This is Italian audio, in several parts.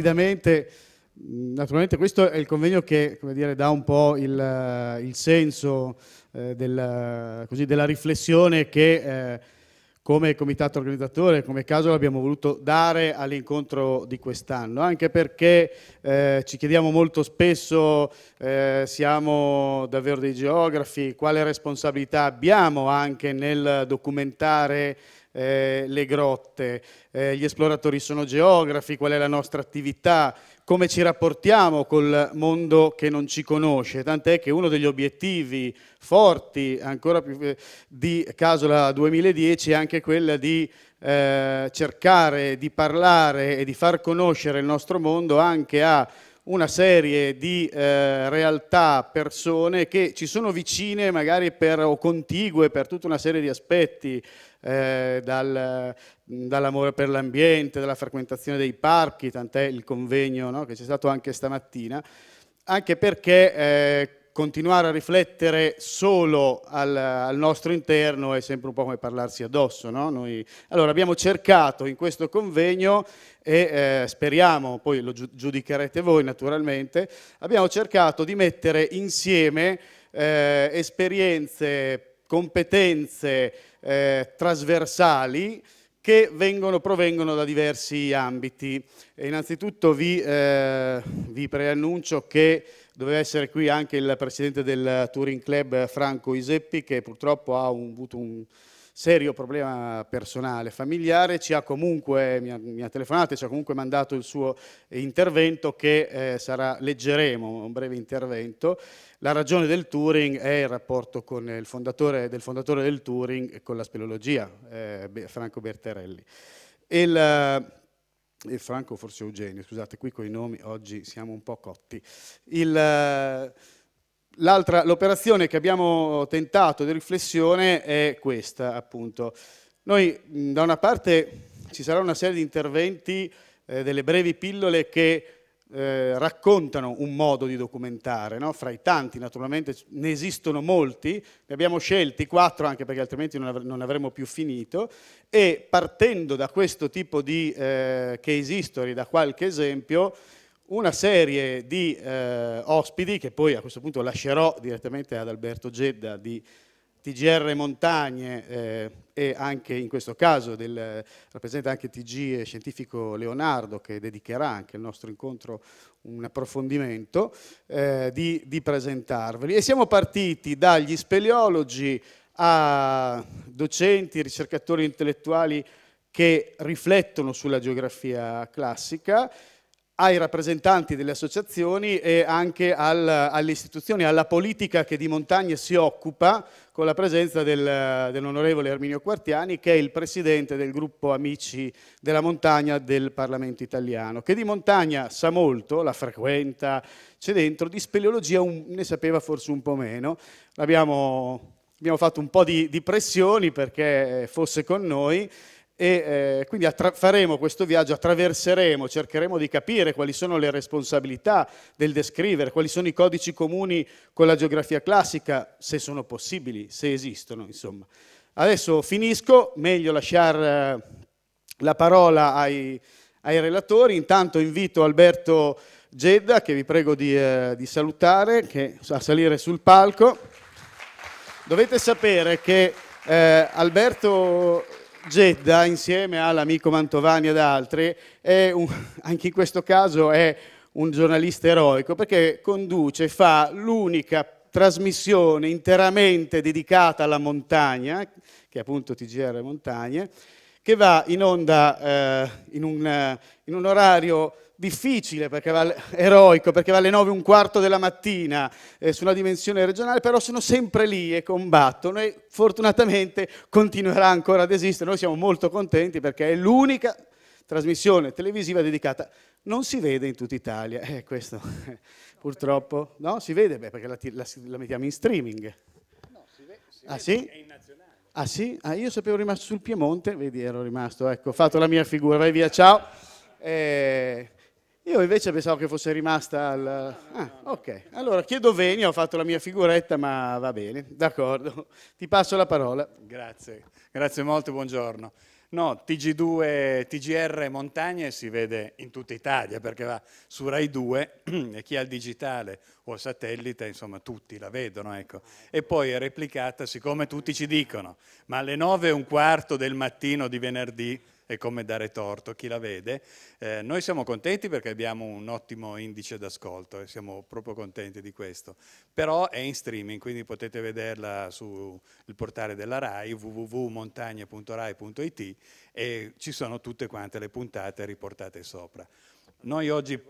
rapidamente, naturalmente questo è il convegno che dire, dà un po' il, il senso eh, del, così, della riflessione che eh, come comitato organizzatore, come caso abbiamo voluto dare all'incontro di quest'anno, anche perché eh, ci chiediamo molto spesso, eh, siamo davvero dei geografi, quale responsabilità abbiamo anche nel documentare eh, le grotte eh, gli esploratori sono geografi, qual è la nostra attività, come ci rapportiamo col mondo che non ci conosce, tant'è che uno degli obiettivi forti ancora più eh, di Casola 2010 è anche quello di eh, cercare di parlare e di far conoscere il nostro mondo anche a una serie di eh, realtà, persone che ci sono vicine magari per, o contigue per tutta una serie di aspetti, eh, dal, dall'amore per l'ambiente, dalla frequentazione dei parchi, tant'è il convegno no, che c'è stato anche stamattina, anche perché eh, continuare a riflettere solo al, al, nostro interno è sempre un po' come parlarsi addosso. No? Noi, allora abbiamo cercato in questo convegno e eh, speriamo, poi lo giudicherete voi naturalmente, abbiamo cercato di mettere insieme eh, esperienze, competenze eh, trasversali che vengono, provengono da diversi ambiti. E innanzitutto vi, eh, vi, preannuncio che doveva essere qui anche il presidente del Touring Club Franco Iseppi che purtroppo ha un, avuto un, serio problema personale, familiare, ci ha comunque, mi ha, mi ha telefonato e ci ha comunque mandato il suo intervento che eh, sarà, leggeremo, un breve intervento. La ragione del Turing è il rapporto con il fondatore, del fondatore del Turing e con la speleologia, eh, Franco Bertarelli. Il, e Franco forse Eugenio, scusate, qui con i nomi oggi siamo un po' cotti. Il, l'operazione che abbiamo tentato di riflessione è questa, appunto. Noi, da una parte, ci sarà una serie di interventi, eh, delle brevi pillole che eh, raccontano un modo di documentare, no? fra i tanti naturalmente ne esistono molti, ne abbiamo scelti quattro anche perché altrimenti non, av non avremmo più finito e partendo da questo tipo di eh, case history, da qualche esempio, una serie di eh, ospiti che poi a questo punto lascerò direttamente ad Alberto Gedda di TGR Montagne eh, e anche in questo caso del, rappresenta anche TG e Scientifico Leonardo che dedicherà anche al nostro incontro un approfondimento eh, di, di presentarveli. E siamo partiti dagli speleologi a docenti, ricercatori intellettuali che riflettono sulla geografia classica ai rappresentanti delle associazioni e anche al, alle istituzioni, alla politica che di montagna si occupa, con la presenza del, dell'onorevole Erminio Quartiani, che è il presidente del gruppo Amici della Montagna del Parlamento italiano, che di montagna sa molto, la frequenta, c'è dentro, di speleologia un, ne sapeva forse un po' meno. Abbiamo, abbiamo fatto un po' di, di pressioni perché fosse con noi e eh, quindi faremo questo viaggio, attraverseremo, cercheremo di capire quali sono le responsabilità del descrivere, quali sono i codici comuni con la geografia classica, se sono possibili, se esistono, insomma. Adesso finisco, meglio lasciare eh, la parola ai, ai relatori, intanto invito Alberto Gedda, che vi prego di, eh, di salutare, che, a salire sul palco. Dovete sapere che eh, Alberto Gedda, insieme all'amico Mantovani ed altri, un, anche in questo caso è un giornalista eroico perché conduce, fa l'unica trasmissione interamente dedicata alla montagna, che è appunto TGR Montagne, che va in onda eh, in, un, eh, in, un, orario difficile, perché va, eroico, perché va alle 9 e un quarto della mattina eh, su dimensione regionale, però sono sempre lì e combattono e fortunatamente continuerà ancora ad esistere. Noi siamo molto contenti perché è l'unica trasmissione televisiva dedicata. Non si vede in tutta Italia, eh, questo purtroppo, no? Si vede, beh, perché la, la, la mettiamo in streaming. No, si ve, si ah vede. sì? Ah sì? Ah, io sapevo rimasto sul Piemonte, vedi, ero rimasto, ecco, ho fatto la mia figura, vai via, ciao. Eh, io invece pensavo che fosse rimasta al... Ah, ok, allora chiedo venia, ho fatto la mia figuretta, ma va bene, d'accordo. Ti passo la parola. Grazie, grazie molto, buongiorno. No, TG2, TGR Montagne si vede in tutta Italia perché va su Rai 2 e chi ha il digitale o il satellite, insomma tutti la vedono. Ecco. E poi è replicata siccome tutti ci dicono, ma alle 9 e un quarto del mattino di venerdì e come dare torto a chi la vede. Eh, noi siamo contenti perché abbiamo un ottimo indice d'ascolto e siamo proprio contenti di questo, però è in streaming, quindi potete vederla sul portale della RAI www.montagna.rai.it e ci sono tutte quante le puntate riportate sopra. Noi oggi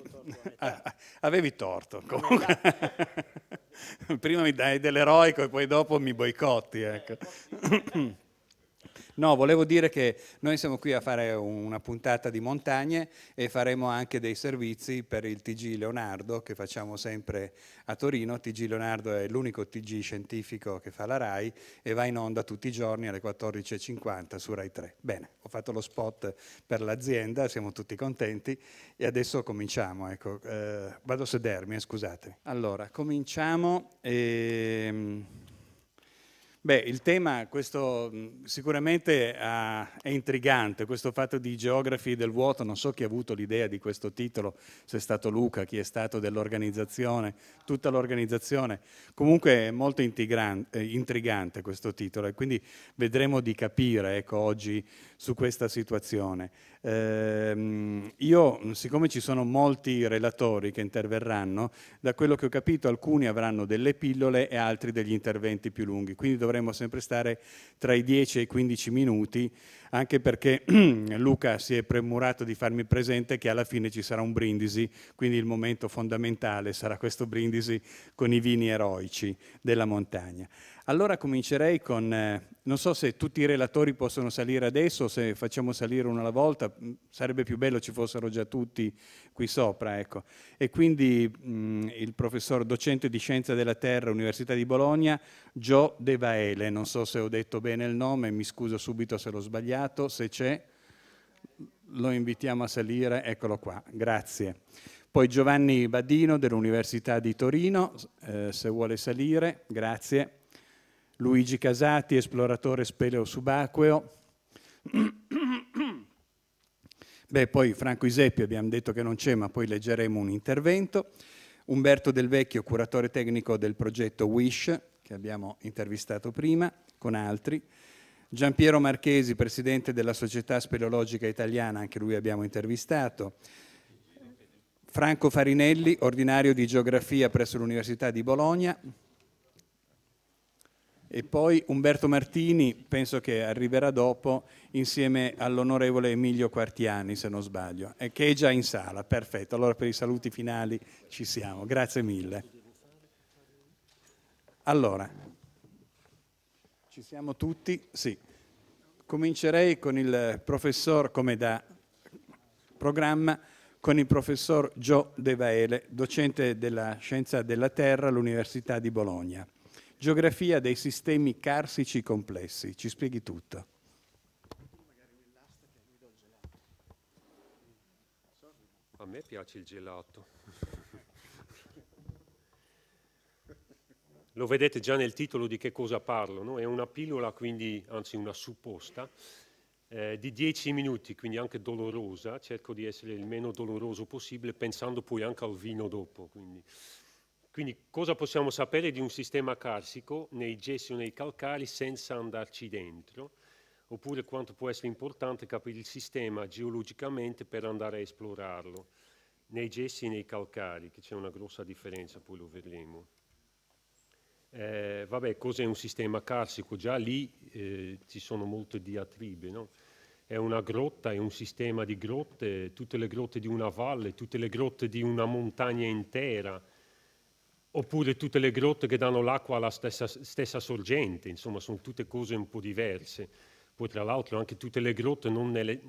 avevi torto. Prima mi dai dell'eroico e poi dopo mi boicotti. Eh, ecco. No, volevo dire che noi siamo qui a fare una puntata di montagne e faremo anche dei servizi per il TG Leonardo che facciamo sempre a Torino. TG Leonardo è l'unico TG scientifico che fa la RAI e va in onda tutti i giorni alle 14.50 su RAI 3. Bene, ho fatto lo spot per l'azienda, siamo tutti contenti e adesso cominciamo. Ecco. Eh, vado a sedermi, eh, scusate. Allora, cominciamo. E... Ehm, Beh, il tema questo, sicuramente uh, è intrigante, questo fatto di geografi del vuoto, non so chi ha avuto l'idea di questo titolo, se è stato Luca, chi è stato dell'organizzazione, tutta l'organizzazione, comunque è molto eh, intrigante questo titolo e quindi vedremo di capire ecco, oggi su questa situazione. Eh, io, siccome ci sono molti relatori che interverranno, da quello che ho capito alcuni avranno delle pillole e altri degli interventi più lunghi, quindi dovrei dovremmo sempre stare tra i 10 e i 15 minuti anche perché Luca si è premurato di farmi presente che alla fine ci sarà un brindisi, quindi il momento fondamentale sarà questo brindisi con i vini eroici della montagna. Allora comincerei con, eh, non so se tutti i relatori possono salire adesso, se facciamo salire uno alla volta, mm, sarebbe più bello ci fossero già tutti qui sopra. Ecco. E quindi mh, mm, il professor docente di Scienza della Terra, Università di Bologna, Gio De Vaele, non so se ho detto bene il nome, mi scuso subito se l'ho sbagliato sbagliato, se c'è lo invitiamo a salire, eccolo qua, grazie. Poi Giovanni Badino dell'Università di Torino, eh, se vuole salire, grazie. Luigi Casati, esploratore speleo subacqueo. Beh, poi Franco Iseppi, abbiamo detto che non c'è, ma poi leggeremo un intervento. Umberto Del Vecchio, curatore tecnico del progetto WISH, che abbiamo intervistato prima con altri. Giampiero Marchesi, presidente della Società Speleologica Italiana, anche lui abbiamo intervistato, Franco Farinelli, ordinario di geografia presso l'Università di Bologna, e poi Umberto Martini, penso che arriverà dopo, insieme all'onorevole Emilio Quartiani, se non sbaglio, eh, che è già in sala. Perfetto, allora per i saluti finali ci siamo. Grazie mille. Allora, ci siamo tutti? Sì. Comincerei con il professor, come da programma, con il professor Gio De Vaele, docente della scienza della terra all'Università di Bologna. Geografia dei sistemi carsici complessi. Ci spieghi tutto. A me piace il gelato. Lo vedete già nel titolo di che cosa parlo, no? è una pillola, quindi, anzi una supposta, eh, di 10 minuti, quindi anche dolorosa, cerco di essere il meno doloroso possibile, pensando poi anche al vino dopo. Quindi. quindi cosa possiamo sapere di un sistema carsico nei gessi o nei calcari senza andarci dentro? Oppure quanto può essere importante capire il sistema geologicamente per andare a esplorarlo? Nei gessi e nei calcari, che c'è una grossa differenza, poi lo vedremo. Eh, vabbè, cos'è un sistema carsico? Già lì eh, ci sono molte diatribe, no? È una grotta, è un sistema di grotte, tutte le grotte di una valle, tutte le grotte di una montagna intera, oppure tutte le grotte che danno l'acqua alla stessa, stessa sorgente, insomma, sono tutte cose un po' diverse. Poi tra l'altro anche tutte le grotte nelle,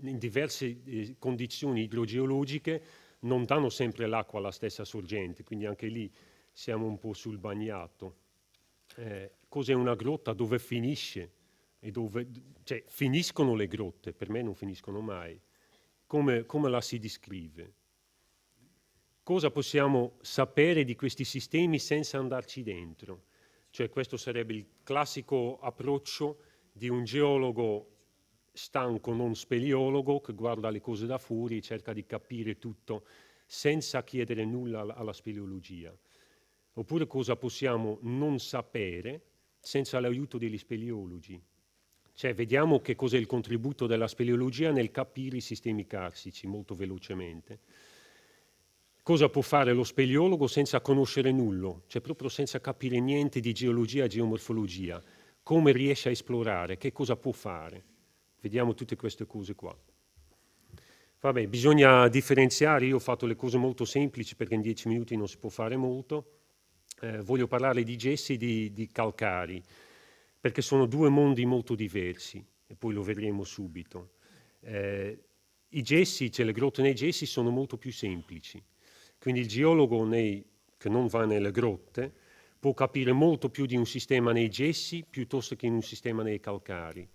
in diverse eh, condizioni idrogeologiche non danno sempre l'acqua alla stessa sorgente, quindi anche lì siamo un po' sul bagnato. Eh, cos'è una grotta? Dove finisce? Dove, cioè, finiscono le grotte, per me non finiscono mai. Come, come la si descrive? Cosa possiamo sapere di questi sistemi senza andarci dentro? Cioè, questo sarebbe il classico approccio di un geologo stanco, non speleologo, che guarda le cose da fuori e cerca di capire tutto senza chiedere nulla alla speleologia oppure cosa possiamo non sapere senza l'aiuto degli speleologi. Cioè, vediamo che cos'è il contributo della speleologia nel capire i sistemi carsici molto velocemente. Cosa può fare lo speleologo senza conoscere nullo, cioè proprio senza capire niente di geologia e geomorfologia? Come riesce a esplorare? Che cosa può fare? Vediamo tutte queste cose qua. Vabbè, bisogna differenziare, io ho fatto le cose molto semplici perché in dieci minuti non si può fare molto eh, voglio parlare di gessi e di, di calcari, perché sono due mondi molto diversi, e poi lo vedremo subito. Eh, I gessi, cioè le grotte nei gessi, sono molto più semplici. Quindi il geologo nei, che non va nelle grotte può capire molto più di un sistema nei gessi piuttosto che in un sistema nei calcari,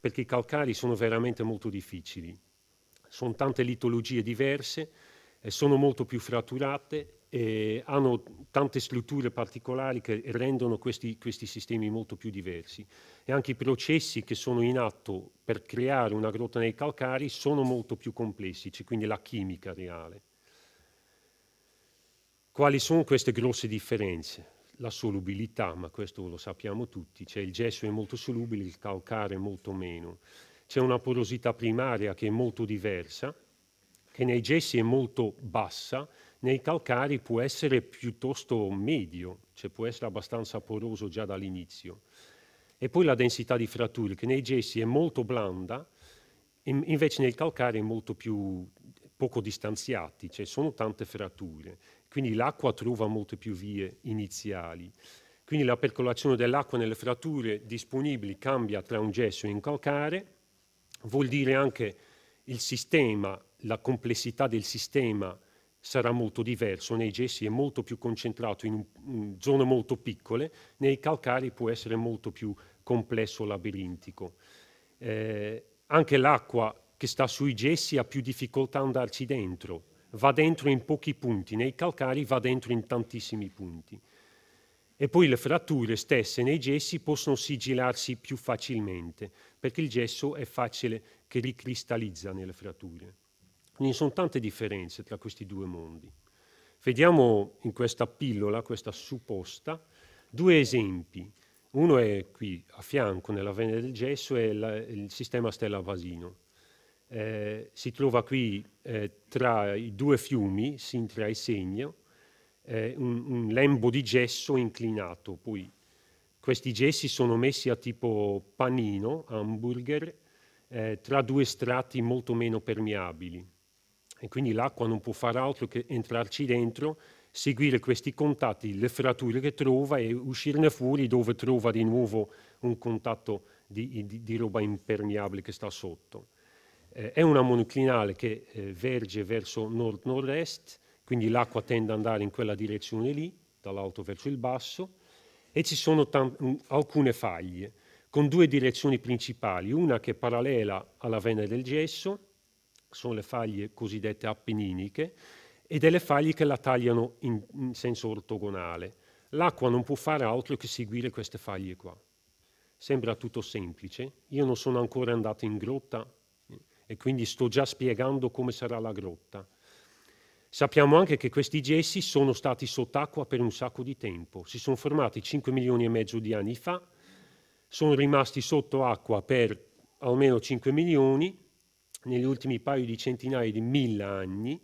perché i calcari sono veramente molto difficili. Sono tante litologie diverse, e sono molto più fratturate eh, hanno tante strutture particolari che rendono questi, questi, sistemi molto più diversi e anche i processi che sono in atto per creare una grotta nei calcari sono molto più complessi, c'è cioè quindi la chimica reale. Quali sono queste grosse differenze? La solubilità, ma questo lo sappiamo tutti, cioè il gesso è molto solubile, il calcare molto meno. C'è una porosità primaria che è molto diversa, che nei gessi è molto bassa, nei calcari può essere piuttosto medio, cioè può essere abbastanza poroso già dall'inizio. E poi la densità di fratture, che nei gessi è molto blanda, invece nel calcare è molto più poco distanziati, cioè sono tante fratture, quindi l'acqua trova molte più vie iniziali. Quindi la percolazione dell'acqua nelle fratture disponibili cambia tra un gesso e un calcare, vuol dire anche il sistema, la complessità del sistema sarà molto diverso, nei gessi è molto più concentrato in, in mm, zone molto piccole, nei calcari può essere molto più complesso, labirintico. Eh, anche l'acqua che sta sui gessi ha più difficoltà ad andarci dentro, va dentro in pochi punti, nei calcari va dentro in tantissimi punti. E poi le fratture stesse nei gessi possono sigillarsi più facilmente, perché il gesso è facile che ricristallizza nelle fratture. Quindi sono tante differenze tra questi due mondi. Vediamo in questa pillola, questa supposta, due esempi. Uno è qui a fianco, nella Venere del Gesso, è la, il sistema Stella Vasino. Eh, si trova qui eh, tra i due fiumi, Sintra e Segno, eh, un, un lembo di gesso inclinato. Poi questi gessi sono messi a tipo panino, hamburger, eh, tra due strati molto meno permeabili e quindi l'acqua non può fare altro che entrarci dentro, seguire questi contatti, le fratture che trova e uscirne fuori dove trova di nuovo un contatto di, di, di roba impermeabile che sta sotto. Eh, è una monoclinale che eh, verge verso nord-nord-est, quindi l'acqua tende ad andare in quella direzione lì, dall'alto verso il basso, e ci sono alcune faglie con due direzioni principali, una che è parallela alla vena del gesso sono le faglie cosiddette appenniniche, e delle faglie che la tagliano in, in senso ortogonale. L'acqua non può fare altro che seguire queste faglie qua. Sembra tutto semplice, io non sono ancora andato in grotta eh, e quindi sto già spiegando come sarà la grotta. Sappiamo anche che questi gessi sono stati sott'acqua per un sacco di tempo, si sono formati 5 milioni e mezzo di anni fa, sono rimasti sotto acqua per almeno 5 milioni negli ultimi paio di centinaia di mila anni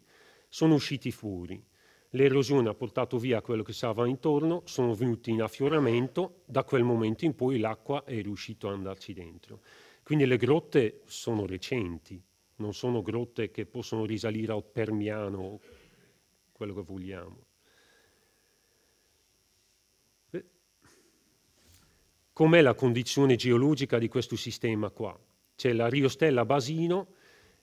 sono usciti fuori. L'erosione ha portato via quello che stava intorno, sono venuti in affioramento, da quel momento in poi l'acqua è riuscita ad andarci dentro. Quindi le grotte sono recenti, non sono grotte che possono risalire al Permiano, quello che vogliamo. Com'è la condizione geologica di questo sistema qua? C'è la riostella basino,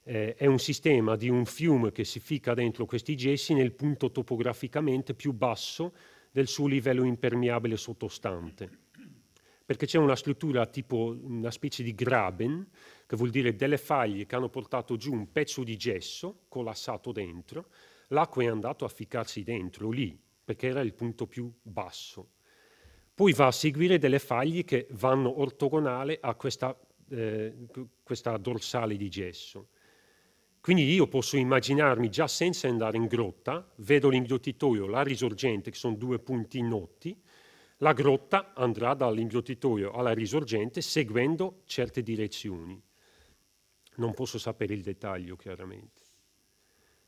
eh, è un sistema di un fiume che si fica dentro questi gessi nel punto topograficamente più basso del suo livello impermeabile sottostante. Perché c'è una struttura tipo una specie di graben, che vuol dire delle faglie che hanno portato giù un pezzo di gesso collassato dentro, l'acqua è andata a ficcarsi dentro lì, perché era il punto più basso. Poi va a seguire delle faglie che vanno ortogonale a questa, eh, questa dorsale di gesso. Quindi io posso immaginarmi già senza andare in grotta, vedo l'inghiottitoio, la risorgente, che sono due punti noti, la grotta andrà dall'inghiottitoio alla risorgente seguendo certe direzioni. Non posso sapere il dettaglio chiaramente.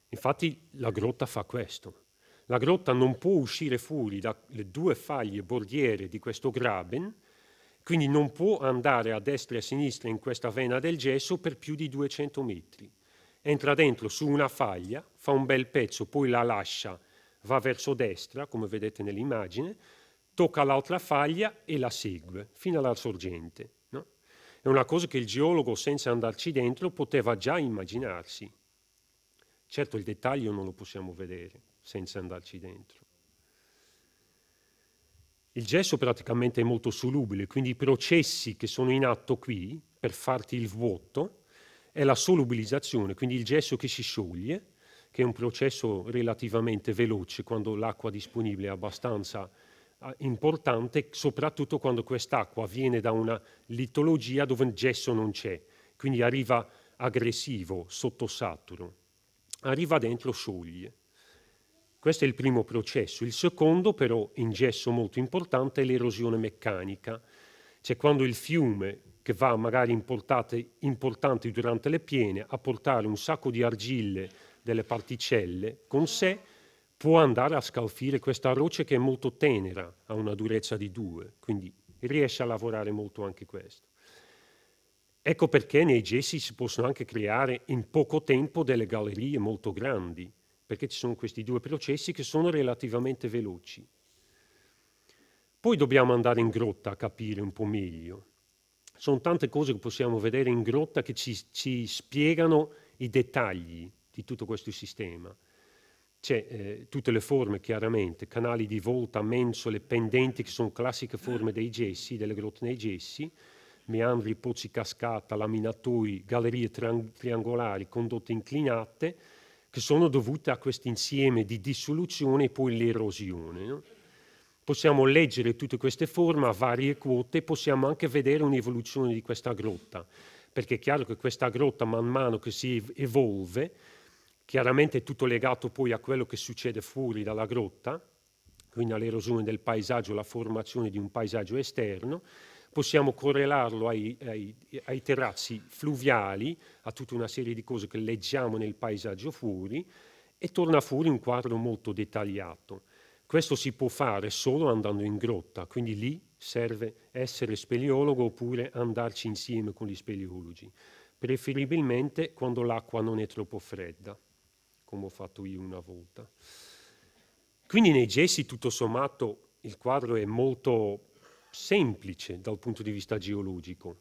Infatti la grotta fa questo. La grotta non può uscire fuori dalle due faglie bordiere di questo graben, quindi non può andare a destra e a sinistra in questa vena del gesso per più di 200 metri entra dentro su una faglia, fa un bel pezzo, poi la lascia, va verso destra, come vedete nell'immagine, tocca l'altra faglia e la segue fino alla sorgente. No? È una cosa che il geologo, senza andarci dentro, poteva già immaginarsi. Certo, il dettaglio non lo possiamo vedere senza andarci dentro. Il gesso praticamente è molto solubile, quindi i processi che sono in atto qui per farti il vuoto è la solubilizzazione, quindi il gesso che si scioglie, che è un processo relativamente veloce quando l'acqua disponibile è abbastanza ah, importante, soprattutto quando quest'acqua viene da una litologia dove il gesso non c'è, quindi arriva aggressivo, sottosaturo, arriva dentro, scioglie. Questo è il primo processo. Il secondo, però, in gesso molto importante, è l'erosione meccanica, cioè quando il fiume che va magari importante durante le piene a portare un sacco di argille, delle particelle con sé, può andare a scalfire questa roccia che è molto tenera, ha una durezza di 2, quindi riesce a lavorare molto anche questo. Ecco perché nei gessi si possono anche creare in poco tempo delle gallerie molto grandi, perché ci sono questi due processi che sono relativamente veloci. Poi dobbiamo andare in grotta a capire un po' meglio sono tante cose che possiamo vedere in grotta che ci, ci spiegano i dettagli di tutto questo sistema. C'è eh, tutte le forme, chiaramente, canali di volta, mensole, pendenti, che sono classiche forme dei gessi, delle grotte nei gessi, meandri, pozzi cascata, laminatoi, gallerie triangolari, condotte inclinate, che sono dovute a questo insieme di dissoluzione e poi l'erosione. No? Possiamo leggere tutte queste forme a varie quote, possiamo anche vedere un'evoluzione di questa grotta, perché è chiaro che questa grotta man mano che si evolve, chiaramente è tutto legato poi a quello che succede fuori dalla grotta, quindi all'erosione del paesaggio, la formazione di un paesaggio esterno, possiamo correlarlo ai, ai, ai, terrazzi fluviali, a tutta una serie di cose che leggiamo nel paesaggio fuori, e torna fuori un quadro molto dettagliato. Questo si può fare solo andando in grotta, quindi lì serve essere speleologo oppure andarci insieme con gli speleologi, preferibilmente quando l'acqua non è troppo fredda, come ho fatto io una volta. Quindi nei gessi tutto sommato il quadro è molto semplice dal punto di vista geologico.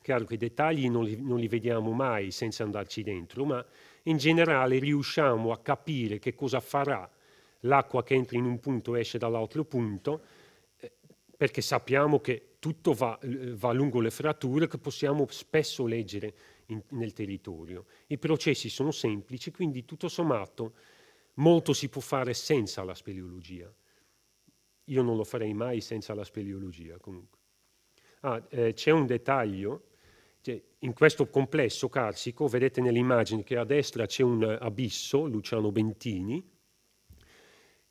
Chiaro che i dettagli non li, non li vediamo mai senza andarci dentro, ma in generale riusciamo a capire che cosa farà l'acqua che entra in un punto esce dall'altro punto, eh, perché sappiamo che tutto va, va lungo le fratture che possiamo spesso leggere in, nel territorio. I processi sono semplici, quindi tutto sommato molto si può fare senza la speleologia. Io non lo farei mai senza la speleologia comunque. Ah, eh, c'è un dettaglio, cioè, in questo complesso carsico, vedete nell'immagine che a destra c'è un abisso, Luciano Bentini,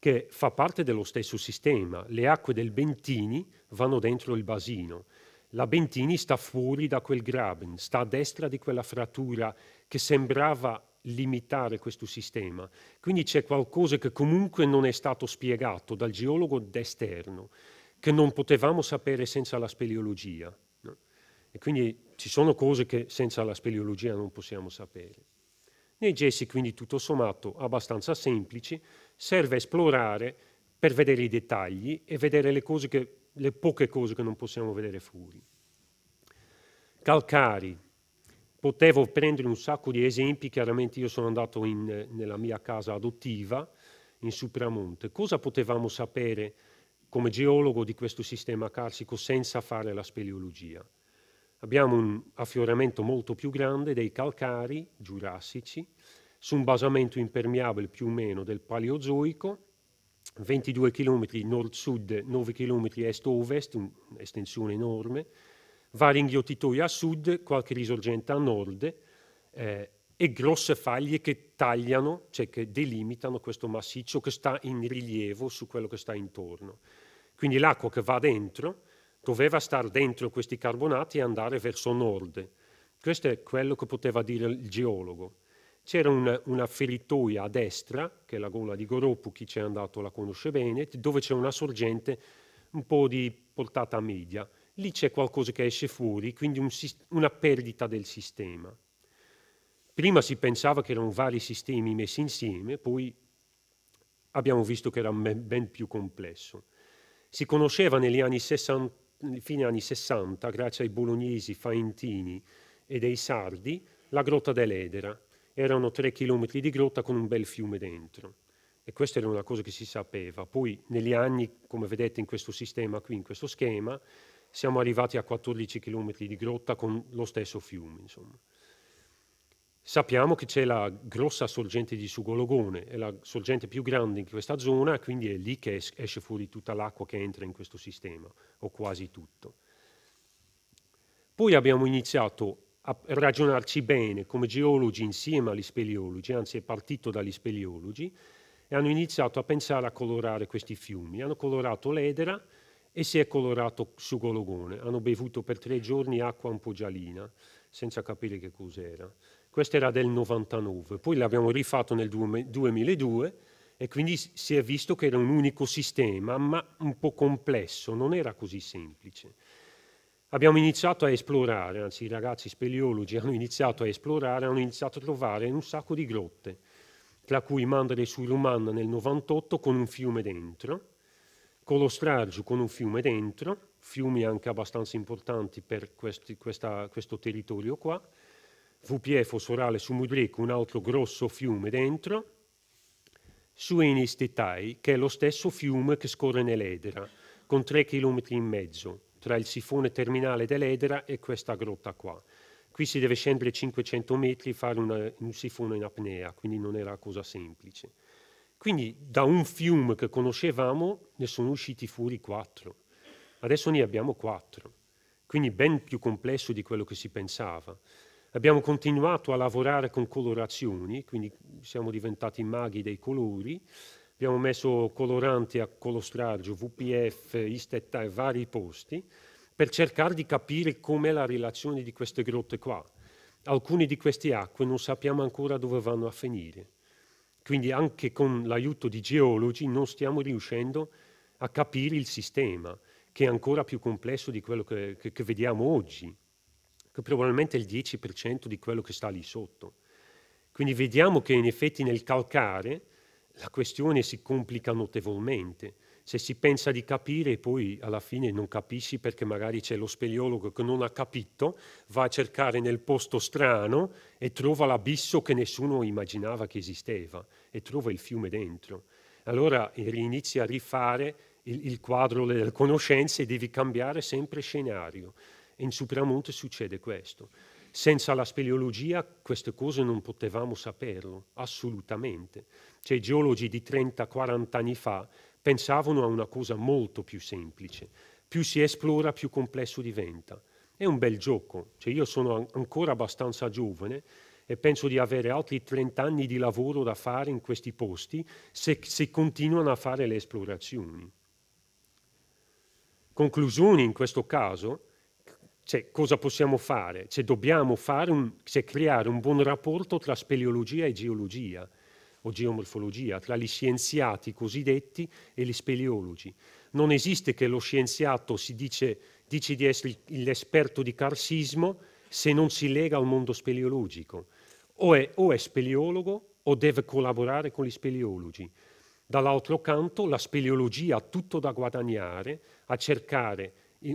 che fa parte dello stesso sistema. Le acque del Bentini vanno dentro il basino. La Bentini sta fuori da quel graben, sta a destra di quella frattura che sembrava limitare questo sistema. Quindi c'è qualcosa che comunque non è stato spiegato dal geologo d'esterno, che non potevamo sapere senza la speleologia. No? E quindi ci sono cose che senza la speleologia non possiamo sapere. Nei gessi quindi tutto sommato abbastanza semplici, serve a esplorare per vedere i dettagli e vedere le, che, le poche cose che non possiamo vedere fuori. Calcari, potevo prendere un sacco di esempi, chiaramente io sono andato in, nella mia casa adottiva in Supramonte. Cosa potevamo sapere come geologo di questo sistema carsico senza fare la speleologia? Abbiamo un affioramento molto più grande dei calcari giurassici su un basamento impermeabile più o meno del Paleozoico, 22 km nord-sud, 9 km est-ovest, un'estensione enorme, vari inghiottitoi a sud, qualche risorgente a nord eh, e grosse faglie che tagliano, cioè che delimitano questo massiccio che sta in rilievo su quello che sta intorno. Quindi l'acqua che va dentro doveva stare dentro questi carbonati e andare verso nord. Questo è quello che poteva dire il geologo. C'era una, una, feritoia a destra, che è la gola di Goropu, chi c'è andato la conosce bene, dove c'è una sorgente un po' di portata media. Lì c'è qualcosa che esce fuori, quindi un, una perdita del sistema. Prima si pensava che erano vari sistemi messi insieme, poi abbiamo visto che era ben più complesso. Si conosceva negli anni 60, fine anni 60, grazie ai bolognesi, faentini e dei sardi, la grotta dell'Edera erano 3 km di grotta con un bel fiume dentro. E questa era una cosa che si sapeva. Poi negli anni, come vedete in questo sistema qui, in questo schema, siamo arrivati a 14 km di grotta con lo stesso fiume. Insomma. Sappiamo che c'è la grossa sorgente di Sugologone, è la sorgente più grande in questa zona, quindi è lì che esce fuori tutta l'acqua che entra in questo sistema, o quasi tutto. Poi abbiamo iniziato a ragionarci bene come geologi insieme agli speleologi, anzi è partito dagli speleologi, e hanno iniziato a pensare a colorare questi fiumi. Hanno colorato l'Edera e si è colorato su Gologone. Hanno bevuto per tre giorni acqua un po' giallina, senza capire che cos'era. Questo era del 99, poi l'abbiamo rifatto nel 2002 e quindi si è visto che era un unico sistema, ma un po' complesso, non era così semplice abbiamo iniziato a esplorare, anzi i ragazzi speleologi hanno iniziato a esplorare, hanno iniziato a trovare un sacco di grotte, tra cui Mandre sul Ruman nel 98 con un fiume dentro, Colostragio con un fiume dentro, fiumi anche abbastanza importanti per questi, questa, questo territorio qua, Vupiefo, Sorale, Sumudreco, un altro grosso fiume dentro, su Enistetai, che è lo stesso fiume che scorre nell'Edera, con 3 km e mezzo tra il sifone terminale dell'Edera e questa grotta qua. Qui si deve scendere 500 metri e fare una, un sifone in apnea, quindi non era cosa semplice. Quindi da un fiume che conoscevamo ne sono usciti fuori quattro. Adesso ne abbiamo quattro, quindi ben più complesso di quello che si pensava. Abbiamo continuato a lavorare con colorazioni, quindi siamo diventati maghi dei colori abbiamo messo coloranti a colostraggio, VPF, Istetta e vari posti per cercare di capire com'è la relazione di queste grotte qua. Alcune di queste acque non sappiamo ancora dove vanno a finire. Quindi anche con l'aiuto di geologi non stiamo riuscendo a capire il sistema, che è ancora più complesso di quello che, che, che vediamo oggi, che probabilmente è il 10% di quello che sta lì sotto. Quindi vediamo che in effetti nel calcare la questione si complica notevolmente. Se si pensa di capire poi alla fine non capisci perché magari c'è lo speleologo che non ha capito, va a cercare nel posto strano e trova l'abisso che nessuno immaginava che esisteva e trova il fiume dentro. Allora eh, inizia a rifare il, il quadro delle conoscenze e devi cambiare sempre scenario. in Supramonte succede questo. Senza la speleologia queste cose non potevamo saperlo, assolutamente. Cioè i geologi di 30-40 anni fa pensavano a una cosa molto più semplice. Più si esplora, più complesso diventa. È un bel gioco. Cioè, io sono ancora abbastanza giovane e penso di avere altri 30 anni di lavoro da fare in questi posti se, se continuano a fare le esplorazioni. Conclusioni in questo caso, cioè, cosa possiamo fare? Cioè, dobbiamo fare un, cioè, creare un buon rapporto tra speleologia e geologia o geomorfologia, tra gli scienziati cosiddetti e gli speleologi. Non esiste che lo scienziato si dice, dice di essere l'esperto di carsismo se non si lega al mondo speleologico. O è, o è speleologo o deve collaborare con gli speleologi. Dall'altro canto la speleologia ha tutto da guadagnare a cercare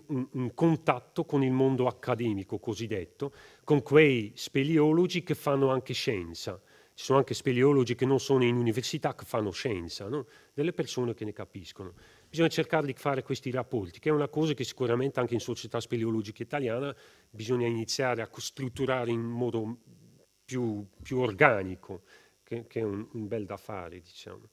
un, un contatto con il mondo accademico cosiddetto, con quei speleologi che fanno anche scienza. Ci sono anche speleologi che non sono in università, che fanno scienza, no? delle persone che ne capiscono. Bisogna cercare di fare questi rapporti, che è una cosa che sicuramente anche in società speleologica italiana bisogna iniziare a strutturare in modo più, più organico, che, che, è un, un bel da fare, diciamo.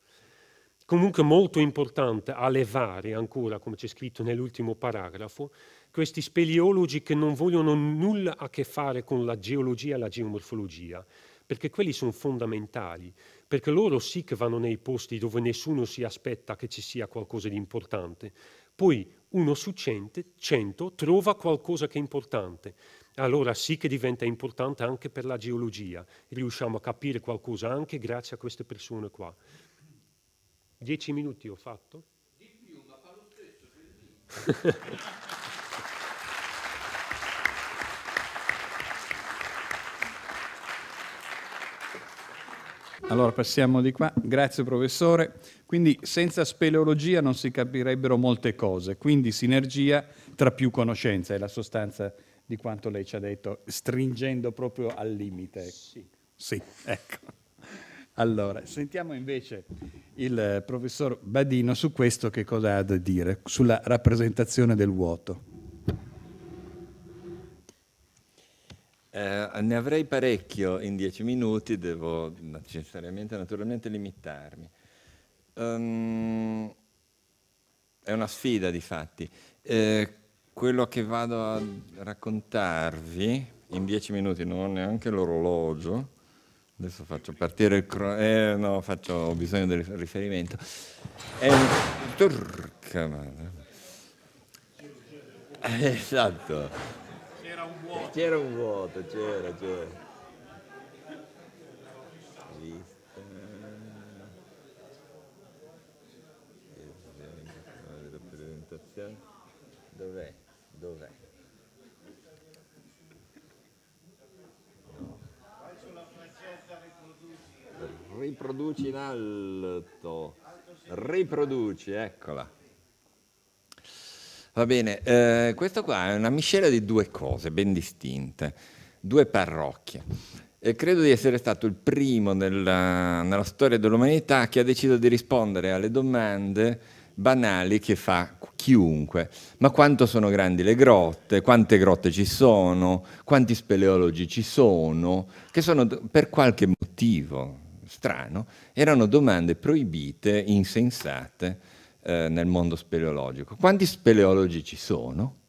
Comunque molto importante a levare ancora, come c'è scritto nell'ultimo paragrafo, questi speleologi che non vogliono nulla a che fare con la geologia e la geomorfologia, perché quelli sono fondamentali, perché loro sì che vanno nei posti dove nessuno si aspetta che ci sia qualcosa di importante. Poi uno su cento, cento trova qualcosa che è importante. Allora sì che diventa importante anche per la geologia, riusciamo a capire qualcosa anche grazie a queste persone qua. Dieci minuti ho fatto. Di più, ma fa lo stesso. allora passiamo di qua. Grazie professore. Quindi senza speleologia non si capirebbero molte cose, quindi sinergia tra più conoscenza è la sostanza di quanto lei ci ha detto, stringendo proprio al limite. Sì. Sì, ecco. Allora, sentiamo invece il eh, professor Badino su questo che cosa ha da dire, sulla rappresentazione del vuoto. Eh, ne avrei parecchio in dieci minuti, devo necessariamente, naturalmente, limitarmi. Um, è una sfida, di fatti. Eh, quello che vado a raccontarvi in dieci minuti, non ho neanche l'orologio, Adesso faccio partire il cro... Eh, no, faccio... ho bisogno del riferimento. È eh, un... Turca, eh, Esatto. C'era un vuoto. C'era un vuoto, c'era, c'era. riproduci in alto, riproduci, eccola. Va bene, eh, questo qua è una miscela di due cose ben distinte, due parrocchie. E credo di essere stato il primo nella, nella storia dell'umanità che ha deciso di rispondere alle domande banali che fa chiunque. Ma quanto sono grandi le grotte? Quante grotte ci sono? Quanti speleologi ci sono? Che sono per qualche motivo strano, erano domande proibite, insensate eh, nel mondo speleologico. Quanti speleologi ci sono?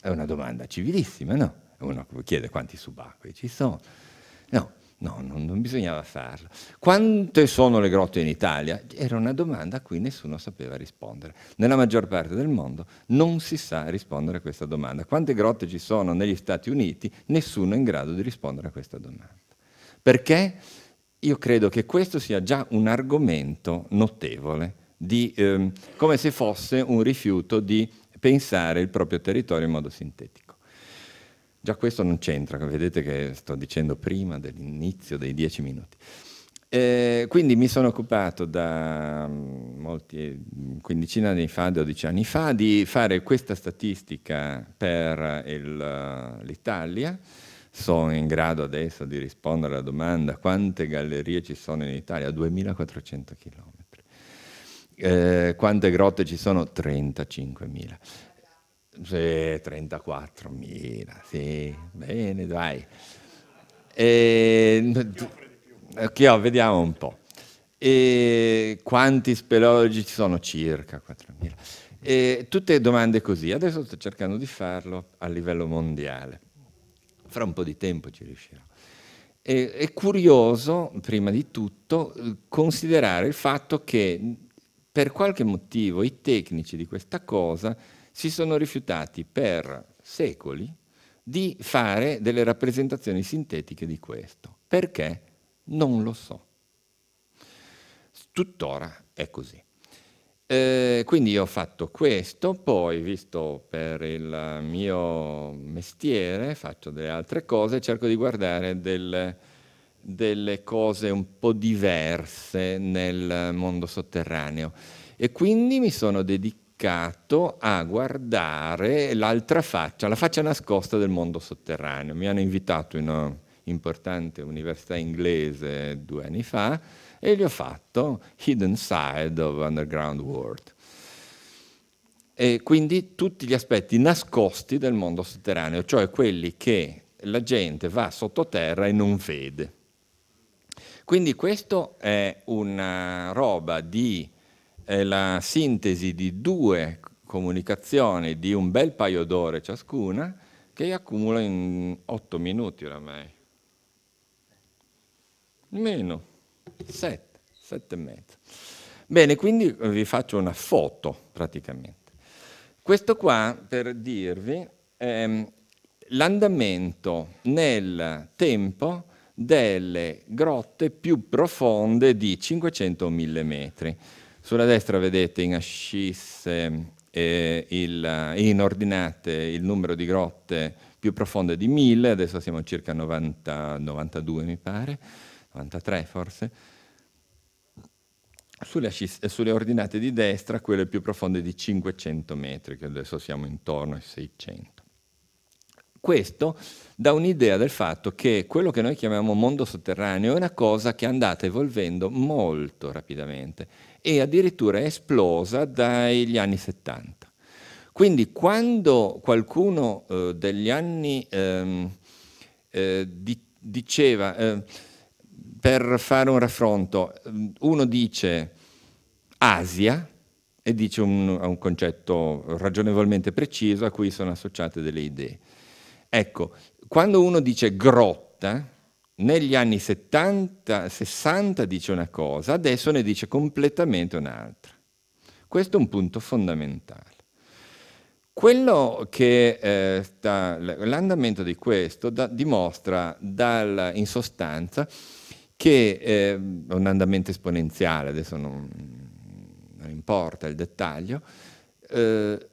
È una domanda civilissima, no? Uno chiede quanti subacquei ci sono. No, no, non, non bisognava farlo. Quante sono le grotte in Italia? Era una domanda a cui nessuno sapeva rispondere. Nella maggior parte del mondo non si sa rispondere a questa domanda. Quante grotte ci sono negli Stati Uniti? Nessuno è in grado di rispondere a questa domanda. Perché? io credo che questo sia già un argomento notevole, di, ehm, come se fosse un rifiuto di pensare il proprio territorio in modo sintetico. Già questo non c'entra, vedete che sto dicendo prima dell'inizio dei dieci minuti. Eh, quindi mi sono occupato da mm, molti, 15 mm, anni fa, dodici anni fa, di fare questa statistica per eh, l'Italia sono in grado adesso di rispondere alla domanda quante gallerie ci sono in Italia? 2400 km. Eh, quante grotte ci sono? 35.000. Sì, 34.000, sì, bene, dai. E, chi ho, vediamo un po'. E quanti speleologi ci sono? Circa 4.000. E tutte domande così. Adesso sto cercando di farlo a livello mondiale fra un po' di tempo ci riuscirò. E, è curioso, prima di tutto, considerare il fatto che per qualche motivo i tecnici di questa cosa si sono rifiutati per secoli di fare delle rappresentazioni sintetiche di questo. Perché? Non lo so. Tuttora è così. Eh, quindi ho fatto questo, poi visto per il mio mestiere faccio delle altre cose, cerco di guardare del, delle cose un po' diverse nel mondo sotterraneo e quindi mi sono dedicato a guardare l'altra faccia, la faccia nascosta del mondo sotterraneo. Mi hanno invitato in una importante università inglese due anni fa e gli ho fatto Hidden Side of Underground World. E quindi tutti gli aspetti nascosti del mondo sotterraneo, cioè quelli che la gente va sottoterra e non vede. Quindi questo è una roba di è la sintesi di due comunicazioni di un bel paio d'ore ciascuna che accumula in otto minuti oramai. Meno sette, sette e mezzo. Bene, quindi eh, vi faccio una foto praticamente. Questo qua per dirvi ehm, l'andamento nel tempo delle grotte più profonde di 500-1000 metri. Sulla destra vedete in ascisse eh, il, eh, in ordinate il numero di grotte più profonde di 1000, adesso siamo a circa 90, 92 mi pare, 93 forse, sulle, ascisse, eh, sulle, ordinate di destra quelle più profonde di 500 metri, che adesso siamo intorno ai 600. Questo dà un'idea del fatto che quello che noi chiamiamo mondo sotterraneo è una cosa che è andata evolvendo molto rapidamente e addirittura è esplosa dagli anni 70. Quindi quando qualcuno eh, degli anni ehm, eh, di, diceva... Eh, per fare un raffronto, mm, uno dice Asia e dice un, un concetto ragionevolmente preciso a cui sono associate delle idee. Ecco, quando uno dice grotta, negli anni 70, 60 dice una cosa, adesso ne dice completamente un'altra. Questo è un punto fondamentale. Quello che eh, sta, l'andamento di questo da, dimostra dal, in sostanza che eh, un andamento esponenziale, adesso non, non importa il dettaglio, eh,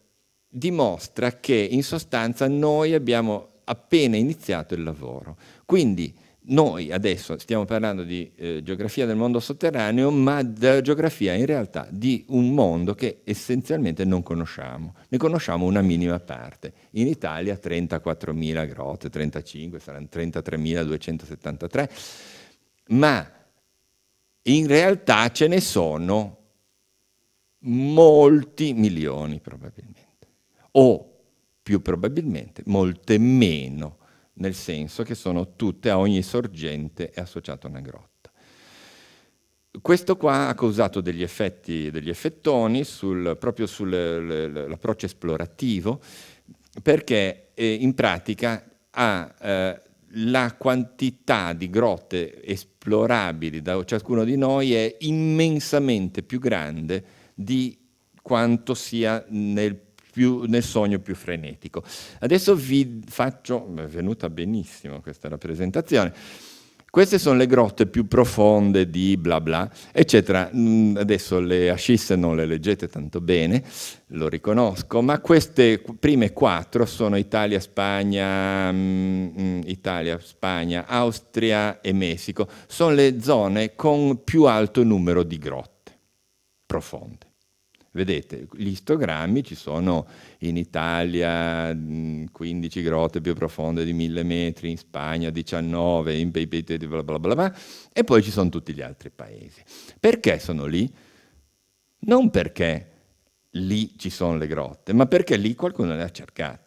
dimostra che in sostanza noi abbiamo appena iniziato il lavoro. Quindi noi adesso stiamo parlando di eh, geografia del mondo sotterraneo, ma della geografia in realtà di un mondo che essenzialmente non conosciamo. Ne conosciamo una minima parte. In Italia 34.000 grotte, 35, saranno 33.273 ma in realtà ce ne sono molti milioni probabilmente, o più probabilmente molte meno, nel senso che sono tutte, a ogni sorgente è associata una grotta. Questo qua ha causato degli effetti, degli effettoni sul, proprio sull'approccio esplorativo, perché eh, in pratica ha eh, la quantità di grotte esplorabili da ciascuno di noi è immensamente più grande di quanto sia nel, più, nel sogno più frenetico. Adesso vi faccio, è venuta benissimo questa rappresentazione, queste sono le grotte più profonde di bla bla, eccetera. Mm, adesso le asciste non le leggete tanto bene, lo riconosco, ma queste prime quattro sono Italia, Spagna, mm, mm, Italia, Spagna, Austria e Messico. Sono le zone con più alto numero di grotte profonde. Vedete, gli istogrammi ci sono in Italia 15 mm, grotte più profonde di 1000 metri, in Spagna 19, in bla bla bla bla, e poi ci sono tutti gli altri paesi. Perché sono lì? Non perché lì ci sono le grotte, ma perché lì qualcuno le ha cercate.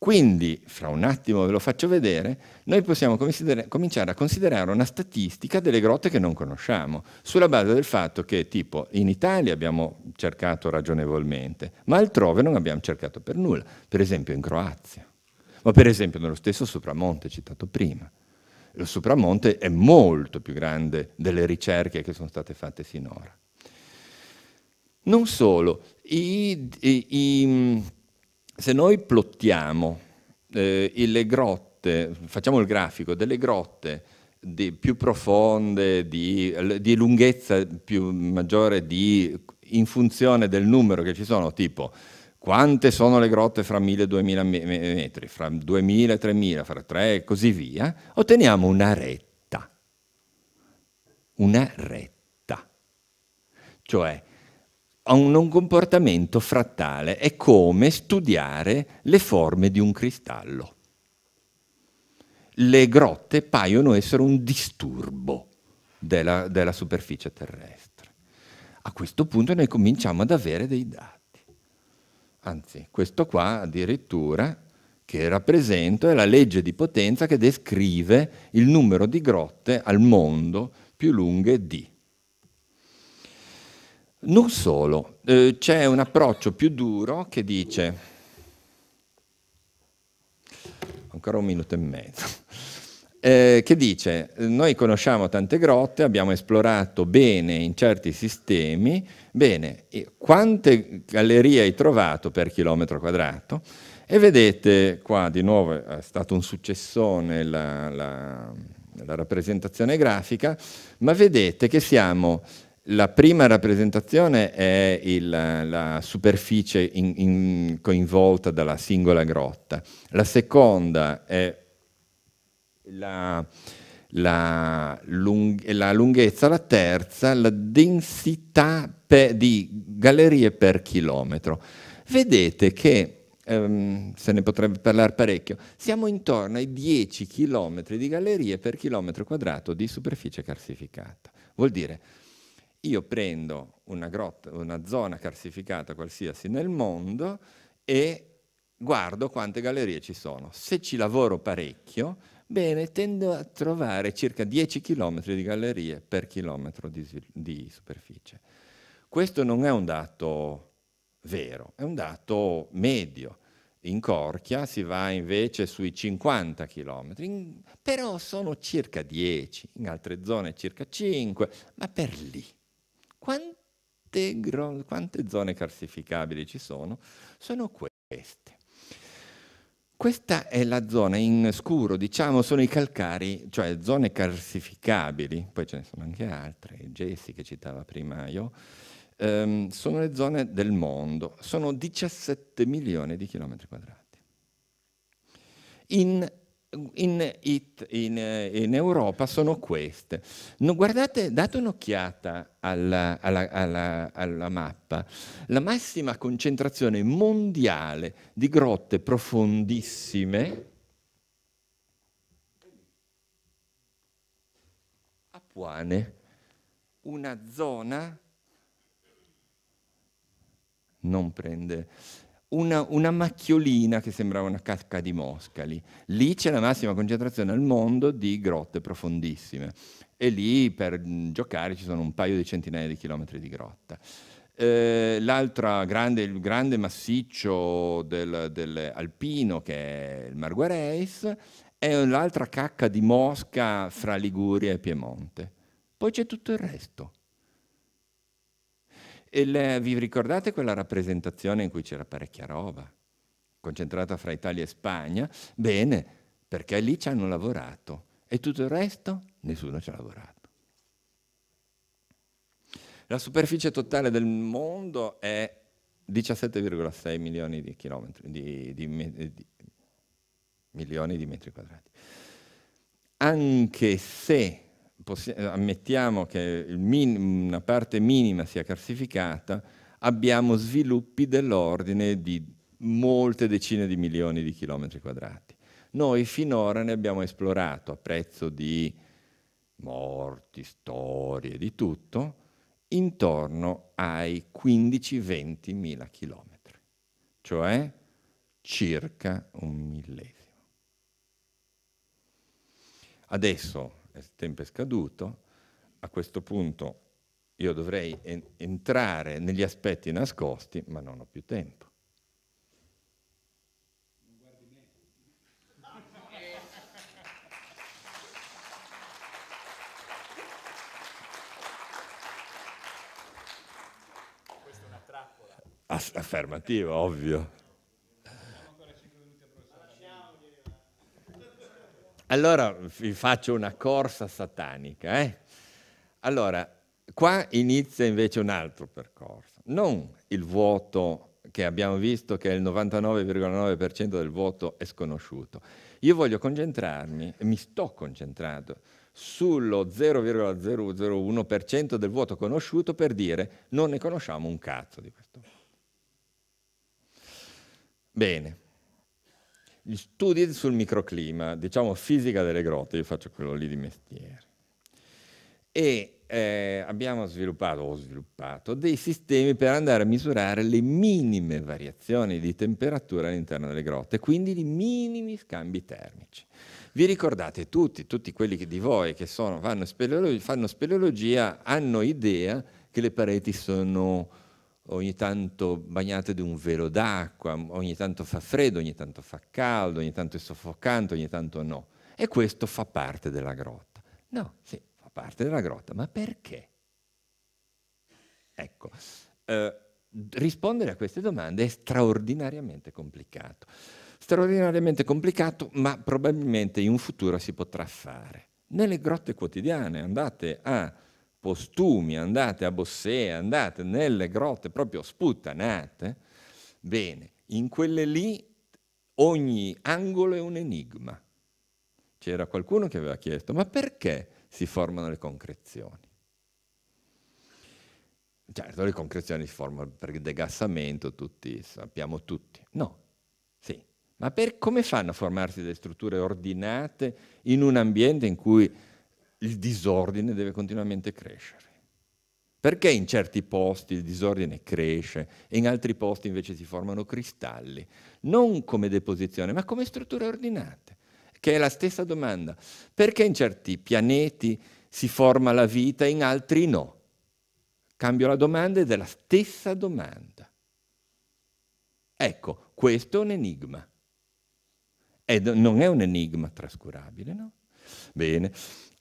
Quindi, fra un attimo ve lo faccio vedere, noi possiamo cominciare a considerare una statistica delle grotte che non conosciamo, sulla base del fatto che, tipo, in Italia abbiamo cercato ragionevolmente, ma altrove non abbiamo cercato per nulla, per esempio in Croazia, ma per esempio nello stesso Supramonte citato prima. Lo Supramonte è molto più grande delle ricerche che sono state fatte finora. Non solo, i, i, i se noi plottiamo eh, le grotte, facciamo il grafico delle grotte di, più profonde, di, di lunghezza più, maggiore di, in funzione del numero che ci sono, tipo quante sono le grotte fra 1000 e 2000 metri, fra 2000 e 3000, fra 3 e così via, otteniamo una retta. Una retta. Cioè, a un comportamento frattale, è come studiare le forme di un cristallo. Le grotte paiono essere un disturbo della, della superficie terrestre. A questo punto noi cominciamo ad avere dei dati. Anzi, questo qua addirittura che rappresento è la legge di potenza che descrive il numero di grotte al mondo più lunghe di. Non solo, eh, c'è un approccio più duro che dice, ancora un minuto e mezzo, eh, che dice noi conosciamo tante grotte, abbiamo esplorato bene in certi sistemi, bene, quante gallerie hai trovato per chilometro quadrato? E vedete qua di nuovo è stato un successone la, la, la rappresentazione grafica, ma vedete che siamo la prima rappresentazione è il, la superficie in, in coinvolta dalla singola grotta, la seconda è la, la, lung la lunghezza, la terza la densità di gallerie per chilometro. Vedete che, ehm, se ne potrebbe parlare parecchio, siamo intorno ai 10 chilometri di gallerie per chilometro quadrato di superficie calcificata. Vuol dire io prendo una, grotta, una zona carsificata qualsiasi nel mondo e guardo quante gallerie ci sono. Se ci lavoro parecchio, bene, tendo a trovare circa 10 km di gallerie per chilometro di, di superficie. Questo non è un dato vero, è un dato medio. In Corchia si va invece sui 50 km, in, però sono circa 10, in altre zone circa 5, ma per lì. Quante, gro- quante zone carsificabili ci sono? Sono queste. Questa è la zona in scuro, diciamo, sono i calcari, cioè zone carsificabili, poi ce ne sono anche altre, Jesse che citava prima io, ehm, sono le zone del mondo, sono 17 milioni di chilometri quadrati. In in, it, in, eh, in, Europa sono queste. No, guardate, date un'occhiata alla, alla, alla, alla, mappa. La massima concentrazione mondiale di grotte profondissime a Puane, una zona non prende una, una, macchiolina che sembrava una casca di mosca Lì c'è la massima concentrazione al mondo di grotte profondissime e lì per mm, giocare ci sono un paio di centinaia di chilometri di grotta. Eh, l'altra grande, il grande massiccio del, del alpino che è il Marguereis è l'altra cacca di mosca fra Liguria e Piemonte. Poi c'è tutto il resto. Il, vi ricordate quella rappresentazione in cui c'era parecchia roba, concentrata fra Italia e Spagna? Bene, perché lì ci hanno lavorato e tutto il resto nessuno ci ha lavorato. La superficie totale del mondo è 17,6 milioni di chilometri, di, di, di, milioni di metri quadrati. Anche se eh, ammettiamo che una parte minima sia carsificata, abbiamo sviluppi dell'ordine di molte decine di milioni di chilometri quadrati. Noi finora ne abbiamo esplorato a prezzo di morti, storie, di tutto, intorno ai 15-20 mila chilometri, cioè circa un millesimo. Adesso il tempo è scaduto, a questo punto io dovrei en- entrare negli aspetti nascosti, ma non ho più tempo. affermativo, ovvio. Allora vi faccio una corsa satanica. Eh? Allora, qua inizia invece un altro percorso, non il vuoto che abbiamo visto che è il 99,9% del vuoto è sconosciuto. Io voglio concentrarmi, mi sto concentrando, sullo 0,001% del vuoto conosciuto per dire non ne conosciamo un cazzo di questo. Bene gli studi sul microclima, diciamo fisica delle grotte, io faccio quello lì di mestiere. E eh, abbiamo sviluppato, ho sviluppato, dei sistemi per andare a misurare le minime variazioni di temperatura all'interno delle grotte, quindi i minimi scambi termici. Vi ricordate tutti, tutti quelli di voi che sono, fanno speleologia hanno idea che le pareti sono ogni tanto bagnate di un velo d'acqua, ogni tanto fa freddo, ogni tanto fa caldo, ogni tanto è soffocante, ogni tanto no. E questo fa parte della grotta. No, sì, fa parte della grotta, ma perché? Ecco, eh, rispondere a queste domande è straordinariamente complicato. Straordinariamente complicato, ma probabilmente in un futuro si potrà fare. Nelle grotte quotidiane andate a postumi, andate a Bossea, andate nelle grotte proprio sputtanate, bene, in quelle lì ogni angolo è un enigma. C'era qualcuno che aveva chiesto, ma perché si formano le concrezioni? Certo, le concrezioni si formano per il degassamento, tutti, sappiamo tutti. No, sì. Ma per, come fanno a formarsi delle strutture ordinate in un ambiente in cui il disordine deve continuamente crescere. Perché in certi posti il disordine cresce e in altri posti invece si formano cristalli? Non come deposizione, ma come strutture ordinate, che è la stessa domanda. Perché in certi pianeti si forma la vita e in altri no? Cambio la domanda ed è la stessa domanda. Ecco, questo è un enigma. E non è un enigma trascurabile, no? Bene.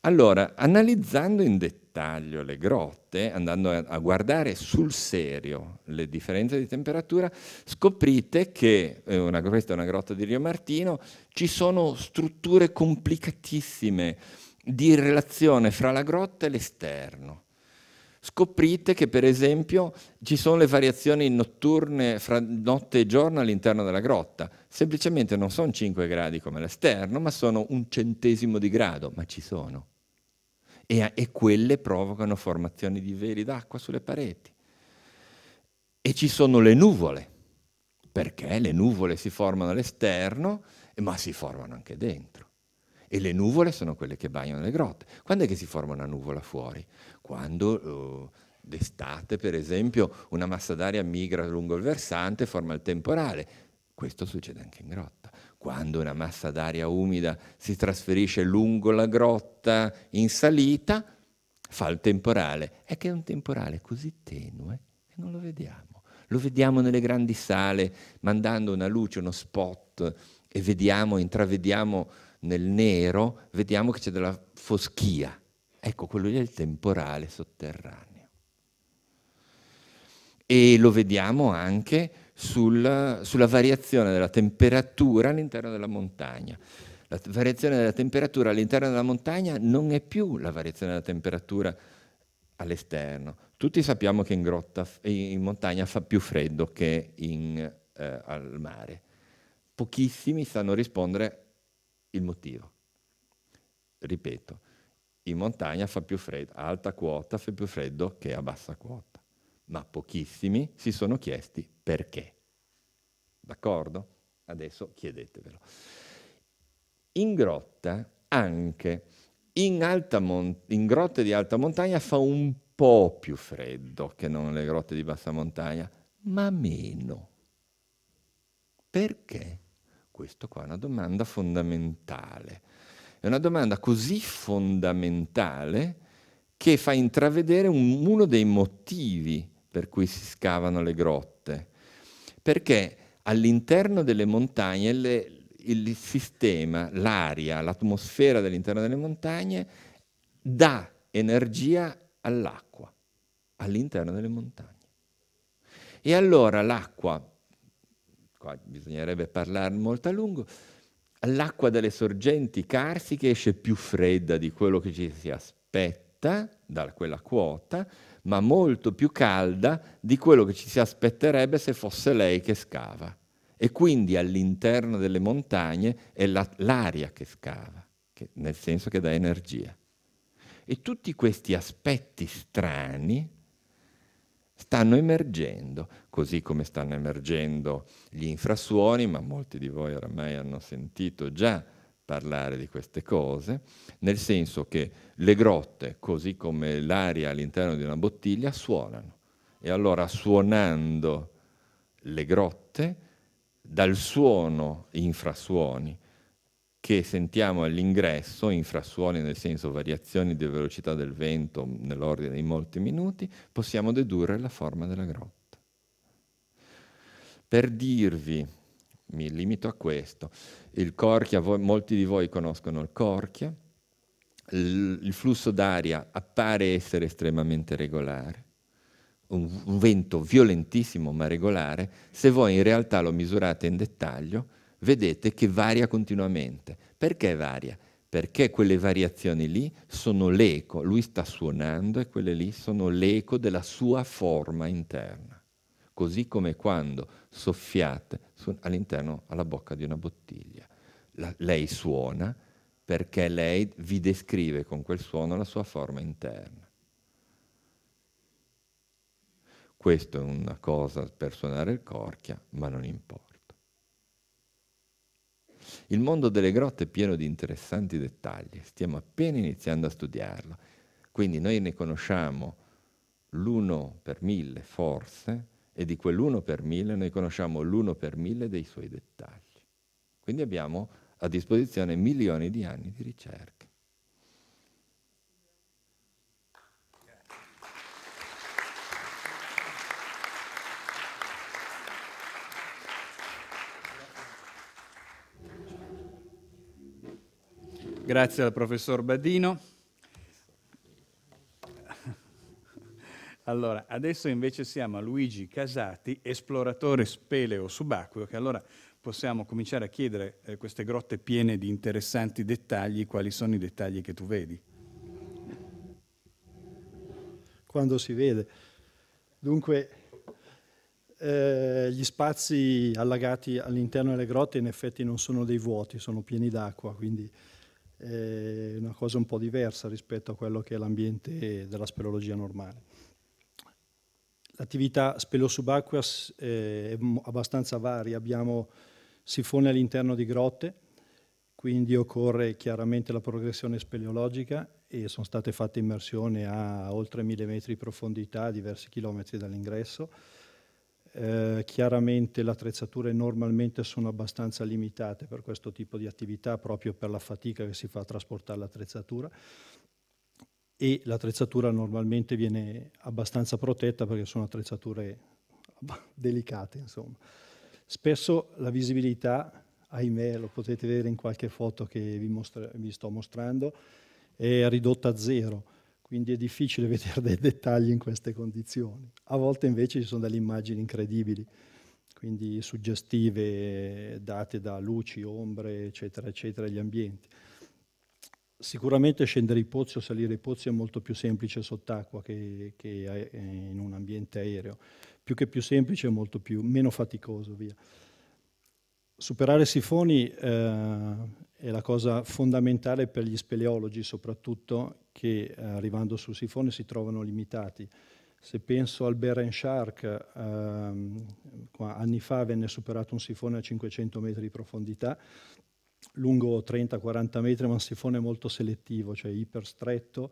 Allora, analizzando in dettaglio le grotte, andando a guardare sul serio le differenze di temperatura, scoprite che, eh, una, questa è una grotta di Rio Martino, ci sono strutture complicatissime di relazione fra la grotta e l'esterno scoprite che per esempio ci sono le variazioni notturne fra notte e giorno all'interno della grotta. Semplicemente non sono 5 gradi come l'esterno, ma sono un centesimo di grado, ma ci sono. E, e quelle provocano formazioni di veli d'acqua sulle pareti. E ci sono le nuvole, perché le nuvole si formano all'esterno, ma si formano anche dentro. E le nuvole sono quelle che bagnano le grotte. Quando è che si forma una nuvola fuori? quando eh, d'estate, per esempio, una massa d'aria migra lungo il versante e forma il temporale. Questo succede anche in grotta. Quando una massa d'aria umida si trasferisce lungo la grotta in salita, fa il temporale. È che è un temporale così tenue che non lo vediamo. Lo vediamo nelle grandi sale, mandando una luce, uno spot, e vediamo, intravediamo nel nero, vediamo che c'è della foschia Ecco, quello lì è il temporale sotterraneo. E lo vediamo anche sul, sulla variazione della temperatura all'interno della montagna. La variazione della temperatura all'interno della montagna non è più la variazione della temperatura all'esterno. Tutti sappiamo che in, grotta, in, montagna fa più freddo che in, eh, al mare. Pochissimi sanno rispondere il motivo. Ripeto, in montagna fa più freddo, a alta quota fa più freddo che a bassa quota, ma pochissimi si sono chiesti perché. D'accordo? Adesso chiedetevelo. In grotta anche, in, mon- in, grotte di alta montagna fa un po' più freddo che non le grotte di bassa montagna, ma meno. Perché? Questa qua è una domanda fondamentale è una domanda così fondamentale che fa intravedere un, uno dei motivi per cui si scavano le grotte. Perché all'interno delle montagne le, il sistema, l'aria, l'atmosfera dell'interno delle montagne dà energia all'acqua all'interno delle montagne. E allora l'acqua, qua bisognerebbe parlare molto a lungo, l'acqua delle sorgenti carsiche esce più fredda di quello che ci si aspetta da quella quota, ma molto più calda di quello che ci si aspetterebbe se fosse lei che scava. E quindi all'interno delle montagne è la, l'aria che scava, che, nel senso che dà energia. E tutti questi aspetti strani stanno emergendo, così come stanno emergendo gli infrasuoni, ma molti di voi oramai hanno sentito già parlare di queste cose, nel senso che le grotte, così come l'aria all'interno di una bottiglia, suonano. E allora suonando le grotte, dal suono infrasuoni che sentiamo all'ingresso, infrasuoni nel senso variazioni di velocità del vento nell'ordine di molti minuti, possiamo dedurre la forma della grotta. Per dirvi, mi limito a questo, il corchia, voi, molti di voi conoscono il corchia, il flusso d'aria appare essere estremamente regolare, un, un vento violentissimo ma regolare, se voi in realtà lo misurate in dettaglio, vedete che varia continuamente. Perché varia? Perché quelle variazioni lì sono l'eco, lui sta suonando e quelle lì sono l'eco della sua forma interna. Così come quando soffiate all'interno, alla bocca di una bottiglia. La, lei suona perché lei vi descrive con quel suono la sua forma interna. Questo è una cosa per suonare il corchia, ma non importa. Il mondo delle grotte è pieno di interessanti dettagli, stiamo appena iniziando a studiarlo, quindi noi ne conosciamo l'uno per mille forse e di quell'uno per mille noi conosciamo l'uno per mille dei suoi dettagli. Quindi abbiamo a disposizione milioni di anni di ricerca. Grazie al professor Badino. Allora, adesso invece siamo a Luigi Casati, esploratore speleo subacqueo, che allora possiamo cominciare a chiedere eh, queste grotte piene di interessanti dettagli, quali sono i dettagli che tu vedi? Quando si vede. Dunque, eh, gli spazi allagati all'interno delle grotte in effetti non sono dei vuoti, sono pieni d'acqua, quindi eh, una cosa un po' diversa rispetto a quello che è l'ambiente della speleologia normale. L'attività spelosubacquea è abbastanza varia, abbiamo sifoni all'interno di grotte, quindi occorre chiaramente la progressione speleologica e sono state fatte immersioni a oltre 1000 metri di profondità, diversi chilometri dall'ingresso eh, chiaramente le attrezzature normalmente sono abbastanza limitate per questo tipo di attività, proprio per la fatica che si fa a trasportare l'attrezzatura e l'attrezzatura normalmente viene abbastanza protetta perché sono attrezzature delicate, insomma. Spesso la visibilità, ahimè, lo potete vedere in qualche foto che vi, mostra, vi sto mostrando, è ridotta a zero quindi è difficile vedere dei dettagli in queste condizioni. A volte invece ci sono delle immagini incredibili, quindi suggestive date da luci, ombre, eccetera, eccetera, gli ambienti. Sicuramente scendere i pozzi o salire i pozzi è molto più semplice sott'acqua che, che eh, in un ambiente aereo, più che più semplice è molto più, meno faticoso, via. Superare sifoni eh, è la cosa fondamentale per gli speleologi, soprattutto che eh, arrivando sul sifone si trovano limitati. Se penso al Beren Shark, ehm, anni fa venne superato un sifone a 500 metri di profondità, lungo 30-40 metri, ma un sifone molto selettivo, cioè iperstretto,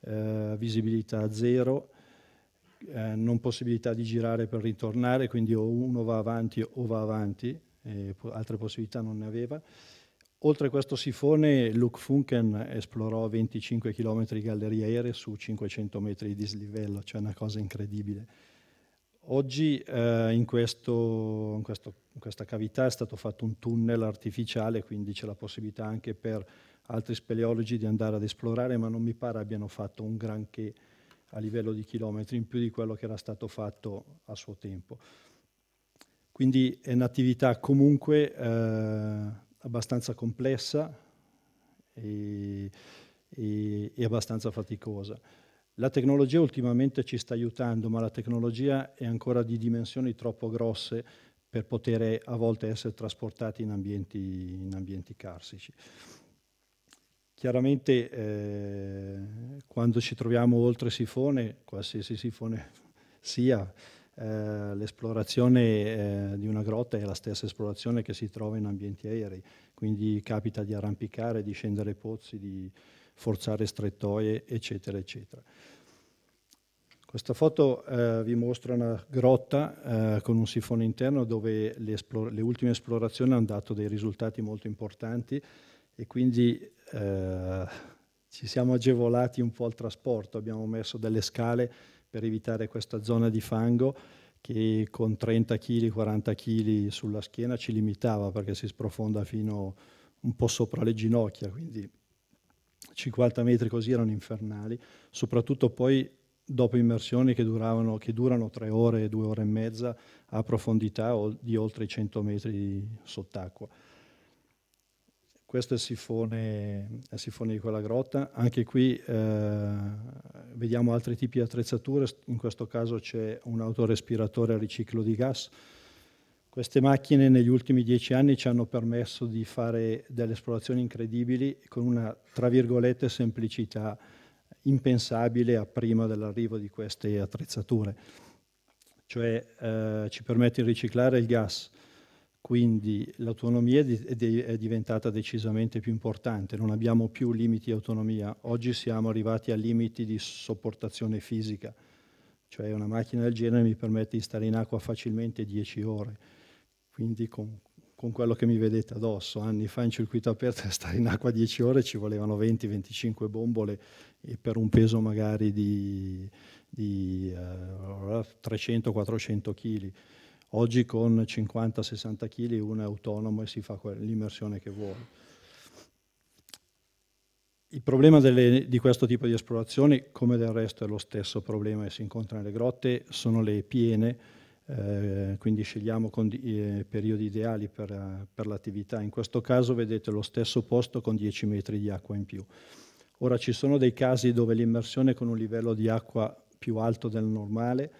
eh, visibilità zero, eh, non possibilità di girare per ritornare, quindi o uno va avanti o va avanti, eh, altre possibilità non ne aveva. Oltre a questo sifone, Luke Funken esplorò 25 km di gallerie aeree su 500 metri di dislivello, cioè una cosa incredibile. Oggi eh, in, questo, in, questo, in, questa cavità è stato fatto un tunnel artificiale, quindi c'è la possibilità anche per altri speleologi di andare ad esplorare, ma non mi pare abbiano fatto un granché a livello di chilometri in più di quello che era stato fatto a suo tempo. Quindi è un'attività comunque eh, abbastanza complessa e, e, e abbastanza faticosa. La tecnologia ultimamente ci sta aiutando, ma la tecnologia è ancora di dimensioni troppo grosse per poter a volte essere trasportati in ambienti, in ambienti carsici. Chiaramente eh, quando ci troviamo oltre sifone, qualsiasi sifone sia, eh, l'esplorazione eh, di una grotta è la stessa esplorazione che si trova in ambienti aerei, quindi capita di arrampicare, di scendere pozzi, di forzare strettoie, eccetera, eccetera. Questa foto eh, vi mostra una grotta eh, con un sifone interno dove le, le, ultime esplorazioni hanno dato dei risultati molto importanti e quindi eh, ci siamo agevolati un po' al trasporto, abbiamo messo delle scale per evitare questa zona di fango che con 30 kg, 40 kg sulla schiena ci limitava perché si sprofonda fino un po' sopra le ginocchia, quindi 50 metri così erano infernali, soprattutto poi dopo immersioni che, duravano, che durano 3 ore, 2 ore e mezza a profondità di oltre i 100 metri sott'acqua. Questo è il sifone, è il sifone di quella grotta. Anche qui eh, vediamo altri tipi di attrezzature, in questo caso c'è un autorespiratore a riciclo di gas. Queste macchine negli ultimi dieci anni ci hanno permesso di fare delle esplorazioni incredibili con una, tra virgolette, semplicità impensabile a prima dell'arrivo di queste attrezzature. Cioè eh, ci permette di riciclare il gas, quindi l'autonomia è, diventata decisamente più importante, non abbiamo più limiti di autonomia, oggi siamo arrivati a limiti di sopportazione fisica, cioè una macchina del genere mi permette di stare in acqua facilmente 10 ore, quindi con, con quello che mi vedete addosso, anni fa in circuito aperto a stare in acqua 10 ore ci volevano 20-25 bombole e per un peso magari di, di uh, 300-400 kg Oggi con 50-60 kg uno è autonomo e si fa l'immersione che vuole. Il problema delle, di questo tipo di esplorazioni, come del resto è lo stesso problema che si incontra nelle grotte, sono le piene, eh, quindi scegliamo eh, periodi ideali per, per l'attività. In questo caso vedete lo stesso posto con 10 metri di acqua in più. Ora ci sono dei casi dove l'immersione con un livello di acqua più alto del normale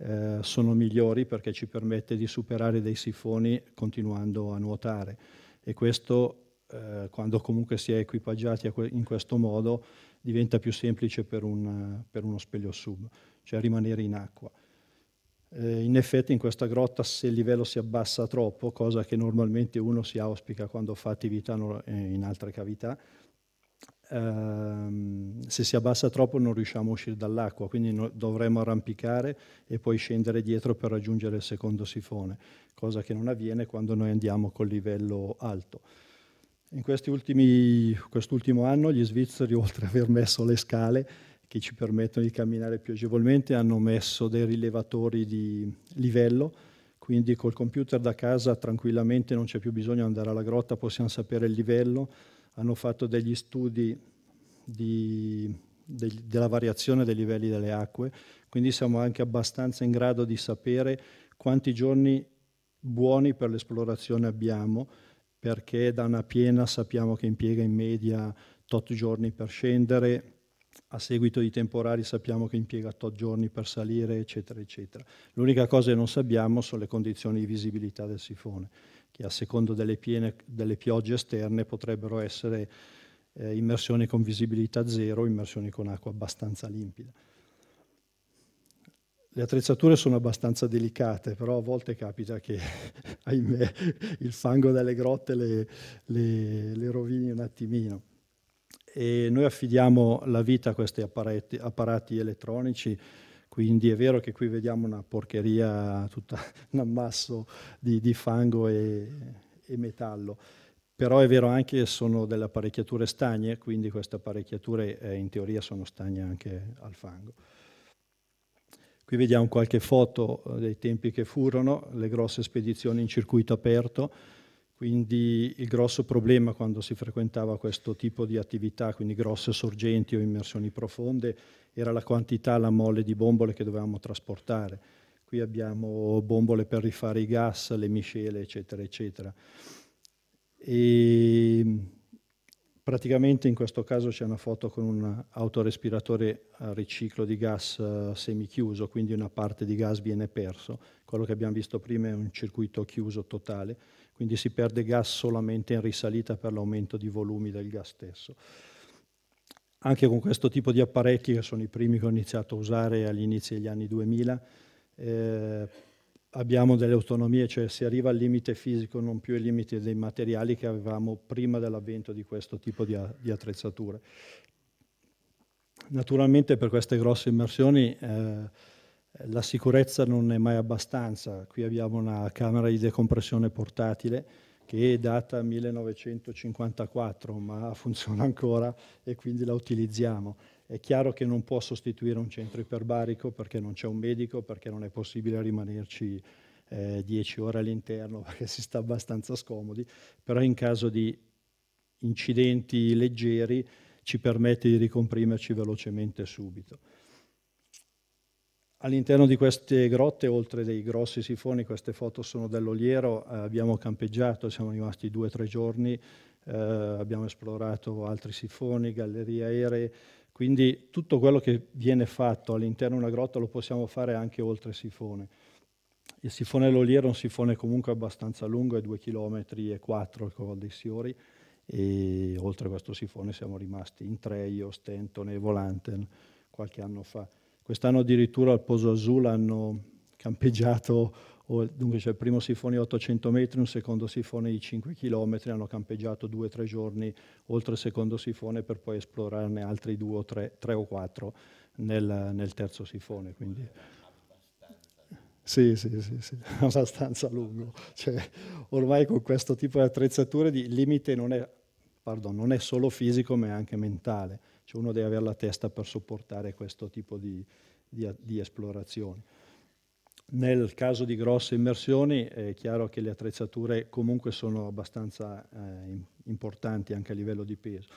eh, sono migliori perché ci permette di superare dei sifoni continuando a nuotare e questo eh, quando comunque si è equipaggiati in questo modo diventa più semplice per, un, per uno speglio sub, cioè rimanere in acqua. Eh, in effetti in questa grotta se il livello si abbassa troppo, cosa che normalmente uno si auspica quando fa attività eh, in altre cavità, ehm, se si abbassa troppo non riusciamo a uscire dall'acqua, quindi no, dovremmo arrampicare e poi scendere dietro per raggiungere il secondo sifone, cosa che non avviene quando noi andiamo col livello alto. In ultimi, quest'ultimo anno gli svizzeri, oltre ad aver messo le scale che ci permettono di camminare più agevolmente, hanno messo dei rilevatori di livello, quindi col computer da casa tranquillamente non c'è più bisogno di andare alla grotta, possiamo sapere il livello, hanno fatto degli studi di, de, della variazione dei livelli delle acque, quindi siamo anche abbastanza in grado di sapere quanti giorni buoni per l'esplorazione abbiamo, perché da una piena sappiamo che impiega in media tot giorni per scendere, a seguito di temporali sappiamo che impiega tot giorni per salire, eccetera, eccetera. L'unica cosa che non sappiamo sono le condizioni di visibilità del sifone che a seconda delle, piene, delle piogge esterne potrebbero essere eh, immersioni con visibilità zero, immersioni con acqua abbastanza limpida. Le attrezzature sono abbastanza delicate, però a volte capita che, ahimè, il fango dalle grotte le, le, le rovini un attimino. E noi affidiamo la vita a questi apparati, apparati elettronici quindi è vero che qui vediamo una porcheria, tutta, un ammasso di, di fango e, e metallo però è vero anche che sono delle apparecchiature stagne, quindi queste apparecchiature eh, in teoria sono stagne anche al fango. Qui vediamo qualche foto eh, dei tempi che furono, le grosse spedizioni in circuito aperto, quindi il grosso problema quando si frequentava questo tipo di attività, quindi grosse sorgenti o immersioni profonde, era la quantità, la molle di bombole che dovevamo trasportare. Qui abbiamo bombole per rifare i gas, le miscele, eccetera, eccetera. E ehm, praticamente in questo caso c'è una foto con un autorespiratore a riciclo di gas eh, semichiuso, quindi una parte di gas viene perso. Quello che abbiamo visto prima è un circuito chiuso totale quindi si perde gas solamente in risalita per l'aumento di volumi del gas stesso. Anche con questo tipo di apparecchi, che sono i primi che ho iniziato a usare agli inizi degli anni 2000, eh, abbiamo delle autonomie, cioè si arriva al limite fisico, non più ai limiti dei materiali che avevamo prima dell'avvento di questo tipo di, di attrezzature. Naturalmente per queste grosse immersioni eh, la sicurezza non è mai abbastanza. Qui abbiamo una camera di decompressione portatile che è data 1954, ma funziona ancora e quindi la utilizziamo. È chiaro che non può sostituire un centro iperbarico perché non c'è un medico, perché non è possibile rimanerci 10 eh, ore all'interno perché si sta abbastanza scomodi, però in caso di incidenti leggeri ci permette di ricomprimerci velocemente subito. All'interno di queste grotte, oltre dei grossi sifoni, queste foto sono dell'Oliero, eh, abbiamo campeggiato, siamo rimasti due o tre giorni, eh, abbiamo esplorato altri sifoni, gallerie aeree, quindi tutto quello che viene fatto all'interno di una grotta lo possiamo fare anche oltre sifone. Il sifone dell'Oliero è un sifone comunque abbastanza lungo, è 2 km e 4 il Col dei Siori, e oltre a questo sifone siamo rimasti in Treio, Stenton e Volanten qualche anno fa. Quest'anno addirittura al Poso Azul hanno campeggiato, dunque c'è cioè, il primo sifone di 800 metri, un secondo sifone di 5 km, hanno campeggiato due o tre giorni oltre il secondo sifone per poi esplorarne altri due o tre, tre o quattro nel, nel terzo sifone. Quindi. Sì, sì, sì, sì, abbastanza lungo. Cioè, ormai con questo tipo di attrezzature il limite non è, pardon, non è solo fisico ma è anche mentale cioè uno deve avere la testa per sopportare questo tipo di, di, di esplorazioni. Nel caso di grosse immersioni è chiaro che le attrezzature comunque sono abbastanza eh, importanti anche a livello di peso.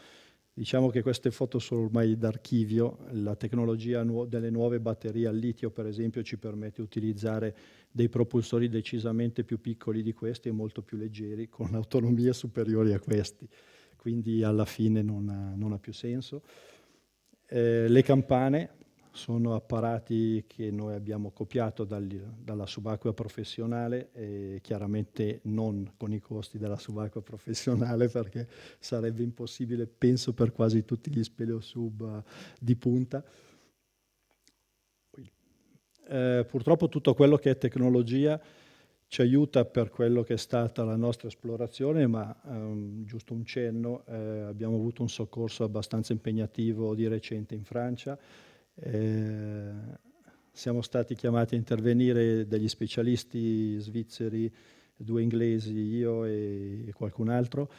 Diciamo che queste foto sono ormai d'archivio, la tecnologia nu delle nuove batterie al litio per esempio ci permette di utilizzare dei propulsori decisamente più piccoli di questi e molto più leggeri con autonomie superiori a questi quindi alla fine non ha, non ha più senso. Eh, le campane sono apparati che noi abbiamo copiato dal, dalla subacquea professionale e chiaramente non con i costi della subacquea professionale perché sarebbe impossibile, penso, per quasi tutti gli speleosub eh, di punta. Eh, purtroppo tutto quello che è tecnologia ci aiuta per quello che è stata la nostra esplorazione, ma ehm, giusto un cenno, eh, abbiamo avuto un soccorso abbastanza impegnativo di recente in Francia. Eh, siamo stati chiamati a intervenire dagli specialisti svizzeri, due inglesi, io e, e qualcun altro.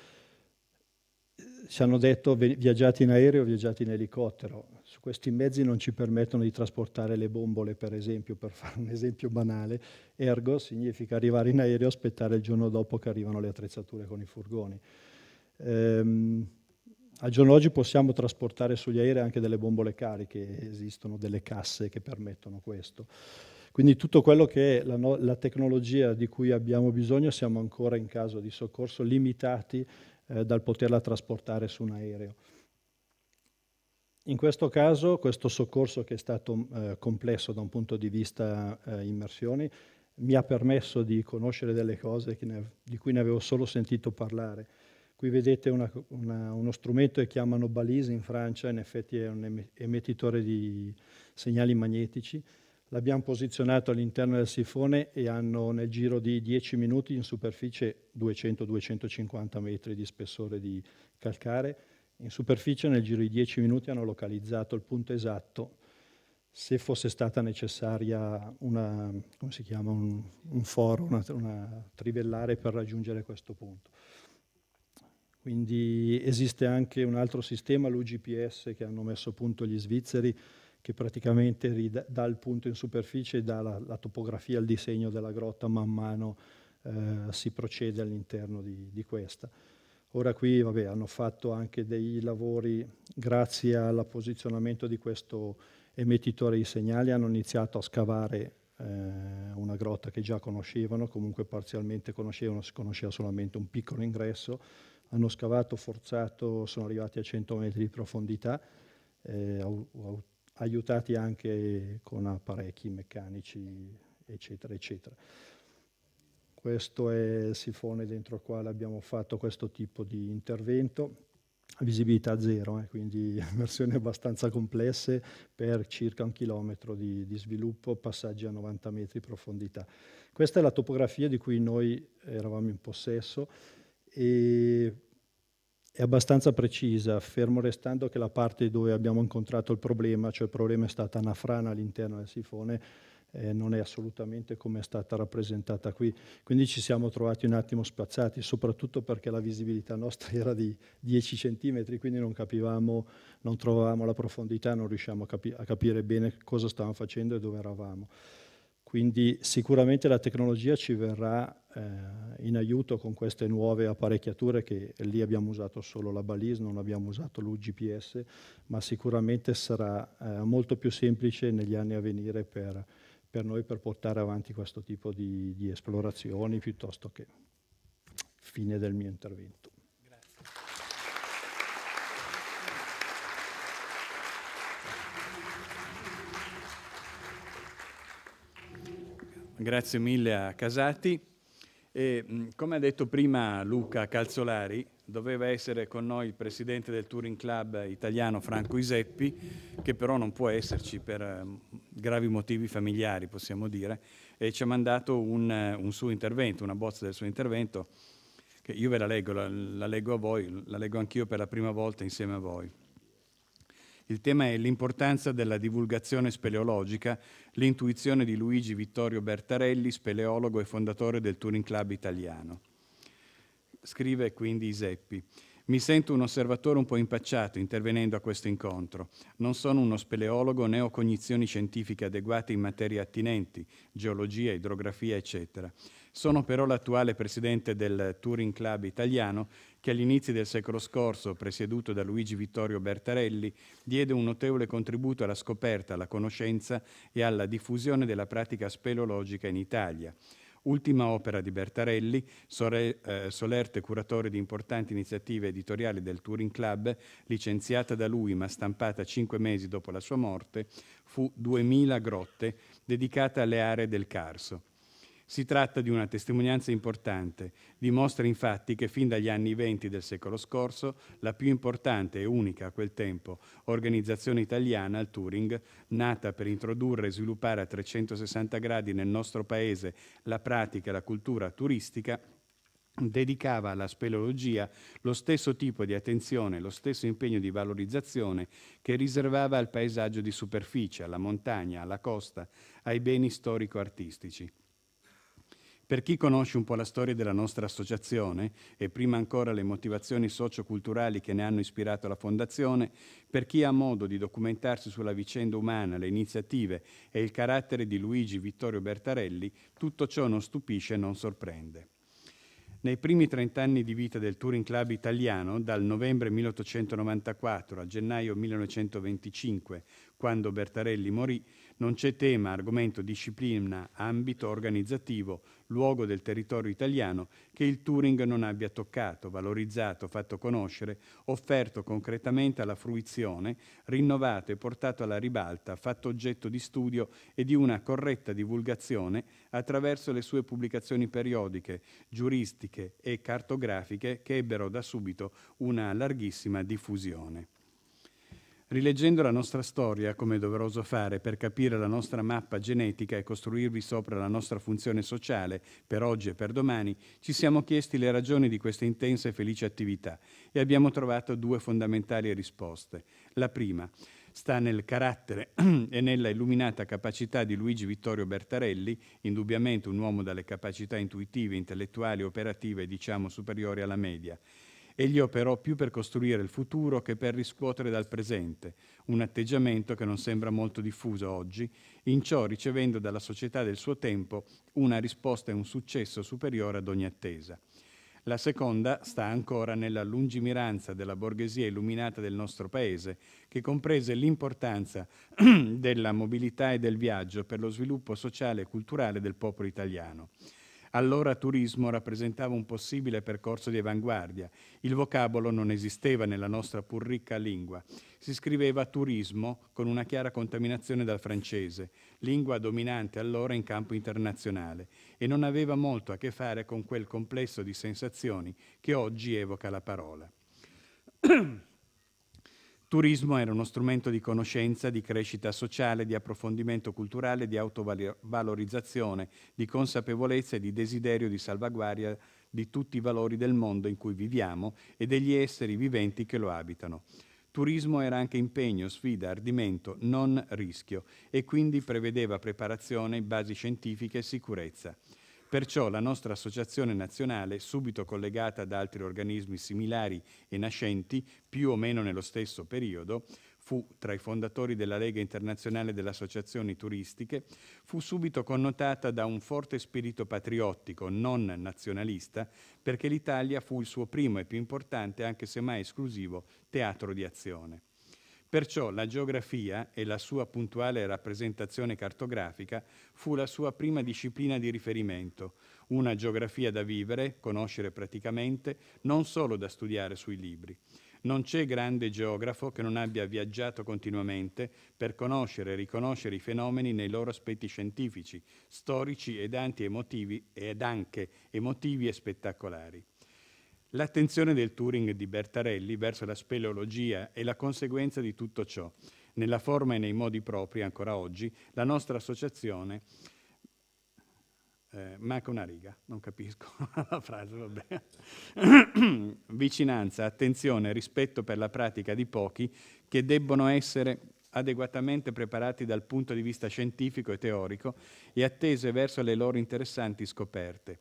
Ci hanno detto viaggiate in aereo, viaggiate in elicottero questi mezzi non ci permettono di trasportare le bombole, per esempio, per fare un esempio banale. Ergo significa arrivare in aereo e aspettare il giorno dopo che arrivano le attrezzature con i furgoni. Ehm, al giorno d'oggi possiamo trasportare sugli aerei anche delle bombole cariche, esistono delle casse che permettono questo. Quindi tutto quello che è la, no la, tecnologia di cui abbiamo bisogno siamo ancora in caso di soccorso limitati eh, dal poterla trasportare su un aereo. In questo caso questo soccorso che è stato eh, complesso da un punto di vista eh, immersioni mi ha permesso di conoscere delle cose ne, di cui ne avevo solo sentito parlare. Qui vedete una, una, uno strumento che chiamano balise in Francia, in effetti è un emettitore di segnali magnetici. L'abbiamo posizionato all'interno del sifone e hanno nel giro di 10 minuti in superficie 200-250 metri di spessore di calcare in superficie nel giro di 10 minuti hanno localizzato il punto esatto. Se fosse stata necessaria una, chiama, un, un, foro, una, una trivellare per raggiungere questo punto. Quindi esiste anche un altro sistema, l'UGPS, che hanno messo a punto gli svizzeri, che praticamente dà il punto in superficie e dà la, la topografia, il disegno della grotta man mano eh, si procede all'interno di, di questa. Ora qui vabbè, hanno fatto anche dei lavori grazie al posizionamento di questo emettitore di segnali, hanno iniziato a scavare eh, una grotta che già conoscevano, comunque parzialmente conoscevano, si conosceva solamente un piccolo ingresso, hanno scavato, forzato, sono arrivati a 100 metri di profondità, eh, aiutati anche con apparecchi meccanici, eccetera, eccetera. Questo è il sifone dentro il quale abbiamo fatto questo tipo di intervento visibilità zero, eh, quindi versioni abbastanza complesse per circa un chilometro di, di, sviluppo, passaggi a 90 metri di profondità. Questa è la topografia di cui noi eravamo in possesso e è abbastanza precisa, fermo restando che la parte dove abbiamo incontrato il problema, cioè il problema è stata una frana all'interno del sifone, eh, non è assolutamente come è stata rappresentata qui. Quindi ci siamo trovati un attimo spazzati, soprattutto perché la visibilità nostra era di 10 cm, quindi non capivamo, non trovavamo la profondità, non riusciamo a, capi a capire bene cosa stavamo facendo e dove eravamo. Quindi sicuramente la tecnologia ci verrà eh, in aiuto con queste nuove apparecchiature che lì abbiamo usato solo la balise, non abbiamo usato l'UGPS, ma sicuramente sarà eh, molto più semplice negli anni a venire per per noi per portare avanti questo tipo di, di esplorazioni piuttosto che fine del mio intervento. Grazie mille a Casati. E, come ha detto prima Luca Calzolari, doveva essere con noi il presidente del Touring Club italiano Franco Iseppi, che però non può esserci per gravi motivi familiari, possiamo dire, e ci ha mandato un, un suo intervento, una bozza del suo intervento, che io ve la leggo, la, la leggo a voi, la leggo anch'io per la prima volta insieme a voi. Il tema è l'importanza della divulgazione speleologica, l'intuizione di Luigi Vittorio Bertarelli, speleologo e fondatore del Touring Club italiano. Scrive quindi Iseppi. Mi sento un osservatore un po' impacciato intervenendo a questo incontro. Non sono uno speleologo né ho cognizioni scientifiche adeguate in materie attinenti, geologia, idrografia, eccetera. Sono però l'attuale presidente del Touring Club italiano che agli inizi del secolo scorso, presieduto da Luigi Vittorio Bertarelli, diede un notevole contributo alla scoperta, alla conoscenza e alla diffusione della pratica speleologica in Italia. Ultima opera di Bertarelli, sore, eh, solerte curatore di importanti iniziative editoriali del Touring Club, licenziata da lui ma stampata cinque mesi dopo la sua morte, fu 2000 grotte, dedicata alle aree del Carso. Si tratta di una testimonianza importante, dimostra infatti che fin dagli anni venti del secolo scorso la più importante e unica a quel tempo organizzazione italiana, il Turing, nata per introdurre e sviluppare a 360 gradi nel nostro paese la pratica e la cultura turistica, dedicava alla speleologia lo stesso tipo di attenzione, lo stesso impegno di valorizzazione che riservava al paesaggio di superficie, alla montagna, alla costa, ai beni storico-artistici. Per chi conosce un po' la storia della nostra associazione e prima ancora le motivazioni socioculturali che ne hanno ispirato la fondazione, per chi ha modo di documentarsi sulla vicenda umana, le iniziative e il carattere di Luigi Vittorio Bertarelli, tutto ciò non stupisce e non sorprende. Nei primi 30 anni di vita del Touring Club italiano, dal novembre 1894 al gennaio 1925, quando Bertarelli morì, non c'è tema, argomento, disciplina, ambito organizzativo, luogo del territorio italiano che il Turing non abbia toccato, valorizzato, fatto conoscere, offerto concretamente alla fruizione, rinnovato e portato alla ribalta, fatto oggetto di studio e di una corretta divulgazione attraverso le sue pubblicazioni periodiche, giuristiche e cartografiche che ebbero da subito una larghissima diffusione. Rileggendo la nostra storia, come è doveroso fare per capire la nostra mappa genetica e costruirvi sopra la nostra funzione sociale per oggi e per domani, ci siamo chiesti le ragioni di questa intensa e felice attività e abbiamo trovato due fondamentali risposte. La prima sta nel carattere e nella illuminata capacità di Luigi Vittorio Bertarelli, indubbiamente un uomo dalle capacità intuitive, intellettuali, operative, diciamo superiori alla media. Egli operò più per costruire il futuro che per riscuotere dal presente, un atteggiamento che non sembra molto diffuso oggi, in ciò ricevendo dalla società del suo tempo una risposta e un successo superiore ad ogni attesa. La seconda sta ancora nella lungimiranza della borghesia illuminata del nostro paese, che comprese l'importanza della mobilità e del viaggio per lo sviluppo sociale e culturale del popolo italiano. Allora turismo rappresentava un possibile percorso di avanguardia. Il vocabolo non esisteva nella nostra pur ricca lingua. Si scriveva turismo con una chiara contaminazione dal francese, lingua dominante allora in campo internazionale, e non aveva molto a che fare con quel complesso di sensazioni che oggi evoca la parola. turismo era uno strumento di conoscenza, di crescita sociale, di approfondimento culturale, di autovalorizzazione, di consapevolezza e di desiderio di salvaguardia di tutti i valori del mondo in cui viviamo e degli esseri viventi che lo abitano. Turismo era anche impegno, sfida, ardimento, non rischio e quindi prevedeva preparazione, basi scientifiche e sicurezza. Perciò la nostra associazione nazionale, subito collegata ad altri organismi similari e nascenti, più o meno nello stesso periodo, fu tra i fondatori della Lega Internazionale delle Associazioni Turistiche, fu subito connotata da un forte spirito patriottico, non nazionalista, perché l'Italia fu il suo primo e più importante, anche se mai esclusivo, teatro di azione. Perciò la geografia e la sua puntuale rappresentazione cartografica fu la sua prima disciplina di riferimento, una geografia da vivere, conoscere praticamente, non solo da studiare sui libri. Non c'è grande geografo che non abbia viaggiato continuamente per conoscere e riconoscere i fenomeni nei loro aspetti scientifici, storici ed, ed anche emotivi e spettacolari. L'attenzione del Turing di Bertarelli verso la speleologia è la conseguenza di tutto ciò. Nella forma e nei modi propri, ancora oggi, la nostra associazione eh, manca una riga, non capisco la frase, vabbè. Vicinanza, attenzione, rispetto per la pratica di pochi che debbono essere adeguatamente preparati dal punto di vista scientifico e teorico e attese verso le loro interessanti scoperte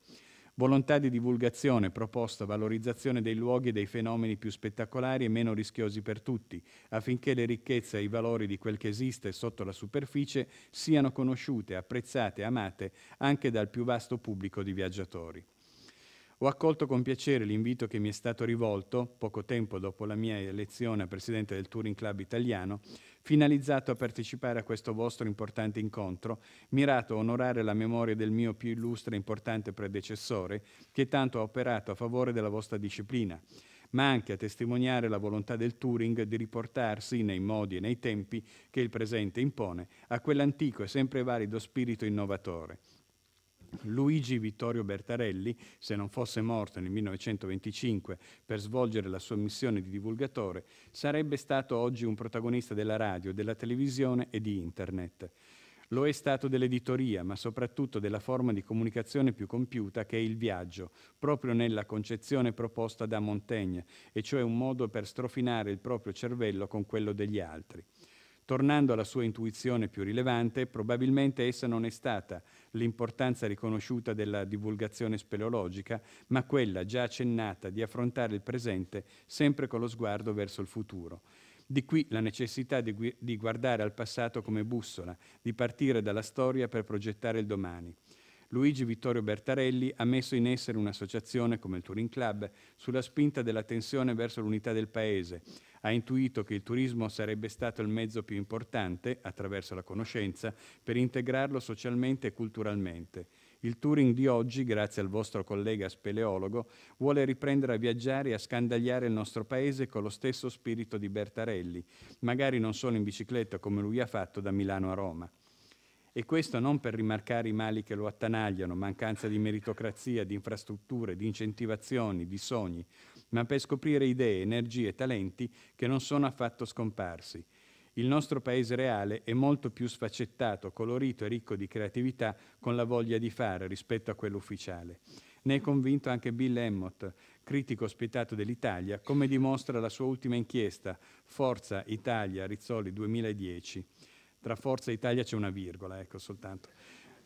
volontà di divulgazione, proposta, valorizzazione dei luoghi e dei fenomeni più spettacolari e meno rischiosi per tutti, affinché le ricchezze e i valori di quel che esiste sotto la superficie siano conosciute, apprezzate, amate anche dal più vasto pubblico di viaggiatori. Ho accolto con piacere l'invito che mi è stato rivolto poco tempo dopo la mia elezione a presidente del Touring Club italiano, finalizzato a partecipare a questo vostro importante incontro, mirato a onorare la memoria del mio più illustre e importante predecessore, che tanto ha operato a favore della vostra disciplina ma anche a testimoniare la volontà del Touring di riportarsi, nei modi e nei tempi che il presente impone, a quell'antico e sempre valido spirito innovatore. Luigi Vittorio Bertarelli, se non fosse morto nel 1925 per svolgere la sua missione di divulgatore, sarebbe stato oggi un protagonista della radio, della televisione e di Internet. Lo è stato dell'editoria, ma soprattutto della forma di comunicazione più compiuta che è il viaggio, proprio nella concezione proposta da Montaigne, e cioè un modo per strofinare il proprio cervello con quello degli altri. Tornando alla sua intuizione più rilevante, probabilmente essa non è stata l'importanza riconosciuta della divulgazione speleologica, ma quella già accennata di affrontare il presente sempre con lo sguardo verso il futuro. Di qui la necessità di, guardare al passato come bussola, di partire dalla storia per progettare il domani. Luigi Vittorio Bertarelli ha messo in essere un'associazione come il Touring Club sulla spinta della tensione verso l'unità del Paese. Ha intuito che il turismo sarebbe stato il mezzo più importante, attraverso la conoscenza, per integrarlo socialmente e culturalmente. Il touring di oggi, grazie al vostro collega speleologo, vuole riprendere a viaggiare e a scandagliare il nostro paese con lo stesso spirito di Bertarelli, magari non solo in bicicletta come lui ha fatto da Milano a Roma. E questo non per rimarcare i mali che lo attanagliano, mancanza di meritocrazia, di infrastrutture, di incentivazioni, di sogni, ma per scoprire idee, energie e talenti che non sono affatto scomparsi. Il nostro paese reale è molto più sfaccettato, colorito e ricco di creatività con la voglia di fare rispetto a quello ufficiale. Ne è convinto anche Bill Emmott, critico ospitato dell'Italia, come dimostra la sua ultima inchiesta, Forza Italia Rizzoli 2010 tra Forza Italia c'è una virgola, ecco soltanto.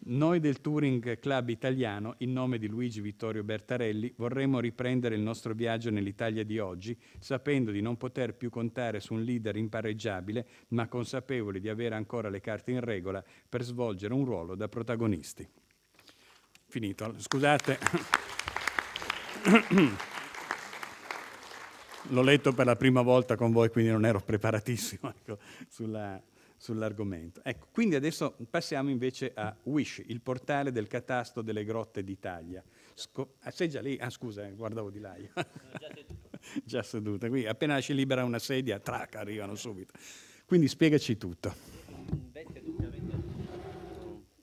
Noi del Touring Club italiano, in nome di Luigi Vittorio Bertarelli, vorremmo riprendere il nostro viaggio nell'Italia di oggi, sapendo di non poter più contare su un leader impareggiabile, ma consapevoli di avere ancora le carte in regola per svolgere un ruolo da protagonisti. Finito, scusate. L'ho letto per la prima volta con voi, quindi non ero preparatissimo ecco, sulla sull'argomento. Ecco, quindi adesso passiamo invece a Wish, il portale del catasto delle grotte d'Italia. Sco- ah, sei già lì? Ah, scusa, eh, guardavo di là. Io. già seduta. quindi appena ci libera una sedia, trac, arrivano subito. Quindi spiegaci tutto.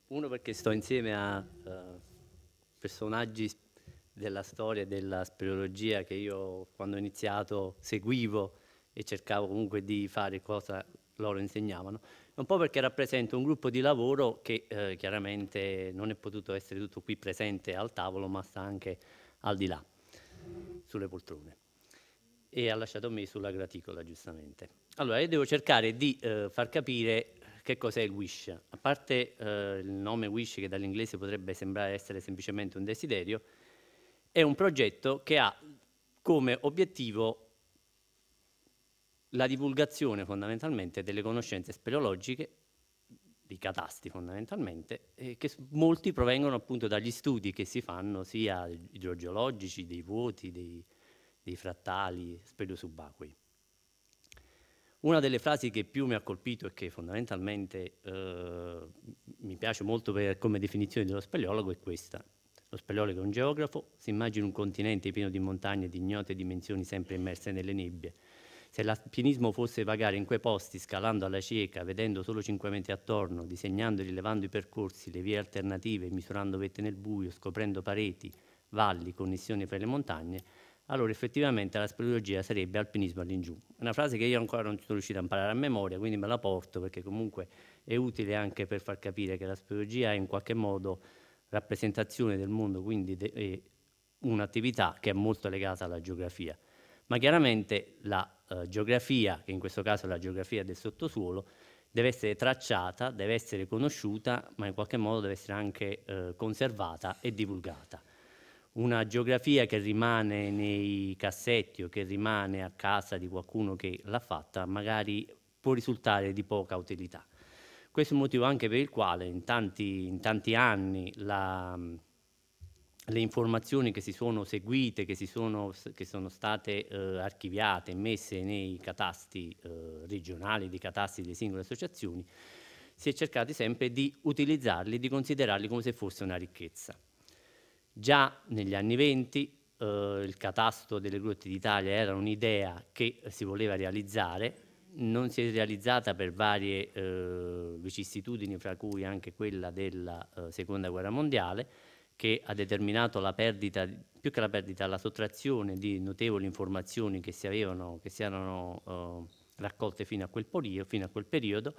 Uno perché sto insieme a uh, personaggi della storia e della speleologia che io quando ho iniziato seguivo e cercavo comunque di fare cosa, loro insegnavano, un po' perché rappresento un gruppo di lavoro che eh, chiaramente non è potuto essere tutto qui presente al tavolo, ma sta anche al di là, sulle poltrone. E ha lasciato me sulla graticola, giustamente. Allora, io devo cercare di eh, far capire che cos'è il wish. A parte eh, il nome wish, che dall'inglese potrebbe sembrare essere semplicemente un desiderio, è un progetto che ha come obiettivo la divulgazione fondamentalmente delle conoscenze speleologiche, di catasti fondamentalmente, eh, che molti provengono appunto dagli studi che si fanno sia idrogeologici, dei vuoti, dei, dei frattali speleosubacquei. Una delle frasi che più mi ha colpito e che fondamentalmente eh, mi piace molto per, come definizione dello speleologo è questa. Lo speleologo è un geografo, si immagina un continente pieno di montagne di ignote dimensioni sempre immerse nelle nebbie, se l'alpinismo fosse vagare in quei posti scalando alla cieca, vedendo solo cinque metri attorno, disegnando e rilevando i percorsi, le vie alternative, misurando vette nel buio, scoprendo pareti, valli, connessioni fra le montagne, allora effettivamente la speleologia sarebbe alpinismo all'ingiù. Una frase che io ancora non sono riuscito a imparare a memoria, quindi me la porto perché comunque è utile anche per far capire che la speleologia è in qualche modo rappresentazione del mondo, quindi de- un'attività che è molto legata alla geografia. Ma chiaramente la eh, geografia, che in questo caso è la geografia del sottosuolo, deve essere tracciata, deve essere conosciuta, ma in qualche modo deve essere anche eh, conservata e divulgata. Una geografia che rimane nei cassetti o che rimane a casa di qualcuno che l'ha fatta, magari può risultare di poca utilità. Questo è il motivo anche per il quale in tanti, in tanti anni la le informazioni che si sono seguite, che, si sono, che sono, state eh, archiviate, messe nei catasti eh, regionali, di catasti delle singole associazioni, si è cercato sempre di utilizzarli, di considerarli come se fosse una ricchezza. Già negli anni 20 eh, il catasto delle grotte d'Italia era un'idea che si voleva realizzare, non si è realizzata per varie eh, vicissitudini, fra cui anche quella della eh, Seconda Guerra Mondiale, che ha determinato la perdita, più che la perdita, la sottrazione di notevoli informazioni che si, avevano, che si erano eh, raccolte fino a, periodo, fino a, quel periodo,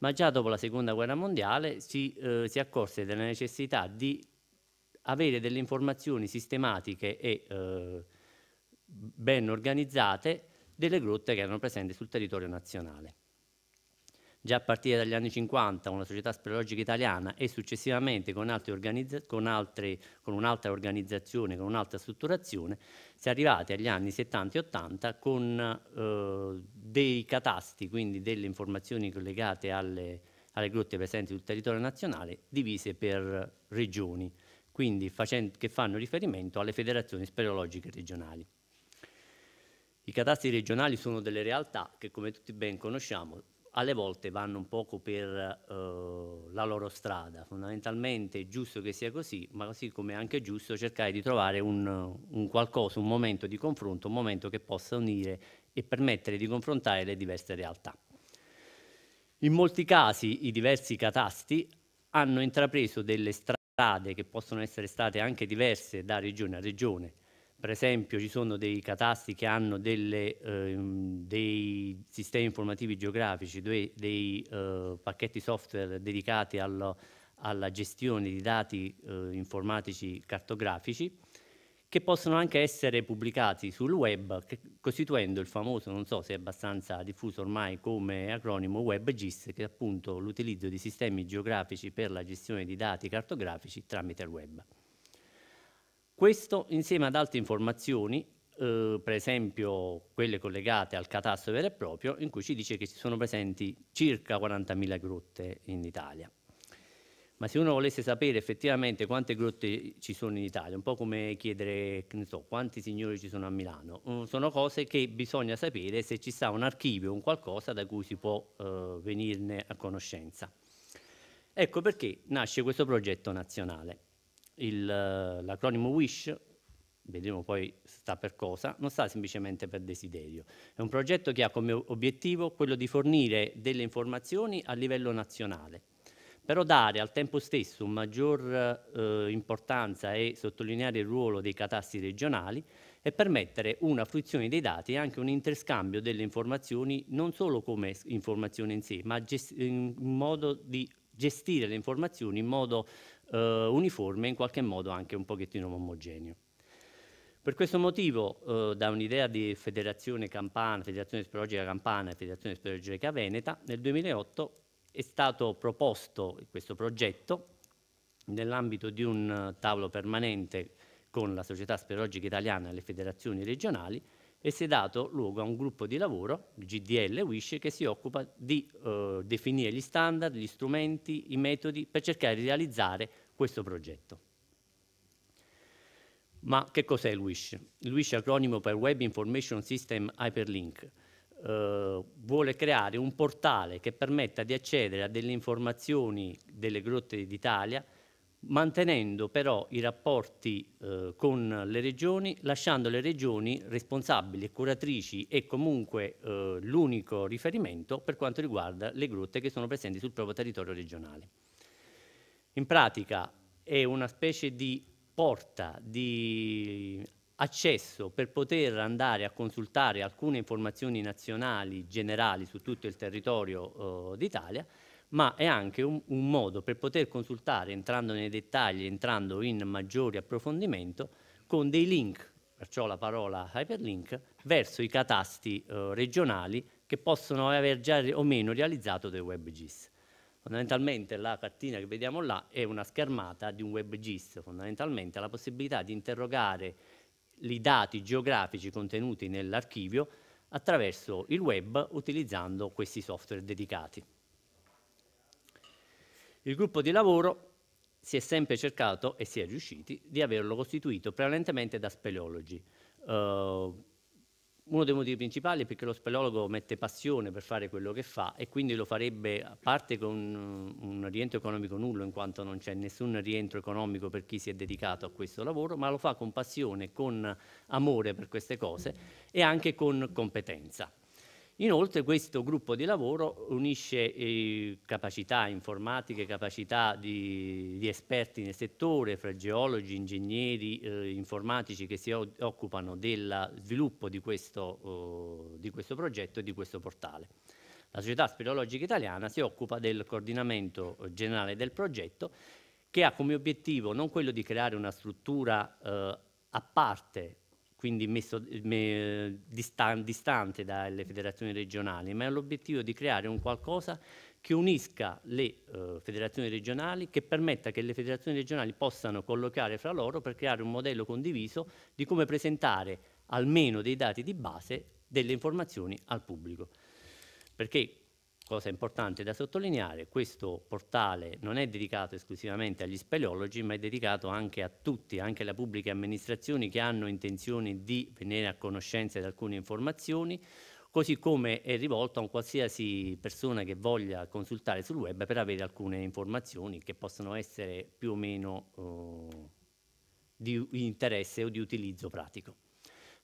ma già dopo la seconda guerra mondiale si, eh, si accorse della necessità di avere delle informazioni sistematiche e eh, ben organizzate delle grotte che erano presenti sul territorio nazionale. Già a partire dagli anni 50 con la Società Speleologica Italiana e successivamente con, organizza- con, altre, con un'altra organizzazione, con un'altra strutturazione, si è arrivati agli anni 70 e 80 con eh, dei catasti, quindi delle informazioni collegate alle, alle grotte presenti sul territorio nazionale, divise per regioni quindi facendo, che fanno riferimento alle federazioni speleologiche regionali. I catasti regionali sono delle realtà che, come tutti ben conosciamo, alle volte vanno un poco per eh, la loro strada. Fondamentalmente è giusto che sia così, ma così come è anche giusto cercare di trovare un, un qualcosa, un momento di confronto, un momento che possa unire e permettere di confrontare le diverse realtà. In molti casi i diversi catasti hanno intrapreso delle strade che possono essere state anche diverse da regione a regione, per esempio ci sono dei catasti che hanno delle, eh, dei sistemi informativi geografici, dei, dei eh, pacchetti software dedicati al, alla gestione di dati eh, informatici cartografici che possono anche essere pubblicati sul web che, costituendo il famoso, non so se è abbastanza diffuso ormai come acronimo WebGIS, che è appunto l'utilizzo di sistemi geografici per la gestione di dati cartografici tramite il web. Questo insieme ad altre informazioni, eh, per esempio quelle collegate al catasto vero e proprio, in cui ci dice che ci sono presenti circa 40.000 grotte in Italia. Ma se uno volesse sapere effettivamente quante grotte ci sono in Italia, un po' come chiedere so, quanti signori ci sono a Milano, mm, sono cose che bisogna sapere se ci sta un archivio, un qualcosa da cui si può eh, venirne a conoscenza. Ecco perché nasce questo progetto nazionale l'acronimo WISH, vedremo poi sta per cosa, non sta semplicemente per desiderio. È un progetto che ha come obiettivo quello di fornire delle informazioni a livello nazionale, però dare al tempo stesso maggior eh, importanza e sottolineare il ruolo dei catasti regionali e permettere una fruizione dei dati e anche un interscambio delle informazioni non solo come informazione in sé, ma in modo di gestire le informazioni in modo eh, uniforme e in qualche modo anche un pochettino omogeneo. Per questo motivo, eh, da un'idea di Federazione Campana, Federazione Speleologica Campana e Federazione Speleologica Veneta, nel 2008 è stato proposto questo progetto nell'ambito di un tavolo permanente con la Società Speleologica Italiana e le federazioni regionali, e si è dato luogo a un gruppo di lavoro, GDL Wish, che si occupa di eh, definire gli standard, gli strumenti, i metodi per cercare di realizzare questo progetto. Ma che cos'è il WISH? Il WISH è acronimo per Web Information System Hyperlink. Eh, vuole creare un portale che permetta di accedere a delle informazioni delle grotte d'Italia mantenendo però i rapporti eh, con le regioni, lasciando le regioni responsabili e curatrici e comunque eh, l'unico riferimento per quanto riguarda le grotte che sono presenti sul proprio territorio regionale. In pratica è una specie di porta di accesso per poter andare a consultare alcune informazioni nazionali generali su tutto il territorio eh, d'Italia ma è anche un, un modo per poter consultare, entrando nei dettagli, entrando in maggiori approfondimento, con dei link, perciò la parola hyperlink, verso i catasti eh, regionali che possono aver già o meno realizzato dei WebGIS. Fondamentalmente la cartina che vediamo là è una schermata di un WebGIS, fondamentalmente la possibilità di interrogare i dati geografici contenuti nell'archivio attraverso il web utilizzando questi software dedicati. Il gruppo di lavoro si è sempre cercato, e si è riusciti, di averlo costituito prevalentemente da speleologi. Uh, uno dei motivi principali è perché lo speleologo mette passione per fare quello che fa e quindi lo farebbe a parte con eh, un rientro economico nullo in quanto non c'è nessun rientro economico per chi si è dedicato a questo lavoro, ma lo fa con passione, con amore per queste cose e anche con competenza. Inoltre questo gruppo di lavoro unisce eh, capacità informatiche, capacità di, di, esperti nel settore, fra geologi, ingegneri, eh, informatici che si occupano del sviluppo di questo, eh, di questo progetto e di questo portale. La Società Speleologica Italiana si occupa del coordinamento generale del progetto che ha come obiettivo non quello di creare una struttura eh, a parte quindi messo, me, distan, distante dalle federazioni regionali, ma è l'obiettivo di creare un qualcosa che unisca le eh, federazioni regionali, che permetta che le federazioni regionali possano collocare fra loro per creare un modello condiviso di come presentare almeno dei dati di base delle informazioni al pubblico. Perché cosa importante da sottolineare, questo portale non è dedicato esclusivamente agli speleologi, ma è dedicato anche a tutti, anche alle pubbliche amministrazioni che hanno intenzione di venire a conoscenza di alcune informazioni, così come è rivolto a un qualsiasi persona che voglia consultare sul web per avere alcune informazioni che possono essere più o meno eh, di interesse o di utilizzo pratico.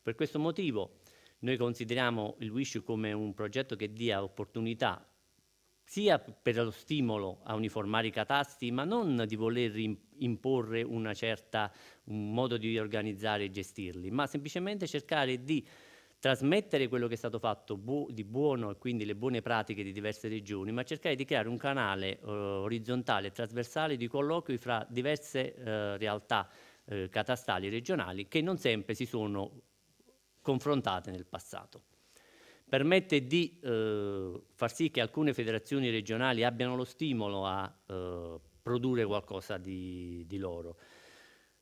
Per questo motivo noi consideriamo il Wish come un progetto che dia opportunità sia per lo stimolo a uniformare i catasti, ma non di voler imporre certa, un modo di organizzare e gestirli, ma semplicemente cercare di trasmettere quello che è stato fatto bu di buono e quindi le buone pratiche di diverse regioni, ma cercare di creare un canale eh, orizzontale e trasversale di colloqui fra diverse eh, realtà eh, catastali regionali che non sempre si sono confrontate nel passato permette di eh, far sì che alcune federazioni regionali abbiano lo stimolo a eh, produrre qualcosa di, di, loro.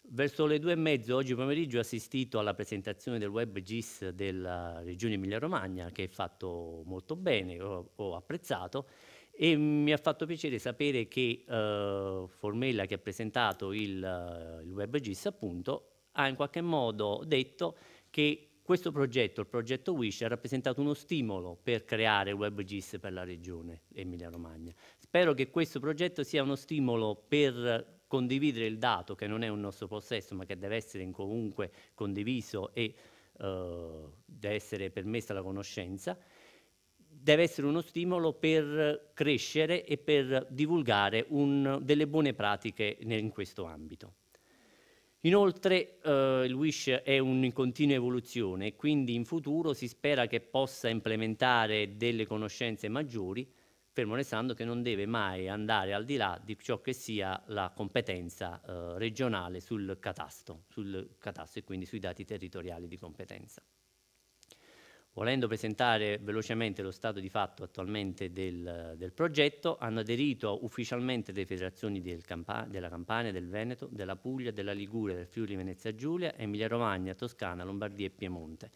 Verso le due e mezzo oggi pomeriggio ho assistito alla presentazione del web GIS della Regione Emilia-Romagna che è fatto molto bene, ho, ho apprezzato e mi ha fatto piacere sapere che eh, Formella che ha presentato il, il web GIS appunto ha in qualche modo detto che questo progetto, il progetto Wish, ha rappresentato uno stimolo per creare WebGIS per la regione Emilia-Romagna. Spero che questo progetto sia uno stimolo per condividere il dato che non è un nostro possesso ma che deve essere comunque condiviso e eh, deve essere permessa la conoscenza, deve essere uno stimolo per crescere e per divulgare un, delle buone pratiche in questo ambito. Inoltre eh, il Wish è un, in continua evoluzione e quindi in futuro si spera che possa implementare delle conoscenze maggiori, fermo restando che non deve mai andare al di là di ciò che sia la competenza eh, regionale sul catasto, sul catasto e quindi sui dati territoriali di competenza. Volendo presentare velocemente lo stato di fatto attualmente del, del progetto, hanno aderito ufficialmente le federazioni del Campa della Campania, del Veneto, della Puglia, della Liguria, del Friuli Venezia Giulia, Emilia Romagna, Toscana, Lombardia e Piemonte.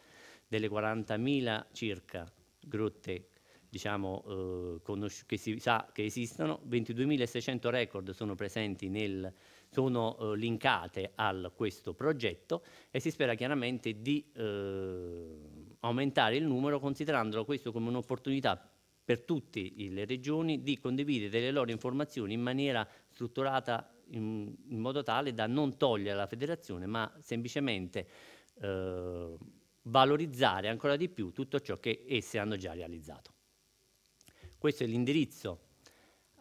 Delle 40.000 circa grotte diciamo, eh, che si sa che esistono, 22.600 record sono presenti nel sono eh, linkate a questo progetto e si spera chiaramente di eh, aumentare il numero considerandolo questo come un'opportunità per tutte le regioni di condividere le loro informazioni in maniera strutturata in, in modo tale da non togliere la federazione ma semplicemente eh, valorizzare ancora di più tutto ciò che esse hanno già realizzato. Questo è l'indirizzo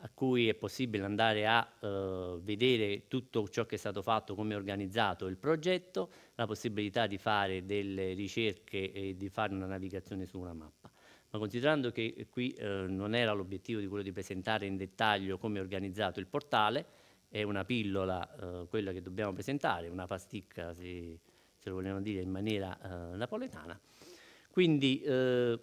a cui è possibile andare a eh, vedere tutto ciò che è stato fatto, come è organizzato il progetto, la possibilità di fare delle ricerche e di fare una navigazione su una mappa. Ma considerando che qui eh, non era l'obiettivo di quello di presentare in dettaglio come è organizzato il portale, è una pillola eh, quella che dobbiamo presentare, una pasticca se, se lo vogliamo dire in maniera eh, napoletana, quindi eh,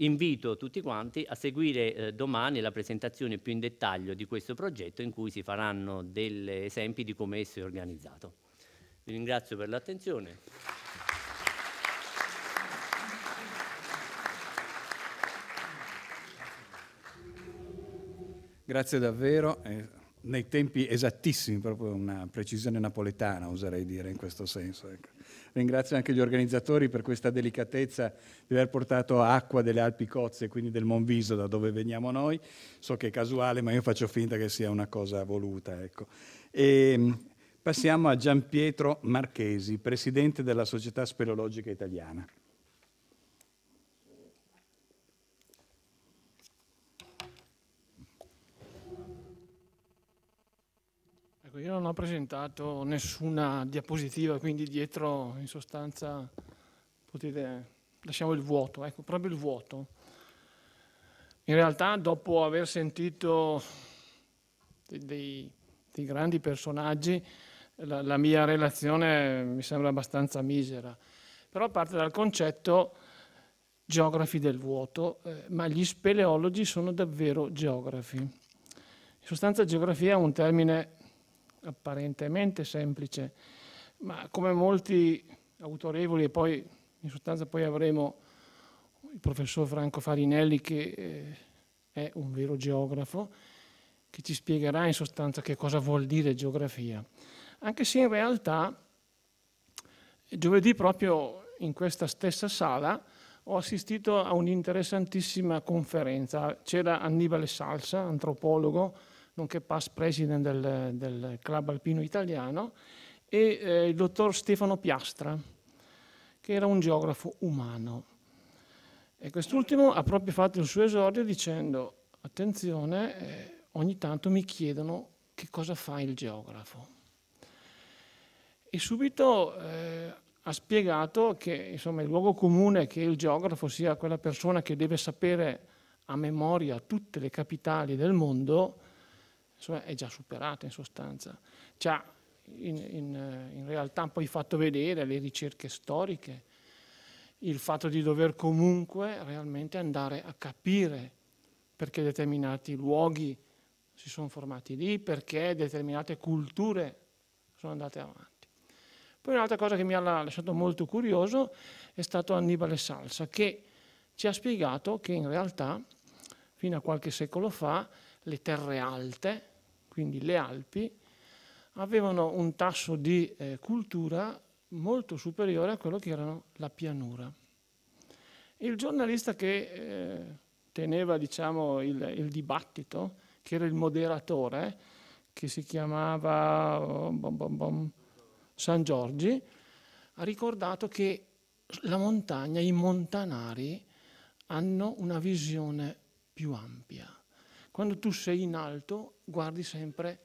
Invito tutti quanti a seguire eh, domani la presentazione più in dettaglio di questo progetto in cui si faranno degli esempi di come esso è organizzato. Vi ringrazio per l'attenzione. Grazie davvero, eh, nei tempi esattissimi, proprio una precisione napoletana oserei dire in questo senso. Ecco. Ringrazio anche gli organizzatori per questa delicatezza di aver portato acqua delle Alpi Cozze, quindi del Monviso, da dove veniamo noi. So che è casuale, ma io faccio finta che sia una cosa voluta. Ecco. Ehm, passiamo a Gian Pietro Marchesi, presidente della Società Speleologica Italiana. Ecco, io non ho presentato nessuna diapositiva, quindi dietro in sostanza potete, lasciamo il vuoto, ecco, proprio il vuoto. In realtà dopo aver sentito dei, dei grandi personaggi, la, la, mia relazione mi sembra abbastanza misera, però parte dal concetto geografi del vuoto, eh, ma gli speleologi sono davvero geografi. In sostanza geografia è un termine apparentemente semplice, ma come molti autorevoli e poi in sostanza poi avremo il professor Franco Farinelli che eh, è un vero geografo che ci spiegherà in sostanza che cosa vuol dire geografia, anche se in realtà giovedì proprio in questa stessa sala ho assistito a un'interessantissima conferenza, c'era Annibale Salsa, antropologo, nonché past president del, del Club Alpino Italiano, e eh, il dottor Stefano Piastra, che era un geografo umano. E quest'ultimo ha proprio fatto il suo esordio dicendo, attenzione, eh, ogni tanto mi chiedono che cosa fa il geografo. E subito eh, ha spiegato che insomma, il luogo comune è che il geografo sia quella persona che deve sapere a memoria tutte le capitali del mondo insomma, è già superata in sostanza. Ci ha in, in, eh, in realtà poi fatto vedere le ricerche storiche il fatto di dover comunque realmente andare a capire perché determinati luoghi si sono formati lì, perché determinate culture sono andate avanti. Poi un'altra cosa che mi ha lasciato molto curioso è stato Annibale Salsa, che ci ha spiegato che in realtà, fino a qualche secolo fa, le terre alte, quindi le Alpi, avevano un tasso di eh, cultura molto superiore a quello che era la pianura. Il giornalista che eh, teneva diciamo, il, il, dibattito, che era il moderatore, che si chiamava oh, bom, bom, bom, San Giorgi, ha ricordato che la montagna, i montanari, hanno una visione più ampia quando tu sei in alto, guardi sempre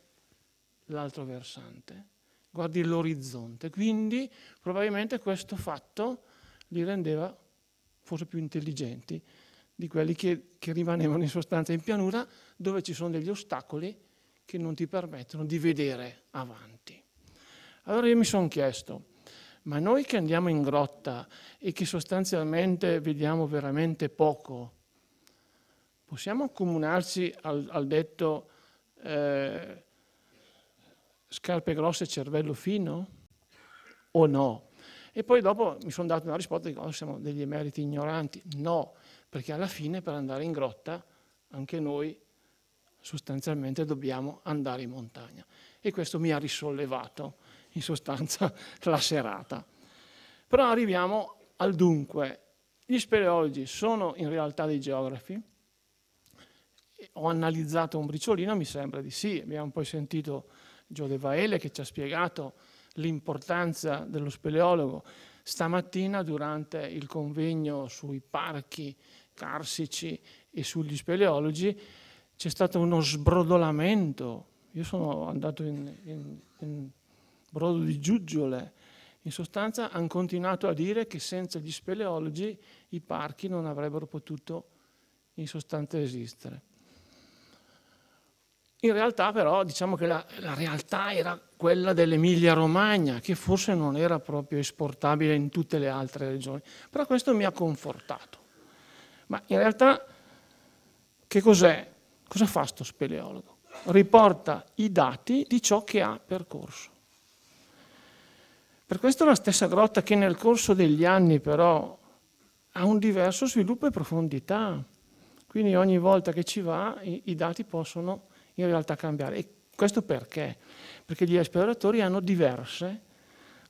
l'altro versante, guardi l'orizzonte. Quindi probabilmente questo fatto li rendeva forse più intelligenti di quelli che, che rimanevano in sostanza in pianura dove ci sono degli ostacoli che non ti permettono di vedere avanti. Allora io mi sono chiesto, ma noi che andiamo in grotta e che sostanzialmente vediamo veramente poco, possiamo accomunarci al, al detto eh, scarpe grosse, cervello fino? O no? E poi dopo mi sono dato una risposta di oh, siamo degli emeriti ignoranti. No, perché alla fine per andare in grotta anche noi sostanzialmente dobbiamo andare in montagna. E questo mi ha risollevato in sostanza la serata. Però arriviamo al dunque. Gli speleologi sono in realtà dei geografi, ho analizzato un briciolino, mi sembra di sì. Abbiamo poi sentito Gio De Vaele che ci ha spiegato l'importanza dello speleologo. Stamattina durante il convegno sui parchi carsici e sugli speleologi c'è stato uno sbrodolamento. Io sono andato in, in, in brodo di giuggiole. In sostanza hanno continuato a dire che senza gli speleologi i parchi non avrebbero potuto in sostanza esistere. In realtà però diciamo che la, la realtà era quella dell'Emilia Romagna, che forse non era proprio esportabile in tutte le altre regioni. Però questo mi ha confortato. Ma in realtà che cos'è? Cosa fa sto speleologo? Riporta i dati di ciò che ha percorso. Per questo la stessa grotta che nel corso degli anni però ha un diverso sviluppo e profondità. Quindi ogni volta che ci va i, i dati possono in realtà cambiare. E questo perché? Perché gli esploratori hanno diverse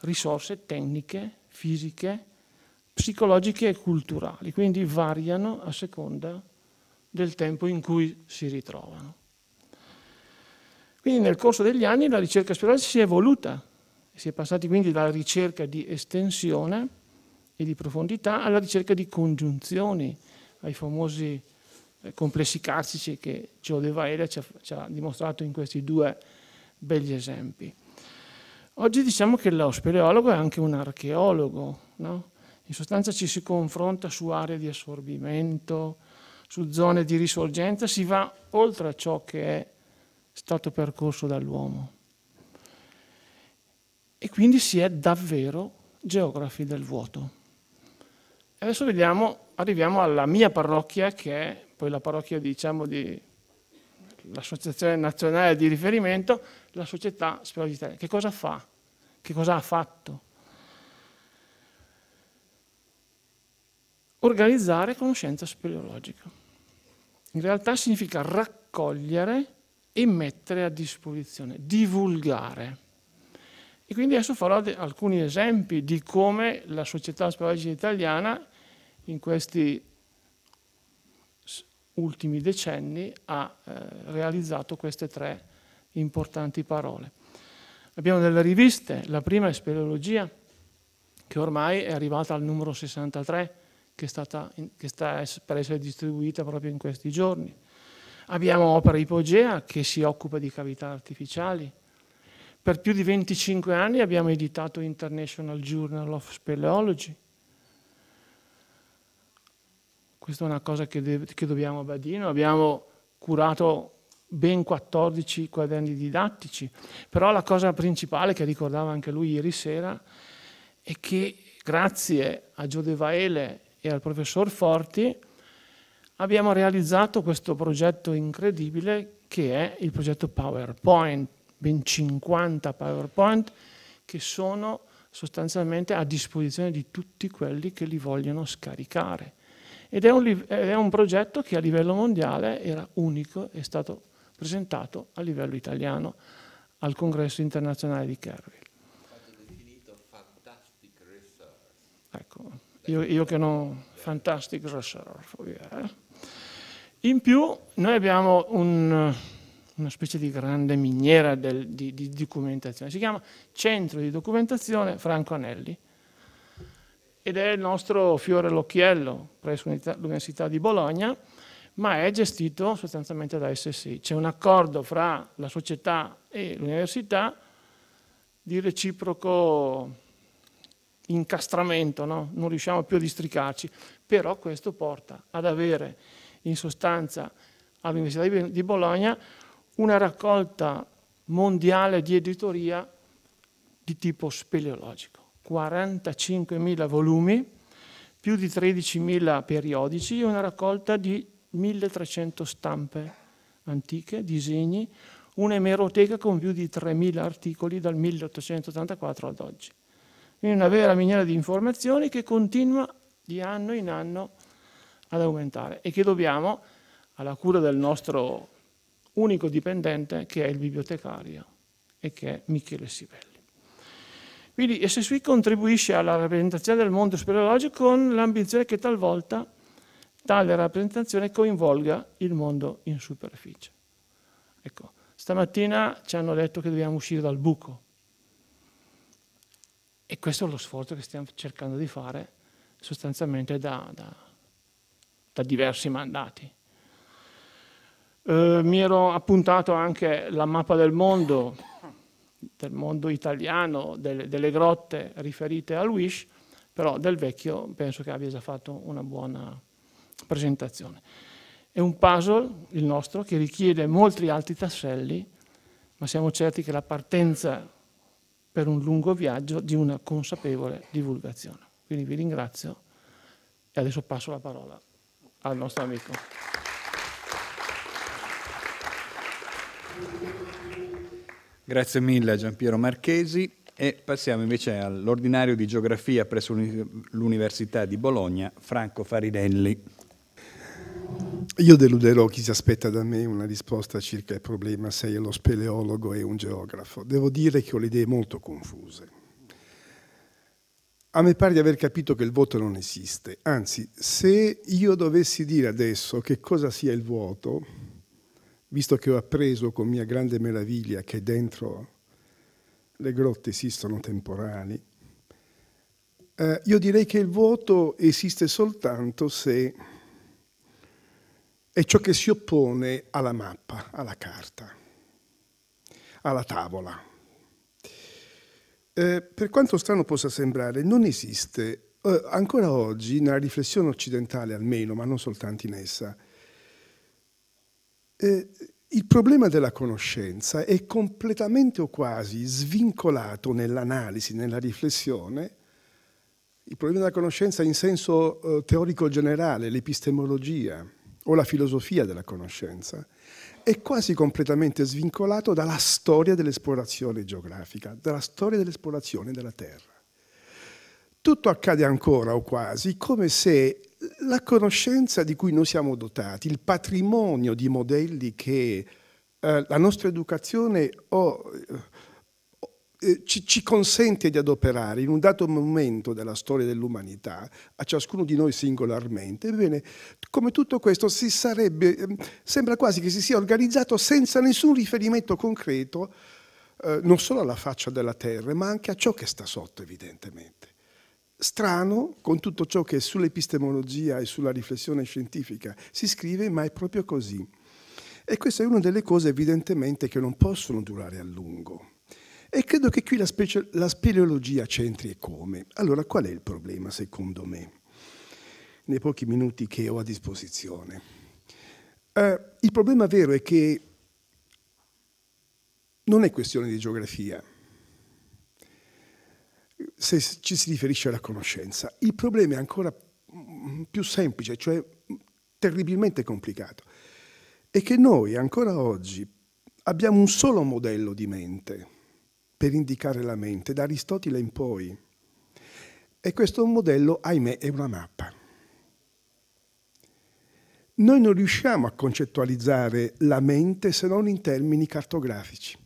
risorse tecniche, fisiche, psicologiche e culturali, quindi variano a seconda del tempo in cui si ritrovano. Quindi nel corso degli anni la ricerca spirituale si è evoluta, si è passati quindi dalla ricerca di estensione e di profondità alla ricerca di congiunzioni, ai famosi complessi carsici che Geodeva Elia ci ha, ci ha dimostrato in questi due begli esempi. Oggi diciamo che lo speleologo è anche un archeologo, no? in sostanza ci si confronta su aree di assorbimento, su zone di risorgenza, si va oltre a ciò che è stato percorso dall'uomo. E quindi si è davvero geografi del vuoto. Adesso vediamo, arriviamo alla mia parrocchia che è poi la parrocchia diciamo di l'associazione nazionale di riferimento, la società Spirogli Italiana. Che cosa fa? Che cosa ha fatto? Organizzare conoscenza speleologica. In realtà significa raccogliere e mettere a disposizione, divulgare. E quindi adesso farò alcuni esempi di come la società speleologica italiana in questi ultimi decenni ha eh, realizzato queste tre importanti parole. Abbiamo delle riviste, la prima è Speleologia, che ormai è arrivata al numero 63, che, stata, che sta per essere distribuita proprio in questi giorni. Abbiamo Opera Ipogea, che si occupa di cavità artificiali. Per più di 25 anni abbiamo editato International Journal of Speleology, questa è una cosa che, che dobbiamo badire, Noi abbiamo curato ben 14 quaderni didattici, però la cosa principale che ricordava anche lui ieri sera è che grazie a Giode Vaele e al professor Forti abbiamo realizzato questo progetto incredibile che è il progetto PowerPoint, ben 50 PowerPoint che sono sostanzialmente a disposizione di tutti quelli che li vogliono scaricare. Ed è un, eh, è un progetto che a livello mondiale era unico, è stato presentato a livello italiano al congresso internazionale di Kerry. Ecco, io, io, che non... Fantastic Reserve. Eh. In più noi abbiamo un, una specie di grande miniera del, di, di documentazione, si chiama Centro di Documentazione Franco Anelli, ed è il nostro fiore all'occhiello presso l'Università di Bologna, ma è gestito sostanzialmente da SSI. C'è un accordo fra la società e l'università di reciproco incastramento, no? non riusciamo più a districarci, però questo porta ad avere in sostanza all'Università di Bologna una raccolta mondiale di editoria di tipo speleologico. 45.000 volumi, più di 13.000 periodici e una raccolta di 1.300 stampe antiche, disegni, una emeroteca con più di 3.000 articoli dal 1884 ad oggi. Quindi una vera miniera di informazioni che continua di anno in anno ad aumentare e che dobbiamo alla cura del nostro unico dipendente che è il bibliotecario e che è Michele Sibella. Quindi SSV contribuisce alla rappresentazione del mondo speleologico con l'ambizione che talvolta tale rappresentazione coinvolga il mondo in superficie. Ecco, stamattina ci hanno detto che dobbiamo uscire dal buco. E questo è lo sforzo che stiamo cercando di fare sostanzialmente da, da, da diversi mandati. Eh, mi ero appuntato anche la mappa del mondo del mondo italiano, delle, delle grotte riferite al Wish, però del vecchio penso che abbia già fatto una buona presentazione. È un puzzle, il nostro, che richiede molti altri tasselli, ma siamo certi che la partenza per un lungo viaggio di una consapevole divulgazione. Quindi vi ringrazio e adesso passo la parola al nostro amico. Grazie mille a Giampiero Marchesi e passiamo invece all'ordinario di geografia presso l'Università di Bologna, Franco Farinelli. Io deluderò chi si aspetta da me una risposta circa il problema se io lo speleologo e un geografo. Devo dire che ho le idee molto confuse. A me pare di aver capito che il vuoto non esiste, anzi, se io dovessi dire adesso che cosa sia il vuoto, visto che ho appreso con mia grande meraviglia che dentro le grotte esistono temporali, eh, io direi che il vuoto esiste soltanto se è ciò che si oppone alla mappa, alla carta, alla tavola. Eh, per quanto strano possa sembrare, non esiste, eh, ancora oggi, nella riflessione occidentale almeno, ma non soltanto in essa, eh, il problema della conoscenza è completamente o quasi svincolato nell'analisi, nella riflessione. Il problema della conoscenza in senso eh, teorico generale, l'epistemologia o la filosofia della conoscenza, è quasi completamente svincolato dalla storia dell'esplorazione geografica, dalla storia dell'esplorazione della Terra tutto accade ancora o quasi come se la conoscenza di cui noi siamo dotati, il patrimonio di modelli che eh, la nostra educazione o, eh, eh ci, ci, consente di adoperare in un dato momento della storia dell'umanità, a ciascuno di noi singolarmente, ebbene, come tutto questo si sarebbe, ehm, sembra quasi che si sia organizzato senza nessun riferimento concreto, eh, non solo alla faccia della terra, ma anche a ciò che sta sotto, evidentemente strano con tutto ciò che sull'epistemologia e sulla riflessione scientifica si scrive, ma è proprio così. E questa è una delle cose evidentemente che non possono durare a lungo. E credo che qui la, specie, la speleologia c'entri e come. Allora qual è il problema secondo me? Nei pochi minuti che ho a disposizione. Eh, il problema vero è che non è questione di geografia, se ci si riferisce alla conoscenza. Il problema è ancora mm, più semplice, cioè mm, terribilmente complicato, è che noi ancora oggi abbiamo un solo modello di mente per indicare la mente, da Aristotele in poi. E questo modello, ahimè, è una mappa. Noi non riusciamo a concettualizzare la mente se non in termini cartografici.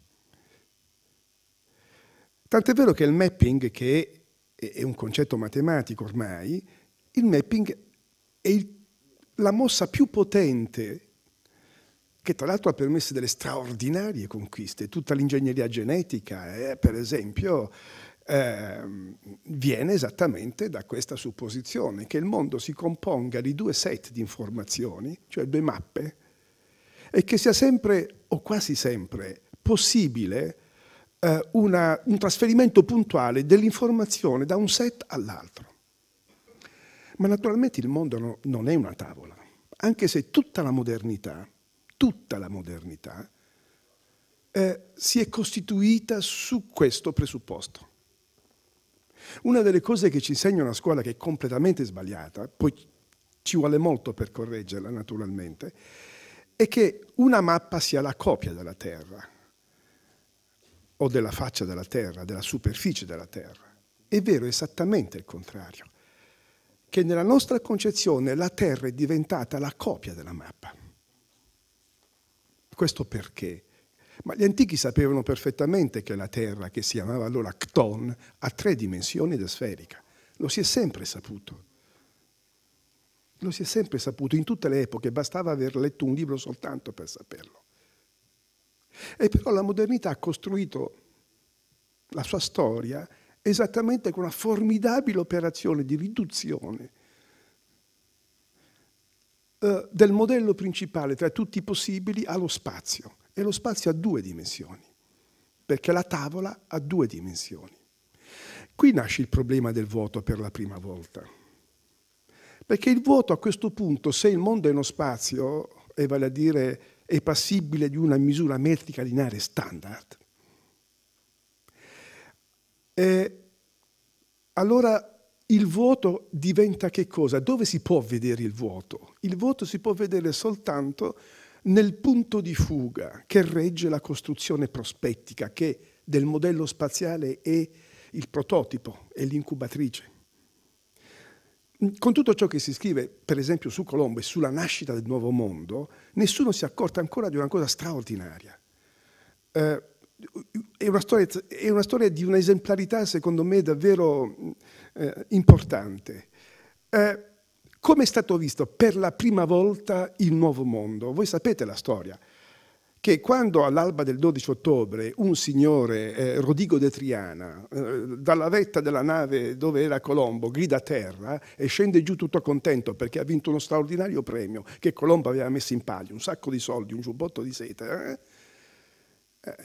Tant'è vero che il mapping, che è un concetto matematico ormai, il mapping è il, la mossa più potente che tra l'altro ha permesso delle straordinarie conquiste. Tutta l'ingegneria genetica, eh, per esempio, eh, viene esattamente da questa supposizione, che il mondo si componga di due set di informazioni, cioè due mappe, e che sia sempre, o quasi sempre, possibile eh, una, un trasferimento puntuale dell'informazione da un set all'altro. Ma naturalmente il mondo no, non è una tavola, anche se tutta la modernità, tutta la modernità, eh, si è costituita su questo presupposto. Una delle cose che ci insegna una scuola che è completamente sbagliata, poi ci vuole molto per correggerla naturalmente, è che una mappa sia la copia della Terra o della faccia della terra, della superficie della terra. È vero esattamente il contrario, che nella nostra concezione la terra è diventata la copia della mappa. Questo perché? Ma gli antichi sapevano perfettamente che la Terra, che si chiamava allora Cton, ha tre dimensioni ed è sferica. Lo si è sempre saputo. Lo si è sempre saputo in tutte le epoche, bastava aver letto un libro soltanto per saperlo. E però la modernità ha costruito la sua storia esattamente con una formidabile operazione di riduzione eh, del modello principale tra tutti i possibili allo spazio. E lo spazio ha due dimensioni, perché la tavola ha due dimensioni. Qui nasce il problema del vuoto per la prima volta. Perché il vuoto a questo punto, se il mondo è uno spazio, e vale a dire è passibile di una misura metrica lineare standard. E allora il vuoto diventa che cosa? Dove si può vedere il vuoto? Il vuoto si può vedere soltanto nel punto di fuga che regge la costruzione prospettica, che del modello spaziale è il prototipo, è l'incubatrice. Mm, con tutto ciò che si scrive, per esempio, su Colombo e sulla nascita del nuovo mondo, nessuno si è accorto ancora di una cosa straordinaria. Eh, è, una storia, è, una storia, di un'esemplarità, secondo me, davvero mm, eh, importante. Eh, come è stato visto per la prima volta il nuovo mondo? Voi sapete la storia che quando all'alba del 12 ottobre un signore, eh, Rodigo de Triana, eh, dalla vetta della nave dove era Colombo, grida a terra e scende giù tutto contento perché ha vinto uno straordinario premio che Colombo aveva messo in palio, un sacco di soldi, un giubbotto di seta. Eh? eh?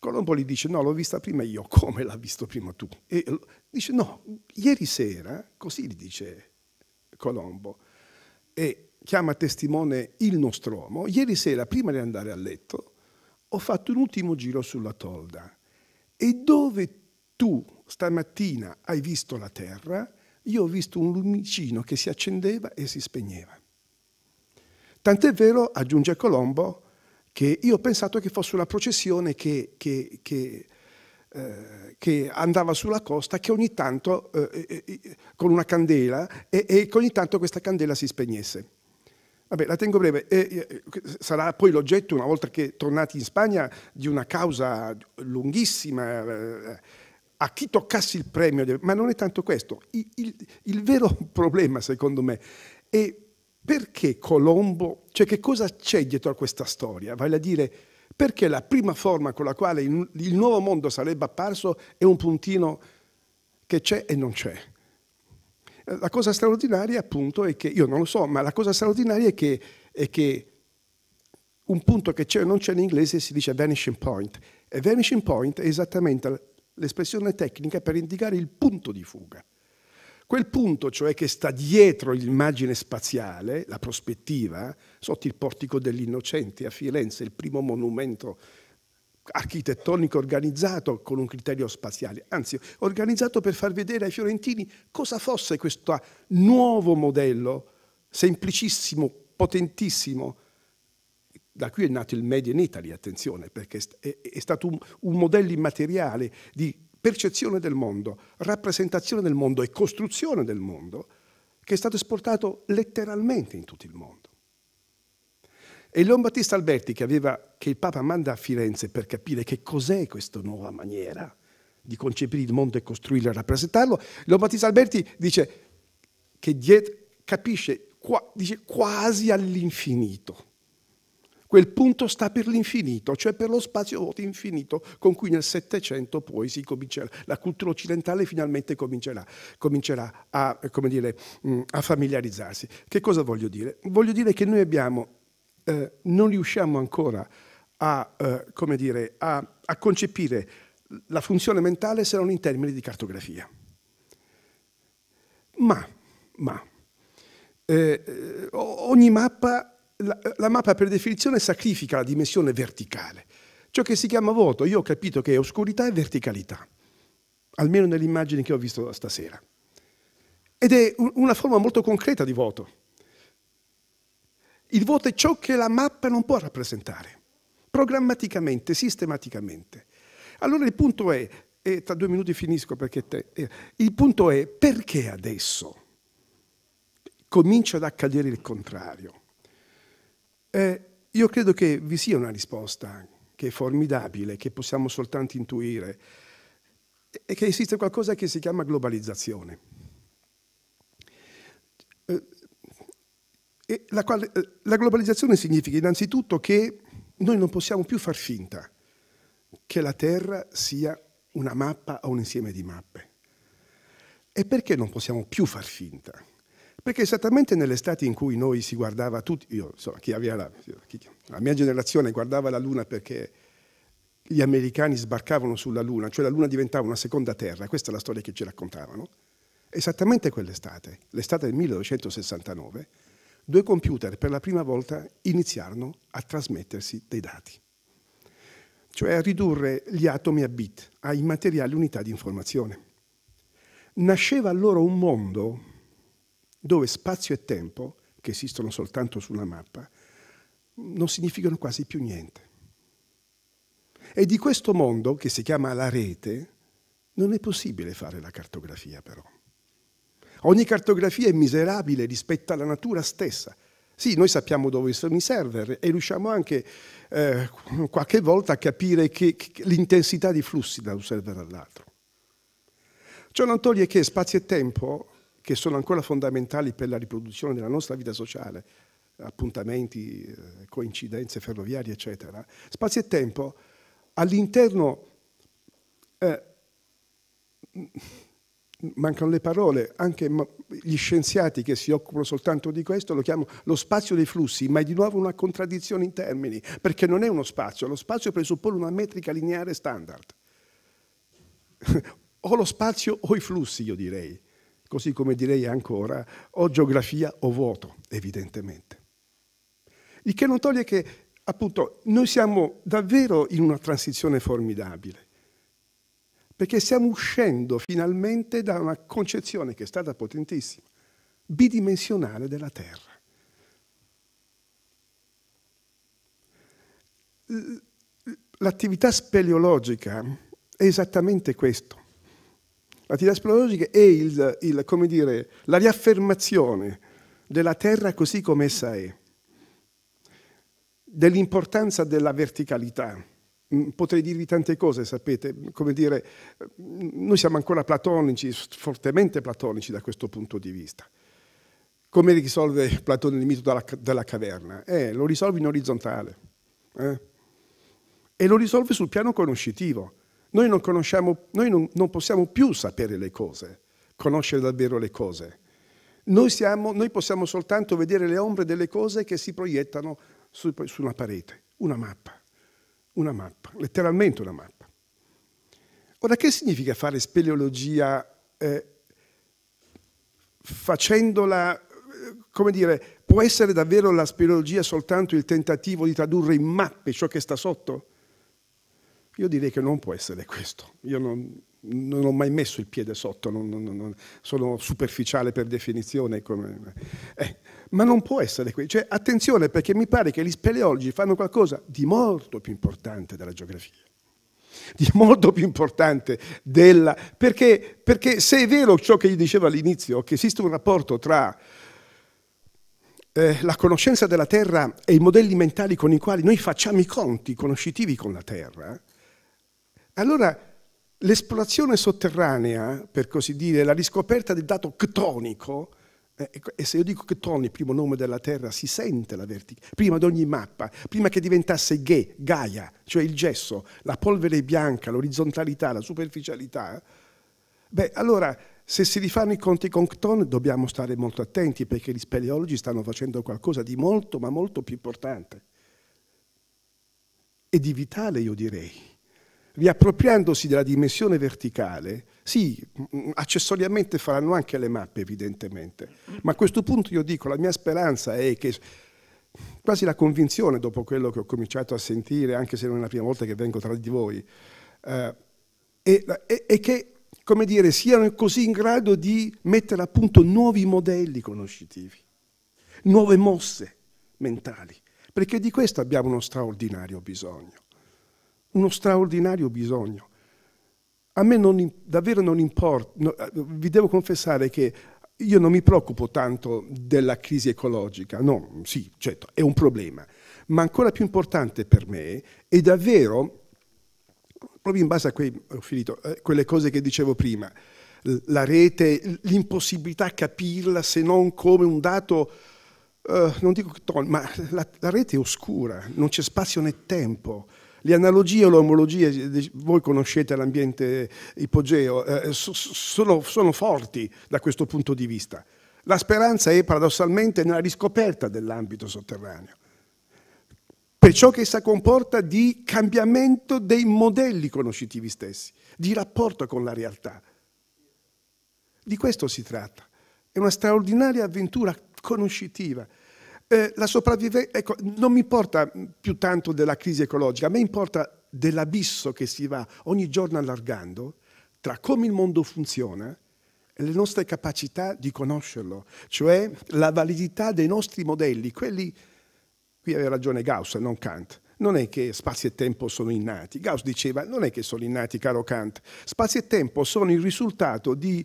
Colombo gli dice no, l'ho vista prima io, come l'ha visto prima tu? E dice no, ieri sera, così gli dice Colombo, e chiama testimone il nostro uomo, ieri sera prima di andare a letto ho fatto un ultimo giro sulla tolda e dove tu stamattina hai visto la terra, io ho visto un lumicino che si accendeva e si spegneva. Tant'è vero, aggiunge Colombo, che io ho pensato che fosse una processione che, che, che, eh, che andava sulla costa, che ogni tanto eh, eh, eh con una candela e, e che ogni tanto questa candela si spegnesse. Vabbè, la tengo breve. Eh, sarà poi l'oggetto, una volta che tornati in Spagna, di una causa lunghissima. Eh, a chi toccassi il premio, ma non è tanto questo. Il, il, il vero problema, secondo me, è perché Colombo, cioè che cosa c'è dietro a questa storia? Vale a dire, perché la prima forma con la quale il, il nuovo mondo sarebbe apparso è un puntino che c'è e non c'è. Eh, la cosa straordinaria appunto è che, io non lo so, ma la cosa straordinaria è che, è che un punto che non c'è in inglese si dice vanishing point. E vanishing point è esattamente l'espressione tecnica per indicare il punto di fuga. Quel punto, cioè, che sta dietro l'immagine spaziale, la prospettiva, sotto il portico degli innocenti a Firenze, il primo monumento architettonico organizzato con un criterio spaziale, anzi organizzato per far vedere ai fiorentini cosa fosse questo nuovo modello, semplicissimo, potentissimo. Da qui è nato il Made in Italy, attenzione, perché è, stato un, un modello immateriale di percezione del mondo, rappresentazione del mondo e costruzione del mondo, che è stato esportato letteralmente in tutto il mondo. E Leon Battista Alberti, che, aveva, che il Papa manda a Firenze per capire che cos'è questa nuova maniera di concepire il mondo e costruirlo e rappresentarlo, Leon Battista Alberti dice che dietro, capisce, qua, dice quasi all'infinito. Quel punto sta per l'infinito, cioè per lo spazio vuoto infinito con cui nel Settecento poi si comincerà, la cultura occidentale finalmente comincerà, comincerà a, dire, mm, a familiarizzarsi. Che cosa voglio dire? Voglio dire che noi abbiamo eh, non riusciamo ancora a, eh, dire, a, a concepire la funzione mentale se non in termini di cartografia. Ma, ma eh, eh ogni mappa, la, la, mappa per definizione sacrifica la dimensione verticale. Ciò che si chiama vuoto, io ho capito che è oscurità e verticalità, almeno nelle immagini che ho visto stasera. Ed è una forma molto concreta di vuoto. Il voto è ciò che la mappa non può rappresentare, programmaticamente, sistematicamente. Allora il punto è, e tra due minuti finisco perché te, eh, il punto è perché adesso comincia ad accadere il contrario? Eh, io credo che vi sia una risposta che è formidabile, che possiamo soltanto intuire, e che esiste qualcosa che si chiama globalizzazione. Eh, la, quale, eh, la globalizzazione significa innanzitutto che noi non possiamo più far finta che la Terra sia una mappa o un insieme di mappe. E perché non possiamo più far finta? Perché esattamente nell'estate in cui noi si guardava tutti, io so, chi aveva la, chi, la mia generazione guardava la Luna perché gli americani sbarcavano sulla Luna, cioè la Luna diventava una seconda terra, questa è la storia che ci raccontavano. Esattamente quell'estate, l'estate del 1969, due computer per la prima volta iniziarono a trasmettersi dei dati, cioè a ridurre gli atomi a bit, a immateriali unità di informazione. Nasceva allora un mondo dove spazio e tempo, che esistono soltanto sulla mappa, non significano quasi più niente. E di questo mondo, che si chiama la rete, non è possibile fare la cartografia però. Ogni cartografia è miserabile rispetto alla natura stessa. Sì, noi sappiamo dove sono i server e riusciamo anche eh, qualche volta a capire l'intensità di flussi da un server all'altro. Ciò non toglie che spazio e tempo, che sono ancora fondamentali per la riproduzione della nostra vita sociale, appuntamenti, eh, coincidenze ferroviarie, eccetera, spazio e tempo all'interno eh, mancano le parole, anche gli scienziati che si occupano soltanto di questo lo chiamano lo spazio dei flussi, ma è di nuovo una contraddizione in termini, perché non è uno spazio, lo spazio presuppone una metrica lineare standard. o lo spazio o i flussi, io direi, così come direi ancora, o geografia o vuoto, evidentemente. Il che non toglie che, appunto, noi siamo davvero in una transizione formidabile perché stiamo uscendo finalmente da una concezione che è stata potentissima, bidimensionale della Terra. L'attività speleologica è esattamente questo. L'attività speleologica è il, il, dire, la riaffermazione della Terra così come essa è, dell'importanza della verticalità, Mm, potrei dirvi tante cose, sapete, come dire, mm, noi siamo ancora platonici, fortemente platonici da questo punto di vista. Come risolve Platone il mito della, della caverna? Eh, lo risolve in orizzontale eh? e lo risolve sul piano conoscitivo. Noi, non, noi non, non, possiamo più sapere le cose, conoscere davvero le cose. Noi, siamo, noi possiamo soltanto vedere le ombre delle cose che si proiettano su, su una parete, una mappa una mappa, letteralmente una mappa. Ora, che significa fare speleologia eh, facendola, eh, come dire, può essere davvero la speleologia soltanto il tentativo di tradurre in mappe ciò che sta sotto? Io direi che non può essere questo. Io non, non ho mai messo il piede sotto, non, non, non, sono superficiale per definizione. Come, eh, ma non può essere qui. Cioè, attenzione perché mi pare che gli speleologi fanno qualcosa di molto più importante della geografia di molto più importante della... Perché, perché se è vero ciò che gli dicevo all'inizio, che esiste un rapporto tra eh, la conoscenza della Terra e i modelli mentali con i quali noi facciamo i conti conoscitivi con la Terra, allora L'esplorazione sotterranea, per così dire, la riscoperta del dato ctonico, eh, ecco, e se io dico che il primo nome della Terra, si sente la vertica, prima di ogni mappa, prima che diventasse Ghe, Gaia, cioè il gesso, la polvere bianca, l'orizzontalità, la superficialità, beh, allora se si rifanno i conti con Cton dobbiamo stare molto attenti perché gli speleologi stanno facendo qualcosa di molto, ma molto più importante e di vitale, io direi riappropriandosi della dimensione verticale, sì, mm, mm, accessoriamente faranno anche le mappe evidentemente, ma a questo punto io dico, la mia speranza è che quasi la convinzione dopo quello che ho cominciato a sentire, anche se non è la prima volta che vengo tra di voi, eh, è, è, è, che come dire, siano così in grado di mettere a punto nuovi modelli conoscitivi, nuove mosse mentali, perché di questo abbiamo uno straordinario bisogno uno straordinario bisogno. A me non, davvero non importa, no, vi devo confessare che io non mi preoccupo tanto della crisi ecologica, no, sì, certo, è un problema, ma ancora più importante per me è davvero, proprio in base a quei, finito, eh, quelle cose che dicevo prima, la rete, l'impossibilità a capirla se non come un dato, eh, non dico che ma la, la rete è oscura, non c'è spazio né tempo, le analogie o le omologie, eh, voi conoscete l'ambiente ipogeo, eh, eh sono, sono forti da questo punto di vista. La speranza è paradossalmente nella riscoperta dell'ambito sotterraneo per ciò che essa comporta di cambiamento dei modelli conoscitivi stessi, di rapporto con la realtà. Di questo si tratta. È una straordinaria avventura conoscitiva eh, la sopravvivenza, ecco, non mi importa più tanto della crisi ecologica, a me importa dell'abisso che si va ogni giorno allargando tra come il mondo funziona e le nostre capacità di conoscerlo, cioè la validità dei nostri modelli, quelli, qui aveva ragione Gauss, non Kant, non è che spazio e tempo sono innati. Gauss diceva non è che sono innati, caro Kant, spazio e tempo sono il risultato di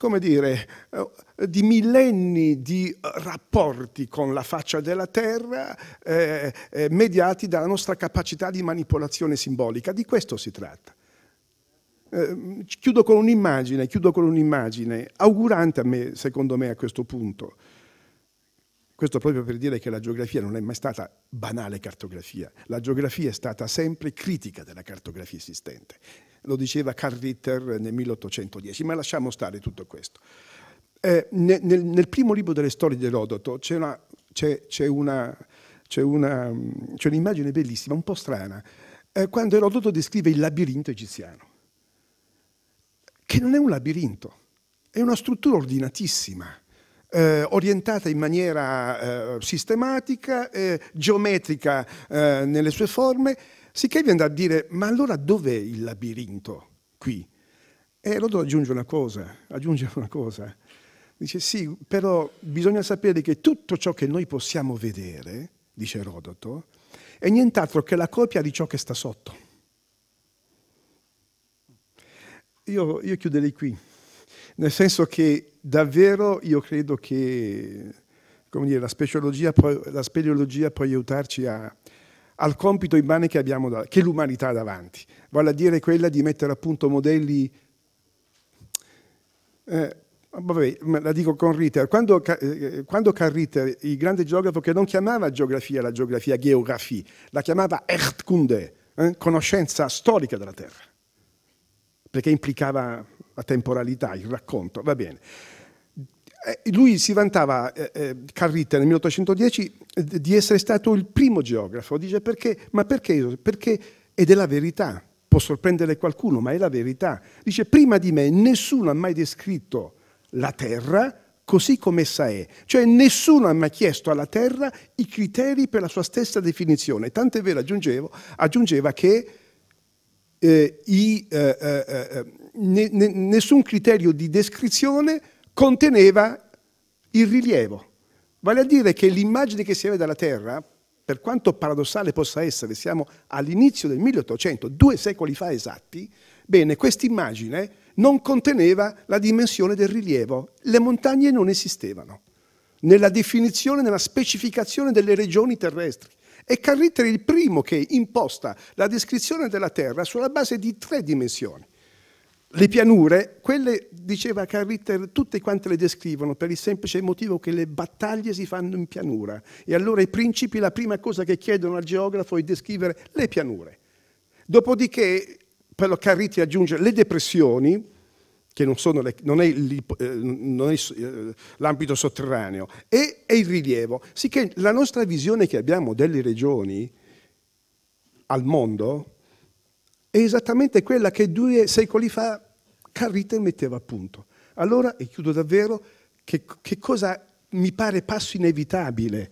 come dire, eh, di millenni di rapporti con la faccia della terra eh, eh, mediati dalla nostra capacità di manipolazione simbolica. Di questo si tratta. Eh, chiudo con un'immagine, chiudo con un'immagine augurante a me, secondo me, a questo punto. Questo proprio per dire che la geografia non è mai stata banale cartografia, la geografia è stata sempre critica della cartografia esistente lo diceva Carl Ritter nel 1810, ma lasciamo stare tutto questo. Eh, nel, nel, primo libro delle storie di Erodoto c'è, un'immagine bellissima, un po' strana, eh, quando Erodoto descrive il labirinto egiziano, che non è un labirinto, è una struttura ordinatissima. Eh, orientata in maniera eh, sistematica, geometrica eh, nelle sue forme, Sicché viene da dire, ma allora dov'è il labirinto qui? E eh, Rodolo aggiunge una cosa, aggiunge una cosa. Dice sì, però bisogna sapere che tutto ciò che noi possiamo vedere, dice Erodoto, è nient'altro che la copia di ciò che sta sotto. Io, io chiuderei qui, nel senso che davvero io credo che dire, la, speleologia può, la speleologia può aiutarci a, al compito immane che, abbiamo, che l'umanità ha davanti, vale a dire quella di mettere a punto modelli, eh, ah, vabbè, la dico con Ritter, quando, eh, eh, quando Carl Ritter, il grande geografo che non chiamava geografia la geografia, geografia, la chiamava Erdkunde, eh, conoscenza storica della Terra, perché implicava la temporalità, il racconto, va bene. Eh, lui si vantava, eh, eh Carl Ritter nel 1810, eh, di essere stato il primo geografo. Dice perché? Ma perché? Perché ed è la verità. Può sorprendere qualcuno, ma è la verità. Dice, prima di me nessuno ha mai descritto la terra così come essa è. Cioè nessuno ha mai chiesto alla terra i criteri per la sua stessa definizione. Tant'è vero, aggiungeva che eh, i, ne, ne, nessun criterio di descrizione conteneva il rilievo. Vale a dire che l'immagine che si aveva dalla Terra, per quanto paradossale possa essere, siamo all'inizio del 1800, due secoli fa esatti, bene, immagine non conteneva la dimensione del rilievo. Le montagne non esistevano nella definizione, nella specificazione delle regioni terrestri. È Carl il primo che imposta la descrizione della Terra sulla base di tre dimensioni. Le pianure, quelle, diceva Carl Ritter, tutte quante le descrivono per il semplice motivo che le battaglie si fanno in pianura. E allora i principi la prima cosa che chiedono al geografo è descrivere le pianure. Dopodiché, però Carl Ritter aggiunge le depressioni, che non, le, non è, eh, eh, l'ambito eh, sotterraneo, e, e il rilievo. Sicché la nostra visione che abbiamo delle regioni al mondo è esattamente quella che due secoli fa Carrite metteva a punto. Allora, e chiudo davvero, che, che cosa mi pare passo inevitabile?